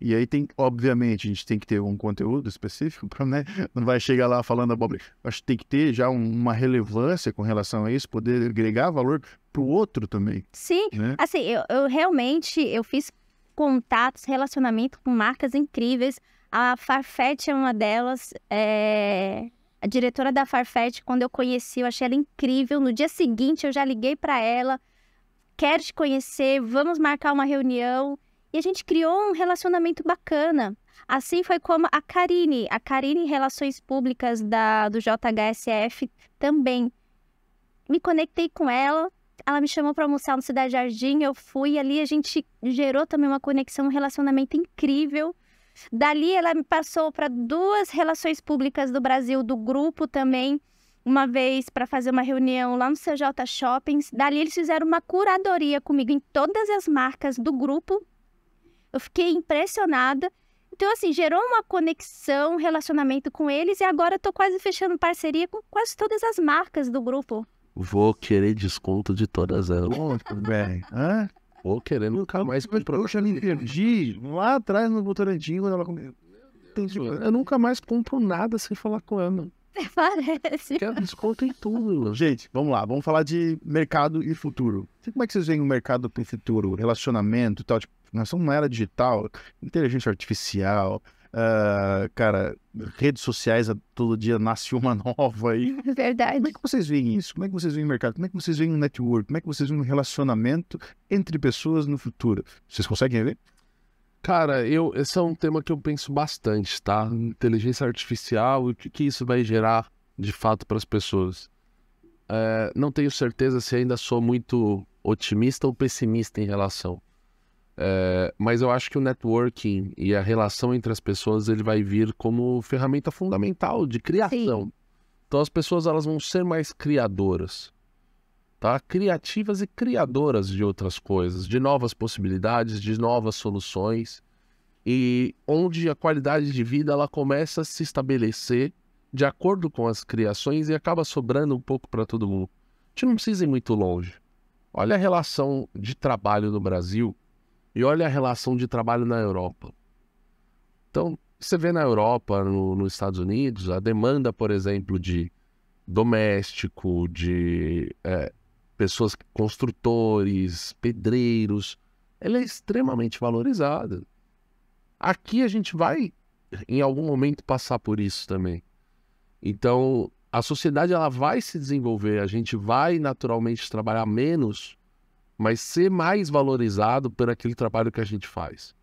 E aí tem, obviamente, a gente tem que ter um conteúdo específico, para né? não vai chegar lá falando a abobrinha. Acho que tem que ter já uma relevância com relação a isso, poder agregar valor para o outro também. Sim, né? assim, eu, eu realmente eu fiz contatos, relacionamento com marcas incríveis. A Farfetch é uma delas. É... A diretora da Farfetch, quando eu conheci, eu achei ela incrível. No dia seguinte, eu já liguei para ela. Quero te conhecer, vamos marcar uma reunião. E a gente criou um relacionamento bacana. Assim foi como a Karine, a Karine Relações Públicas da, do JHSF também. Me conectei com ela, ela me chamou para almoçar no Cidade Jardim, eu fui ali, a gente gerou também uma conexão, um relacionamento incrível. Dali ela me passou para duas relações públicas do Brasil do grupo também, uma vez para fazer uma reunião lá no CJ Shoppings. Dali eles fizeram uma curadoria comigo em todas as marcas do grupo eu fiquei impressionada. Então, assim, gerou uma conexão, um relacionamento com eles e agora eu tô quase fechando parceria com quase todas as marcas do grupo. Vou querer desconto de todas elas. Pronto, bem, Hã? Vou querer nunca mais. Eu já me perdi lá atrás no Votorantim quando ela Entendi. Tipo, eu nunca mais compro nada sem falar com ela. Parece. Quero desconto em tudo. Gente, vamos lá. Vamos falar de mercado e futuro. Como é que vocês veem o mercado para o futuro? Relacionamento e tal? Tipo, nós somos uma era digital, inteligência artificial, uh, cara, redes sociais ah, todo dia nasce uma nova aí. Verdade. Como é que vocês veem isso? Como é que vocês veem o mercado? Como é que vocês veem o network? Como é que vocês veem o relacionamento entre pessoas no futuro? Vocês conseguem ver? Cara, eu, esse é um tema que eu penso bastante, tá? Inteligência artificial, o que, que isso vai gerar de fato para as pessoas. É, não tenho certeza se ainda sou muito otimista ou pessimista em relação. É, mas eu acho que o networking e a relação entre as pessoas ele vai vir como ferramenta fundamental de criação. Sim. Então as pessoas elas vão ser mais criadoras, tá? Criativas e criadoras de outras coisas, de novas possibilidades, de novas soluções e onde a qualidade de vida ela começa a se estabelecer de acordo com as criações e acaba sobrando um pouco para todo mundo. A gente não precisa ir muito longe. Olha a relação de trabalho no Brasil e olha a relação de trabalho na Europa. Então, você vê na Europa, no, nos Estados Unidos, a demanda, por exemplo, de doméstico, de é, pessoas, construtores, pedreiros, ela é extremamente valorizada. Aqui a gente vai, em algum momento, passar por isso também. Então, a sociedade ela vai se desenvolver, a gente vai naturalmente trabalhar menos mas ser mais valorizado por aquele trabalho que a gente faz.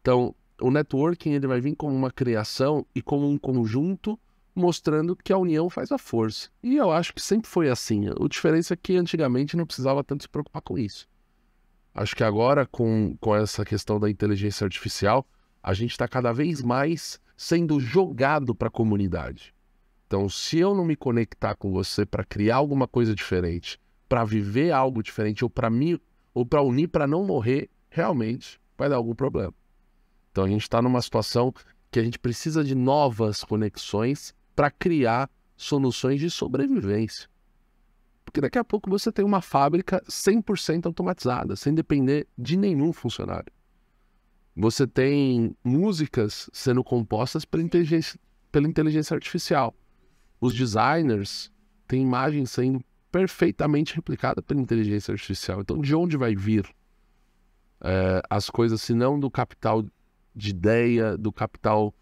Então, o networking ele vai vir como uma criação e como um conjunto mostrando que a união faz a força. E eu acho que sempre foi assim. A diferença é que antigamente não precisava tanto se preocupar com isso. Acho que agora, com, com essa questão da inteligência artificial, a gente está cada vez mais sendo jogado para a comunidade. Então, se eu não me conectar com você para criar alguma coisa diferente, para viver algo diferente ou para mim ou para unir para não morrer, realmente vai dar algum problema. Então a gente está numa situação que a gente precisa de novas conexões para criar soluções de sobrevivência. Porque daqui a pouco você tem uma fábrica 100% automatizada, sem depender de nenhum funcionário. Você tem músicas sendo compostas pela inteligência, pela inteligência artificial. Os designers têm imagens sendo perfeitamente replicada pela inteligência artificial. Então, de onde vai vir é, as coisas, se não do capital de ideia, do capital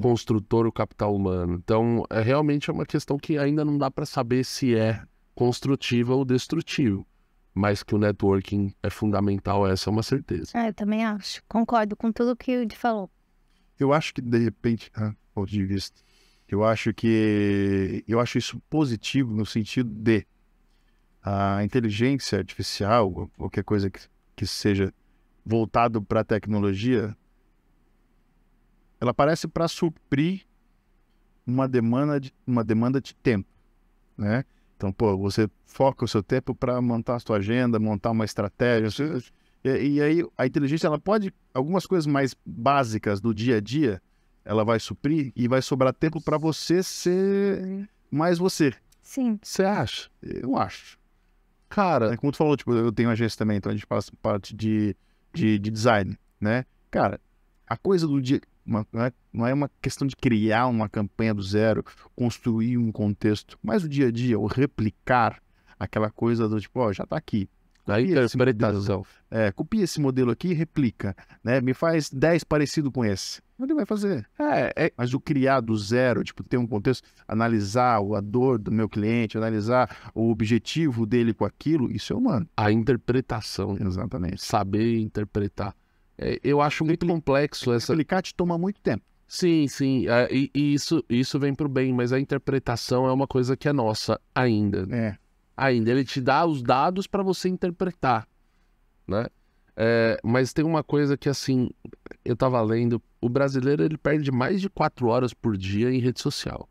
construtor, o capital humano? Então, é, realmente é uma questão que ainda não dá para saber se é construtiva ou destrutiva. Mas que o networking é fundamental, essa é uma certeza. É, eu também acho. Concordo com tudo que o Ed falou. Eu acho que, de repente, ponto de vista, eu acho que eu acho isso positivo no sentido de a inteligência artificial, qualquer coisa que, que seja voltado para a tecnologia, ela parece para suprir uma demanda de, uma demanda de tempo, né? Então, pô, você foca o seu tempo para montar a sua agenda, montar uma estratégia. E, e, aí a inteligência, ela pode, algumas coisas mais básicas do dia a dia, ela vai suprir e vai sobrar tempo para você ser mais você. Sim. Você acha? Eu acho. Cara, é como tu falou, tipo, eu tenho agência também, então a gente passa parte de, de, de design, né? Cara, a coisa do dia. Uma, não, é, não, é, uma questão de criar uma campanha do zero, construir um contexto, mas o dia a dia, o replicar aquela coisa do tipo, ó, já tá aqui, Daí copia a interpretação. É, copia esse modelo aqui e replica. Né? Me faz 10 parecido com esse. Ele vai fazer. É, é, mas o criar do zero, tipo, ter um contexto, analisar a dor do meu cliente, analisar o objetivo dele com aquilo, isso é humano. A interpretação. Exatamente. Saber interpretar. É, eu acho muito Repli complexo essa. Replicar te toma muito tempo. Sim, sim. É, e, e, isso, isso vem pro bem, mas a interpretação é uma coisa que é nossa ainda. É ainda. Ele te dá os dados para você interpretar, né? É, mas tem uma coisa que, assim, eu tava lendo. O brasileiro, ele perde mais de quatro horas por dia em rede social.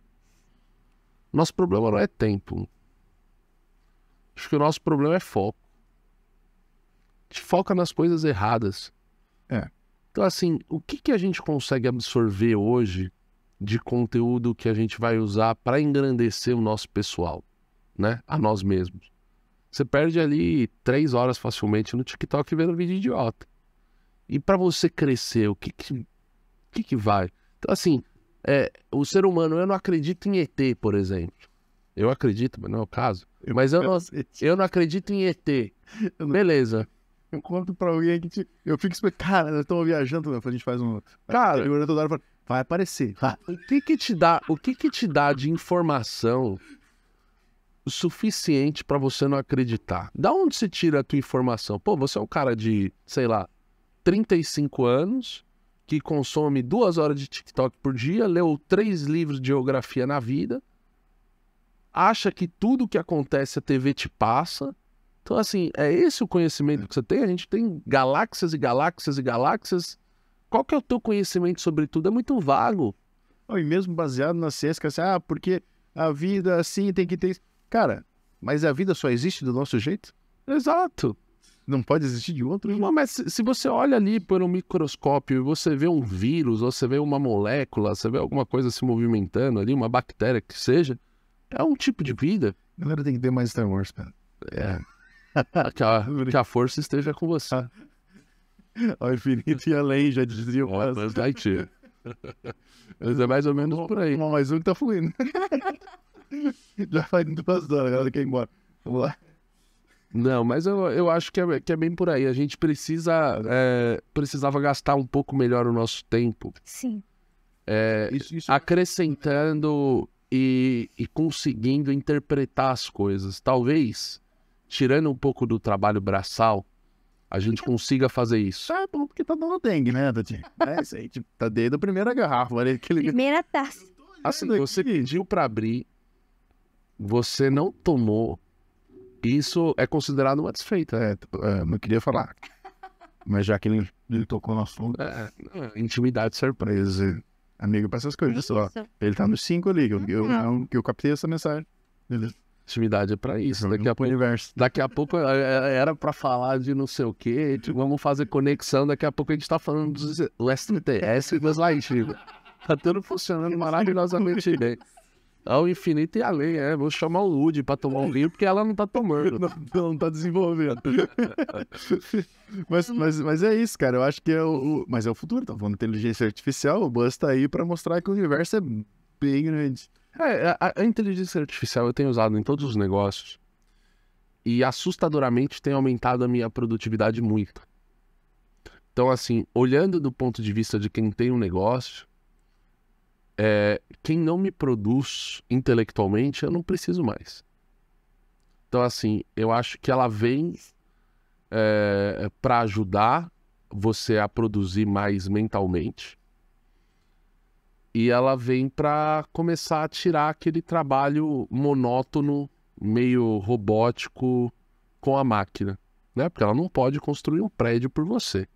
Nosso problema não é tempo. Acho que o nosso problema é foco. A gente foca nas coisas erradas. É. Então, assim, o que, que a gente consegue absorver hoje de conteúdo que a gente vai usar para engrandecer o nosso pessoal? né, a nós mesmos. Você perde ali três horas facilmente no TikTok vendo vídeo idiota. E para você crescer, o que que, que, que vai? Então, assim, é, o ser humano, eu não acredito em ET, por exemplo. Eu acredito, mas não é o caso. Eu mas eu não, eu não acredito em ET. Não... Beleza. Eu conto pra alguém que. Te... Eu fico esperando. Cara, nós estamos viajando, a gente faz um. Cara, eu toda hora falo, vai aparecer. Vai. O que que te dá, o que que te dá de informação suficiente para você não acreditar. Da onde se tira a tua informação? Pô, você é um cara de, sei lá, 35 anos, que consome duas horas de TikTok por dia, leu três livros de geografia na vida, acha que tudo que acontece a TV te passa. Então, assim, é esse o conhecimento que você tem? A gente tem galáxias e galáxias e galáxias. Qual que é o teu conhecimento sobre tudo? É muito vago. e mesmo baseado na ciência, é assim, ah, porque a vida é assim tem que ter. Cara, mas a vida só existe do nosso jeito? Exato. Não pode existir de outro jeito. Não, mas se você olha ali por um microscópio e você vê um vírus, você vê uma molécula, você vê alguma coisa se movimentando ali, uma bactéria que seja, é um tipo de vida. A galera tem que ter mais Star Wars, cara. É. que, a, que, a, força esteja com você. Ao infinito e além, já dizia o Mas é mais ou menos por aí. Mas um que tá fluindo. Já faz duas horas, a galera quer ir embora. Vamos lá. Não, mas eu, eu acho que é, que é bem por aí. A gente precisa. É, precisava gastar um pouco melhor o nosso tempo. Sim. É, isso, isso... Acrescentando e, e conseguindo interpretar as coisas. Talvez, tirando um pouco do trabalho braçal, a gente consiga fazer isso. Ah, bom, porque tá dando dengue, né, Tati? É isso aí, tipo, tá desde a primeira garrafa, né? Aquele... Primeira taça. Assim, você pediu pra abrir, você não tomou. Isso é considerado uma desfeita. É, tipo, é, não queria falar. Mas já que ele, ele tocou no assunto. É, é intimidade surpresa. Amigo para essas coisas só. Ele tá nos cinco ali, que eu, eu, uhum. eu, eu captei essa mensagem. Beleza. Intimidade é pra isso. Daqui a, pouco, universo. daqui a pouco é, é, era pra falar de não sei o quê. Tipo, vamos fazer conexão. Daqui a pouco a gente tá falando do STTS, mas lá, Chico. Tá tudo funcionando maravilhosamente bem. Ao infinito e além, é. Vou chamar o Lud pra tomar um vinho, porque ela não tá tomando. não, não tá desenvolvendo. mas, mas, mas é isso, cara. Eu acho que é o. o mas é o futuro, tá falando inteligência artificial. O Buzz tá aí pra mostrar que o universo é bem grande. É, é, a, a inteligência artificial eu tenho usado em todos os negócios. E assustadoramente tem aumentado a minha produtividade muito. Então, assim, olhando do ponto de vista de quem tem um negócio, é, quem não me produz intelectualmente, eu não preciso mais. Então, assim, eu acho que ela vem é, para ajudar você a produzir mais mentalmente. E ela vem para começar a tirar aquele trabalho monótono, meio robótico com a máquina, né? Porque ela não pode construir um prédio por você.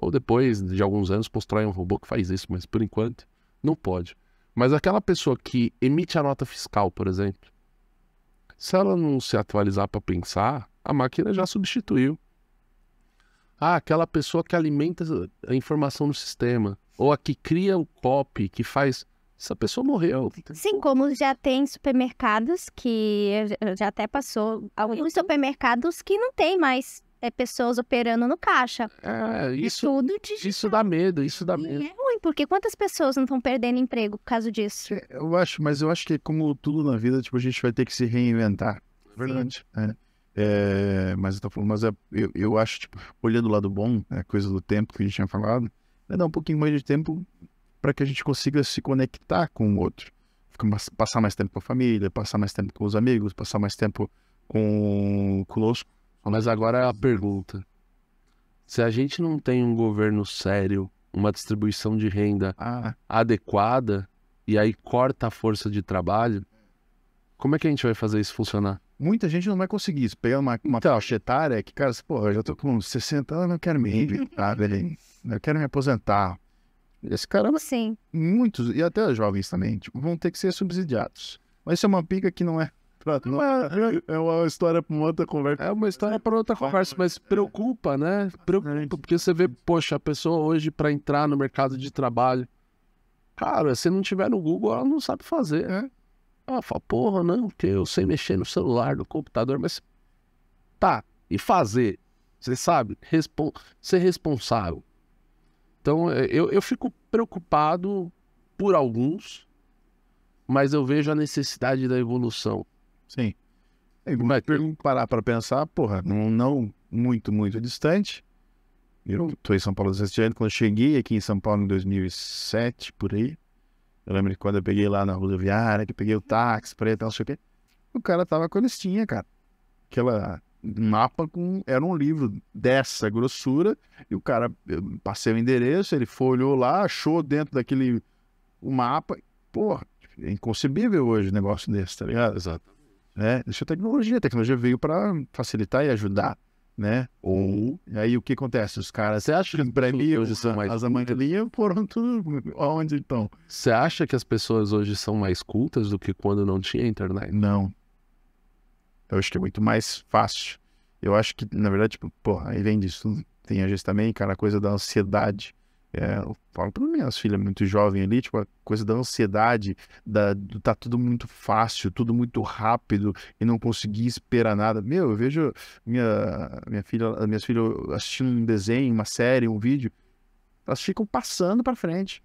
Ou depois de alguns anos constrói um robô que faz isso, mas por enquanto não pode. Mas aquela pessoa que emite a nota fiscal, por exemplo, se ela não se atualizar para pensar, a máquina já substituiu. Ah, aquela pessoa que alimenta a informação no sistema, ou a que cria o pop, que faz. Essa pessoa morreu. Sim, como já tem supermercados que já até passou, alguns uhum. supermercados que não tem mais é pessoas operando no caixa. É, é isso, é isso dá medo, isso dá é medo. é ruim, porque quantas pessoas não estão perdendo emprego por causa disso? É, eu acho, mas eu acho que como tudo na vida, tipo, a gente vai ter que se reinventar. Verdade. É. É, mas eu tô falando, mas eu, eu acho, tipo, olhando o lado bom, a coisa do tempo que a gente tinha falado, é dar um pouquinho mais de tempo para que a gente consiga se conectar com o outro. Passar mais tempo com a família, passar mais tempo com os amigos, passar mais tempo com conosco mas agora é a pergunta: se a gente não tem um governo sério, uma distribuição de renda ah. adequada, e aí corta a força de trabalho, como é que a gente vai fazer isso funcionar? Muita gente não vai conseguir isso. Pegando uma, uma então, faixa etária que, cara, pô, eu já tô com 60 anos, eu quero me reivindicar, velho. Eu quero me aposentar. Esse cara Sim. Muitos, e até jovens também, tipo, vão ter que ser subsidiados. Mas isso é uma pica que não é é, é, é, uma história para outra conversa. É uma história para outra conversa, mas preocupa, né? Preocupa, é, então. porque você vê, poxa, a pessoa hoje para entrar no mercado de trabalho, cara, se não tiver no Google, ela não sabe fazer. Ela fala, porra, não, que eu sei mexer no celular, no computador, mas tá, e fazer? Você sabe? Respon ser responsável. Então, eu, eu fico preocupado por alguns, mas eu vejo a necessidade da evolução. Sim. Mas parar para pensar, porra, não, não muito, muito distante. Eu tô em São Paulo desde 17 Quando cheguei aqui em São Paulo em 2007, por aí, eu lembro que quando eu peguei lá na rodoviária, que eu peguei o táxi, pra ir, tal, não sei o quê, o cara tava com a listinha, cara. Aquela mapa com. Era um livro dessa grossura, e o cara, eu passei o endereço, ele foi, olhou lá, achou dentro daquele o mapa. Porra, é inconcebível hoje um negócio desse, tá ligado? Exato né? Isso é tecnologia. A tecnologia veio para facilitar e ajudar, né? Ou uhum. e aí o que acontece? Os caras, você acha que para mim hoje são mais as amarelinhas foram tudo aonde então? Você acha que as pessoas hoje são mais cultas do que quando não tinha internet? Não. Eu acho que é muito mais fácil. Eu acho que, na verdade, tipo, porra, aí vem disso. Tem a gente também, cara, a coisa da ansiedade é, eu falo para minhas filhas muito jovem ali, tipo, a coisa da ansiedade, da, do tá tudo muito fácil, tudo muito rápido e não conseguir esperar nada. Meu, eu vejo minha, minha filha, minhas filhas assistindo um desenho, uma série, um vídeo, elas ficam passando para frente.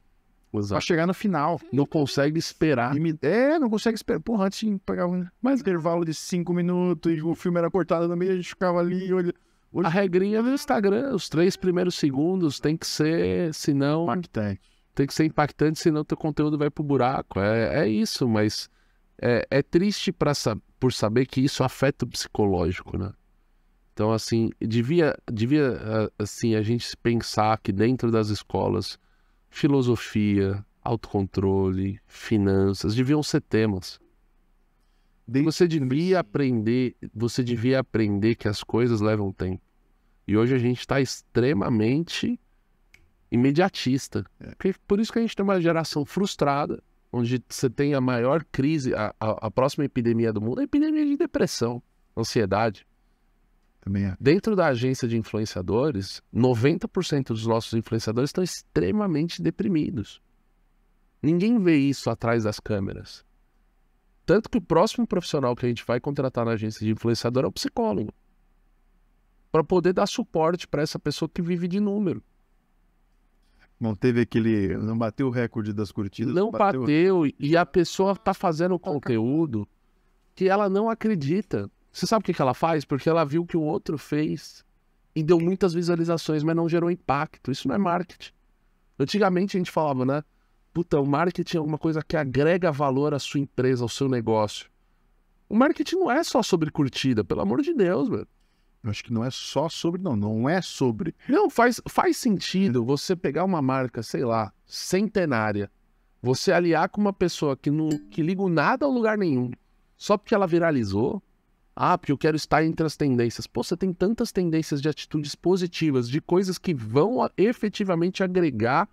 Exato. Pra chegar no final. Não consegue esperar. Me... É, não consegue esperar. Porra, antes pagava mais intervalo de cinco minutos e o filme era cortado no meio, a gente ficava ali olhando. Hoje... A regrinha do é Instagram, os três primeiros segundos tem que ser, senão. Impactante. Tem que ser impactante, senão teu conteúdo vai pro buraco. É, é isso, mas é, é triste pra, por saber que isso afeta o psicológico, né? Então, assim, devia, devia assim, a gente pensar que dentro das escolas, filosofia, autocontrole, finanças, deviam ser temas. Você devia aprender, você devia aprender que as coisas levam tempo. E hoje a gente está extremamente imediatista. É. Por isso que a gente tem uma geração frustrada, onde você tem a maior crise, a, a, a próxima epidemia do mundo, é a epidemia de depressão, ansiedade. Também é. Dentro da agência de influenciadores, 90% dos nossos influenciadores estão extremamente deprimidos. Ninguém vê isso atrás das câmeras. Tanto que o próximo profissional que a gente vai contratar na agência de influenciador é o psicólogo. Para poder dar suporte para essa pessoa que vive de número. Não teve aquele. Não bateu o recorde das curtidas? Não bateu. bateu e a pessoa tá fazendo conteúdo que ela não acredita. Você sabe o que, que ela faz? Porque ela viu que o outro fez e deu muitas visualizações, mas não gerou impacto. Isso não é marketing. Antigamente a gente falava, né? puta, o marketing é alguma coisa que agrega valor à sua empresa, ao seu negócio. O marketing não é só sobre curtida, pelo amor de Deus, velho. Eu acho que não é só sobre, não, não é sobre. Não, faz, faz sentido hum. você pegar uma marca, sei lá, centenária, você aliar com uma pessoa que não que liga nada a lugar nenhum, só porque ela viralizou. Ah, porque eu quero estar entre as tendências. Pô, você tem tantas tendências de atitudes positivas, de coisas que vão efetivamente agregar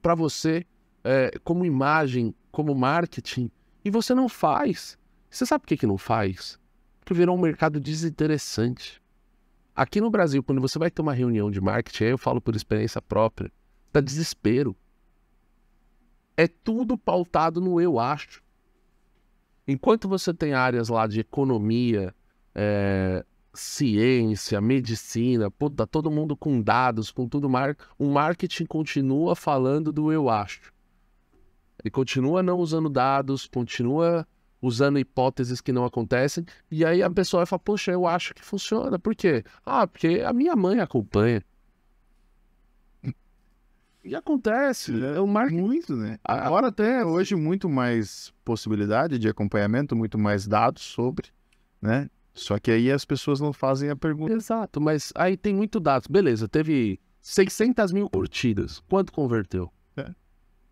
para você é, como imagem, como marketing, e você não faz. Você sabe por que, que não faz? Porque virou um mercado desinteressante. Aqui no Brasil, quando você vai ter uma reunião de marketing, aí eu falo por experiência própria, tá desespero. É tudo pautado no eu acho. Enquanto você tem áreas lá de economia, é, ciência, medicina, puta, tá todo mundo com dados, com tudo, mais, o marketing continua falando do eu acho. E continua não usando dados, continua usando hipóteses que não acontecem. E aí a pessoa fala, poxa, eu acho que funciona. Por quê? Ah, porque a minha mãe acompanha. E acontece, é o marketing. Muito, né? Agora até hoje muito mais possibilidade de acompanhamento, muito mais dados sobre, né? Só que aí as pessoas não fazem a pergunta. Exato, mas aí tem muito dados. Beleza, teve 600 mil curtidas. Quanto converteu? É.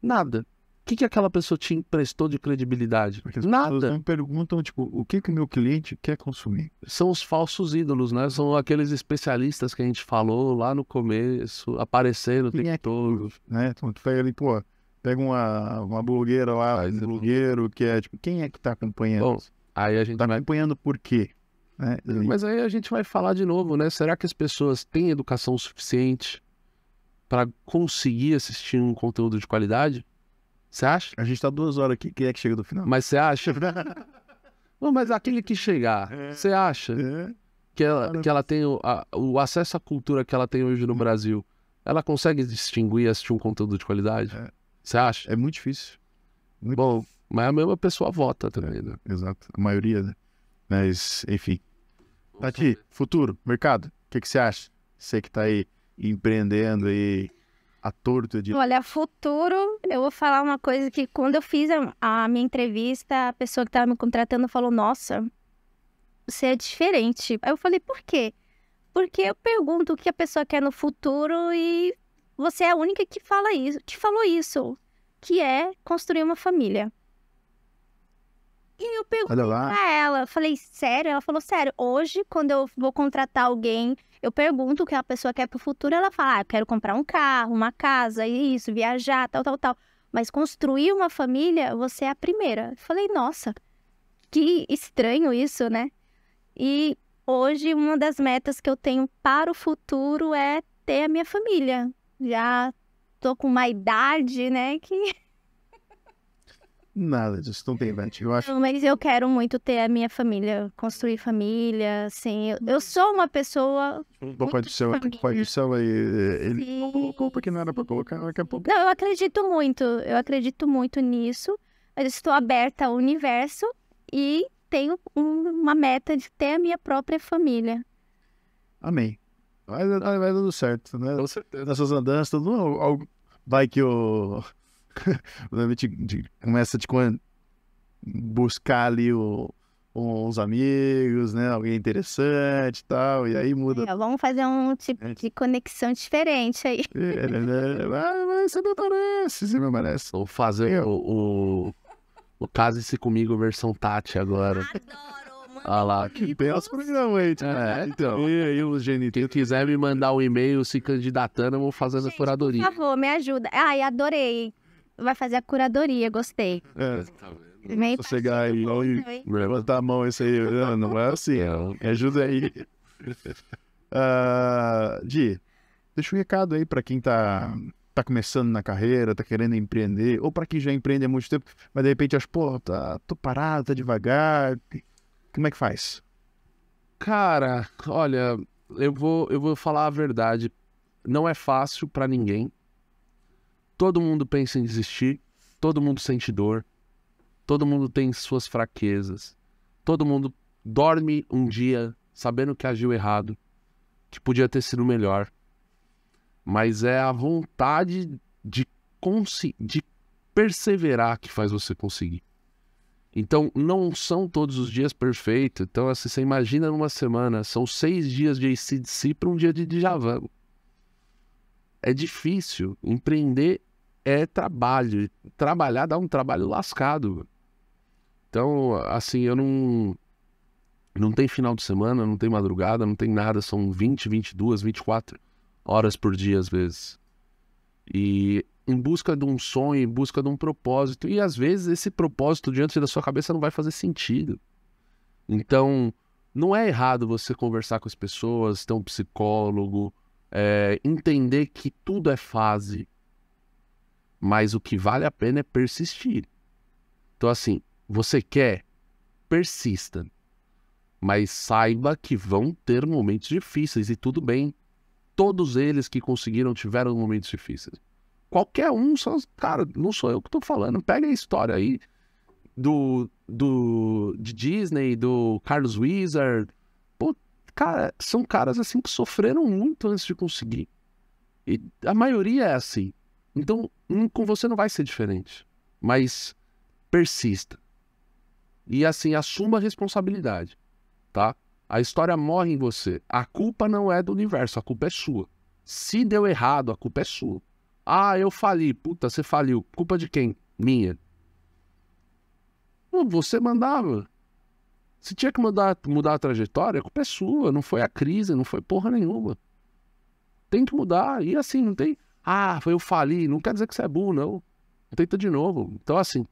Nada que, que aquela pessoa te emprestou de credibilidade? as Nada. me perguntam, tipo, o que que meu cliente quer consumir? São os falsos ídolos, né? São aqueles especialistas que a gente falou lá no começo, aparecendo o tempo é? todo. Né? Então, tu pega ali, pô, pega uma, uma blogueira lá, um blogueiro que é, tipo, quem é que tá acompanhando? Bom, aí a gente tá vai... acompanhando por quê? Né? Mas aí a gente vai falar de novo, né? Será que as pessoas têm educação suficiente para conseguir assistir um conteúdo de qualidade? Você acha? A gente tá duas horas aqui. Quem é que chega do final? Mas você acha? Não, mas aquele que chegar, é. você acha é. que, ela, Cara, que ela tem o, a, o, acesso à cultura que ela tem hoje no hum. Brasil? Ela consegue distinguir assistir um conteúdo de qualidade? É. Você é. acha? É muito difícil. Muito Bom, difícil. mas é a mesma pessoa vota também, né? Exato. A maioria, né? Mas, enfim. Tati, futuro, mercado, o que você acha? Você que tá aí empreendendo aí, a torto de... Olha, futuro, eu vou falar uma coisa que quando eu fiz a, a minha entrevista, a pessoa que estava me contratando falou: Nossa, você é diferente. Aí eu falei: Por quê? Porque eu pergunto o que a pessoa quer no futuro e você é a única que fala isso, que falou isso, que é construir uma família. E eu perguntei pra ela, falei, sério? Ela falou, sério, hoje, quando eu vou contratar alguém, eu pergunto o que a pessoa quer pro futuro, ela fala, ah, eu quero comprar um carro, uma casa, isso, viajar, tal, tal, tal. Mas construir uma família, você é a primeira. Eu falei, nossa, que estranho isso, né? E hoje, uma das metas que eu tenho para o futuro é ter a minha família. Já tô com uma idade, né, que Nada disso, não tem Beth, eu acho. Mas eu quero muito ter a minha família, construir família, assim. Eu, eu uhum. sou uma pessoa. céu condição, condição aí. Ele Sim. colocou porque não era pra colocar daqui a pouco. Não, eu acredito muito, eu acredito muito nisso. Eu estou aberta ao universo e tenho um, uma meta de ter a minha própria família. Amém. Vai, vai, dando certo, né? Com certeza. Nessas andanças, tudo, vai que o. Eu normalmente começa tipo, a buscar ali o, uns amigos, né? Alguém interessante e tal, e aí muda. É, vamos fazer um tipo é. de conexão diferente aí. É, né? mas você me parece, você me parece. Ou fazer o, o, o Case-se Comigo versão Tati agora. Adoro! Olha lá, que belos programas aí, é, ah, então. E aí, os genitais. Quem quiser me mandar um e-mail se candidatando, eu vou fazendo Gente, a furadoria. Por favor, me ajuda. Ai, adorei vai fazer a curadoria, gostei. É, tá Meio Sossegar aí, né? e levantar a mão, isso aí, não, não é assim, É me ajuda aí. Uh, ah, Di, deixa um recado aí para quem tá, tá começando na carreira, tá querendo empreender, ou para quem já empreende há muito tempo, mas de repente acha, pô, tá, tô parado, tá devagar, como é que faz? Cara, olha, eu vou, eu vou falar a verdade, não é fácil para ninguém, Todo mundo pensa em desistir, todo mundo sente dor, todo mundo tem suas fraquezas, todo mundo dorme um dia sabendo que agiu errado, que podia ter sido melhor, mas é a vontade de, de perseverar que faz você conseguir. Então, não são todos os dias perfeitos. Então, assim, você imagina numa semana, são seis dias de ACDC para um dia de Djavan. É difícil. Empreender é trabalho. Trabalhar dá um trabalho lascado. Então, assim, eu não. Não tem final de semana, não tem madrugada, não tem nada. São 20, 22, 24 horas por dia, às vezes. E em busca de um sonho, em busca de um propósito. E às vezes esse propósito diante da sua cabeça não vai fazer sentido. Então, não é errado você conversar com as pessoas, ter um psicólogo, é, entender que tudo é fase. Mas o que vale a pena é persistir. Então, assim, você quer? Persista. Mas saiba que vão ter momentos difíceis e tudo bem. Todos eles que conseguiram tiveram momentos difíceis. Qualquer um, só, cara, não sou eu que estou falando. Pega a história aí do, do de Disney, do Carlos Wizard. Pô, cara, são caras assim que sofreram muito antes de conseguir. E a maioria é assim. Então, com você não vai ser diferente. Mas persista. E assim, assuma a responsabilidade, tá? A história morre em você. A culpa não é do universo, a culpa é sua. Se deu errado, a culpa é sua. Ah, eu fali. Puta, você faliu. Culpa de quem? Minha. Você mandava. Se tinha que mudar, mudar a trajetória, a culpa é sua. Não foi a crise, não foi porra nenhuma. Tem que mudar. E assim, não tem. Ah, foi eu fali. Não quer dizer que você é burro, não. Tenta de novo. Então, assim,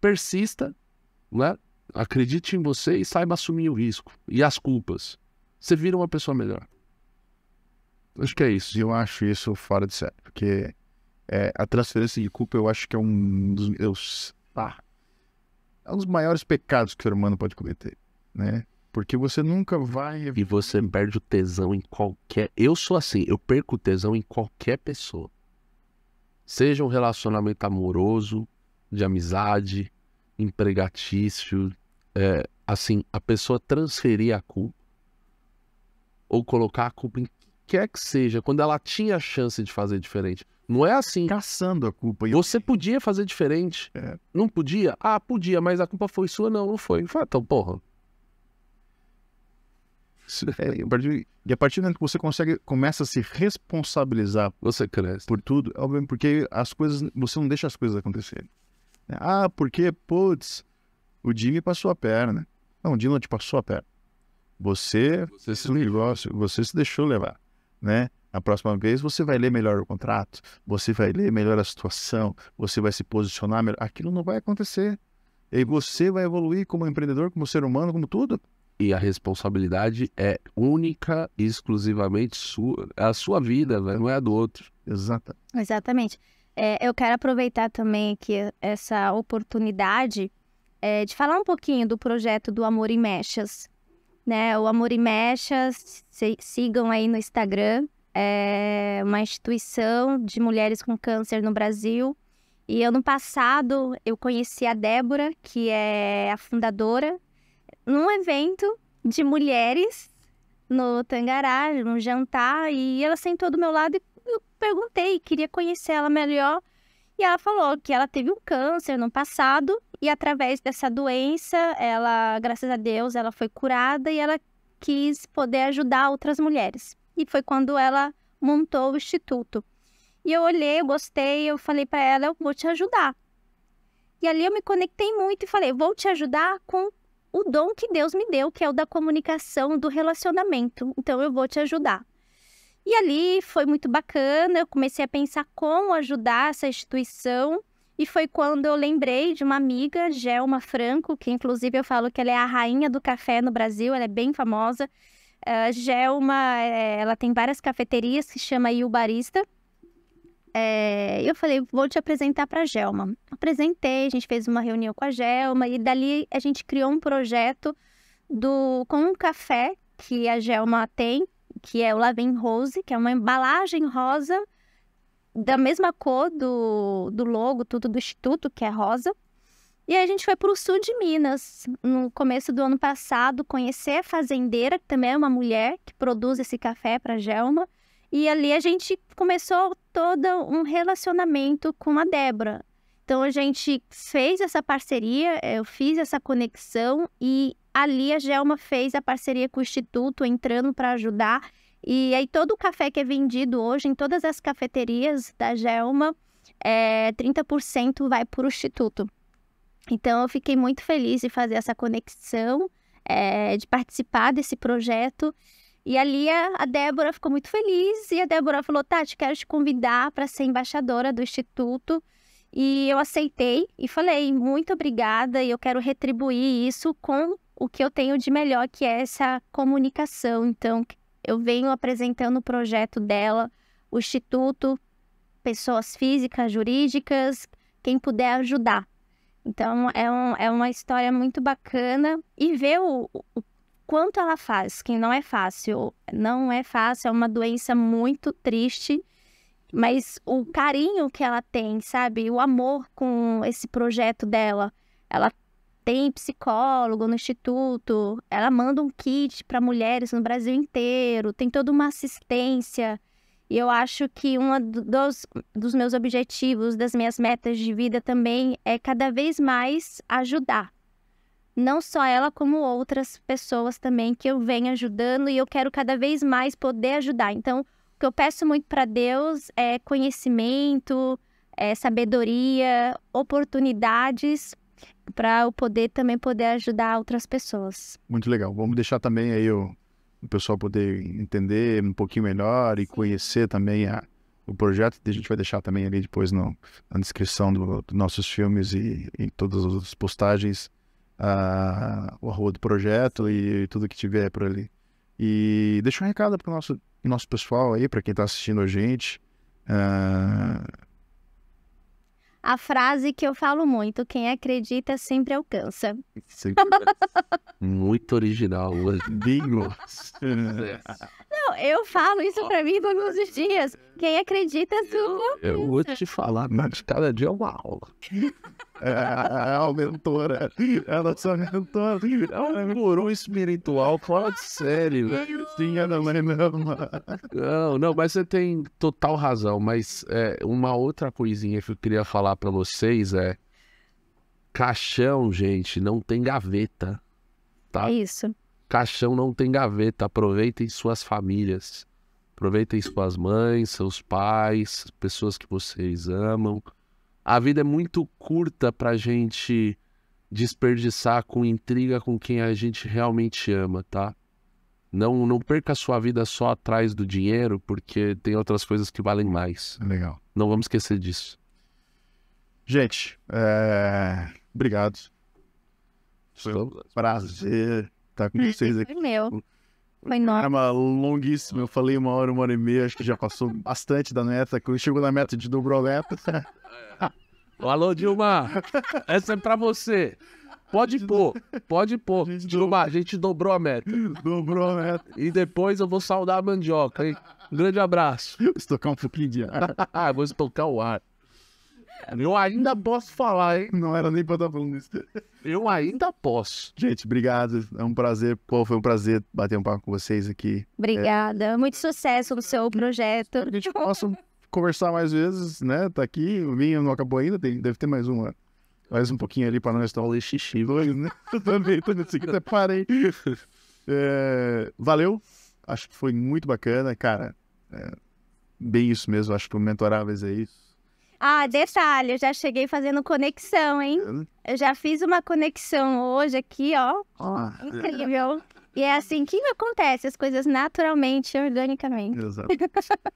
persista, né? acredite em você e saiba assumir o risco e as culpas. Você vira uma pessoa melhor. Acho que é isso. Eu acho isso fora de série, porque é, a transferência de culpa eu acho que é um dos meus. Ah, é um dos maiores pecados que o ser humano pode cometer, né? Porque você nunca vai. E você perde o tesão em qualquer. Eu sou assim, eu perco o tesão em qualquer pessoa. Seja um relacionamento amoroso, de amizade, empregatício. É, assim, a pessoa transferir a culpa ou colocar a culpa em quer que seja, quando ela tinha a chance de fazer diferente. Não é assim. Caçando a culpa. Você podia fazer diferente. É. Não podia? Ah, podia, mas a culpa foi sua? Não, não foi. Ah, então, porra, é, e a partir do momento que você consegue, começa a se responsabilizar você cresce. por tudo, obviamente, é porque as coisas, você não deixa as coisas acontecerem. Ah, porque, putz, o Jimmy passou a perna. Não, o Dylan te passou a perna. Você, você se negócio, você se deixou levar, né? A próxima vez você vai ler melhor o contrato, você vai ler melhor a situação, você vai se posicionar melhor. Aquilo não vai acontecer. E você vai evoluir como empreendedor, como ser humano, como tudo e a responsabilidade é única e exclusivamente sua, a sua vida, né? não é a do outro. Exata. Exatamente. É, eu quero aproveitar também aqui essa oportunidade é, de falar um pouquinho do projeto do Amor em Mechas. Né? O Amor em Mechas, se, sigam aí no Instagram, é uma instituição de mulheres com câncer no Brasil. E ano passado eu conheci a Débora, que é a fundadora num evento de mulheres no Tangará, num jantar, e ela sentou do meu lado e eu perguntei, queria conhecer ela melhor. E ela falou que ela teve um câncer no passado e através dessa doença, ela, graças a Deus, ela foi curada e ela quis poder ajudar outras mulheres. E foi quando ela montou o instituto. E eu olhei, eu gostei, eu falei para ela, eu vou te ajudar. E ali eu me conectei muito e falei, vou te ajudar com o dom que Deus me deu, que é o da comunicação, do relacionamento. Então eu vou te ajudar. E ali foi muito bacana, eu comecei a pensar como ajudar essa instituição. E foi quando eu lembrei de uma amiga, Gelma Franco, que inclusive eu falo que ela é a rainha do café no Brasil, ela é bem famosa. Uh, Gelma, eh, ela tem várias cafeterias que chama aí Barista é, eu falei, vou te apresentar para a Gelma. Apresentei, a gente fez uma reunião com a Gelma e dali a gente criou um projeto do com um café que a Gelma tem, que é o Lavin Rose, que é uma embalagem rosa da mesma cor do, do logo, tudo do instituto, que é rosa. E a gente foi para o sul de Minas no começo do ano passado conhecer a fazendeira, que também é uma mulher que produz esse café para a Gelma. E ali a gente começou todo um relacionamento com a Débora. Então a gente fez essa parceria, eh, eu fiz essa conexão e ali a Gelma fez a parceria com o Instituto, entrando para ajudar. E aí todo o café que é vendido hoje em todas as cafeterias da Gelma, é, eh, 30% vai para o Instituto. Então eu fiquei muito feliz de fazer essa conexão, é, de participar desse projeto e ali a, a Débora ficou muito feliz e a Débora falou: Tati, quero te convidar para ser embaixadora do Instituto. E eu aceitei e falei: muito obrigada, e eu quero retribuir isso com o que eu tenho de melhor, que é essa comunicação. Então, eu venho apresentando o projeto dela, o Instituto, pessoas físicas, jurídicas, quem puder ajudar. Então, é, um, é uma história muito bacana. E ver o, o quanto ela faz, que não é fácil. Não é fácil, é uma doença muito triste, mas o carinho que ela tem, sabe? O amor com esse projeto dela. Ela tem psicólogo no instituto, ela manda um kit para mulheres no Brasil inteiro, tem toda uma assistência. E eu acho que um dos, dos meus objetivos, das minhas metas de vida também é cada vez mais ajudar não só ela, como outras pessoas também que eu venho ajudando e eu quero cada vez mais poder ajudar. Então, o que eu peço muito para Deus é conhecimento, é sabedoria, oportunidades para eu poder também poder ajudar outras pessoas. Muito legal. Vamos deixar também aí o, o pessoal poder entender um pouquinho melhor e conhecer também a, o projeto. A gente vai deixar também ali depois no, na descrição dos do nossos filmes e, todas as outras postagens o a do projeto e, e, tudo que tiver por ali. E deixa um recado para o nosso, nosso pessoal aí, para quem está assistindo a gente. Uh... A frase que eu falo muito: quem acredita sempre alcança. Sempre. muito original. Bingo. Não, eu falo isso para mim todos os dias. Quem acredita, tu. Eu vou te falar, mas cada dia é uma aula. É, é a mentora. É a nossa mentora. É um guru espiritual fala de sério, Sim, não, não. Não, não, mas você tem total razão. Mas é, uma outra coisinha que eu queria falar para vocês é. Caixão, gente, não tem gaveta. Tá? É isso. Caixão não tem gaveta. Aproveitem suas famílias. Aproveitem suas mães, seus pais, pessoas que vocês amam. A vida é muito curta pra gente desperdiçar com intriga com quem a gente realmente ama, tá? Não, não perca a sua vida só atrás do dinheiro, porque tem outras coisas que valem mais. Legal. Não vamos esquecer disso. Gente, é... obrigado. Foi um prazer estar com vocês aqui. Foi meu. Foi enorme. Caramba, longuíssimo. Eu falei uma hora, uma hora e meia. Acho que já passou bastante da meta. Quando chegou na meta, de dobrou a meta. Tá? Alô, Dilma. Essa é pra você. Pode pôr, pode pôr. Dilma, a gente dobrou a meta. Dobrou a meta. E depois eu vou saudar a mandioca, hein? Um grande abraço. Vou estocar um pouquinho de ar. ah, vou estocar o ar. Eu ainda posso falar, hein? Não era nem pra estar tá falando isso. Eu ainda posso. Gente, obrigado. É um prazer. Pô, foi um prazer bater um papo com vocês aqui. Obrigada. É... Muito sucesso no seu projeto. A gente possa conversar mais vezes, né? Tá aqui. O vinho não acabou ainda. Tem... Deve ter mais uma. Mais um pouquinho ali pra nós estar o xixi. Né? também, também. Se quiser, parei. É... Valeu. Acho que foi muito bacana, cara. É... Bem isso mesmo. Acho que o Mentoráveis é isso ah, detalhe, eu já cheguei fazendo conexão, hein? Eu já fiz uma conexão hoje aqui, ó. É. Incrível. E é assim que acontece as coisas naturalmente, organicamente. Exato.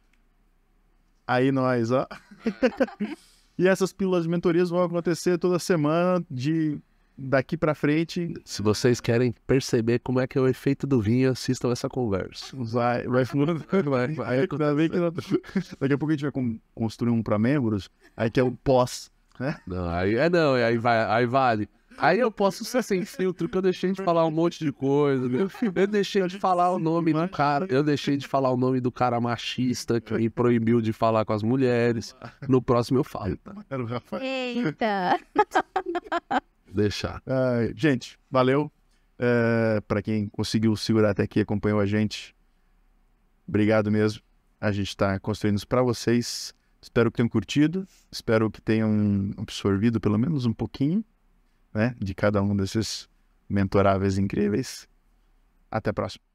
Aí nós, ó. e essas pílulas de mentorias vão acontecer toda semana de daqui para frente. Se vocês querem perceber como é que é o efeito do vinho, assistam essa conversa. Vai, vai, vai, vai. Ainda bem que não... Tá- daqui a pouco a gente vai construir um para membros, aí que é o pós. Né? Não, aí é não, aí, vai, aí vale. Aí eu posso ser sem filtro, que eu deixei de falar um monte de coisa. Eu deixei de falar o nome do cara. Eu deixei de falar o nome do cara machista que me proibiu de falar com as mulheres. No próximo eu falo. Tá? Eita! Deixar. Uh, gente, valeu. Uh, é, para quem conseguiu segurar até aqui acompanhou a gente. Obrigado mesmo. A gente está construindo isso para vocês. Espero que tenham curtido. Espero que tenham absorvido pelo menos um pouquinho né, de cada um desses mentoráveis incríveis. Até a próxima.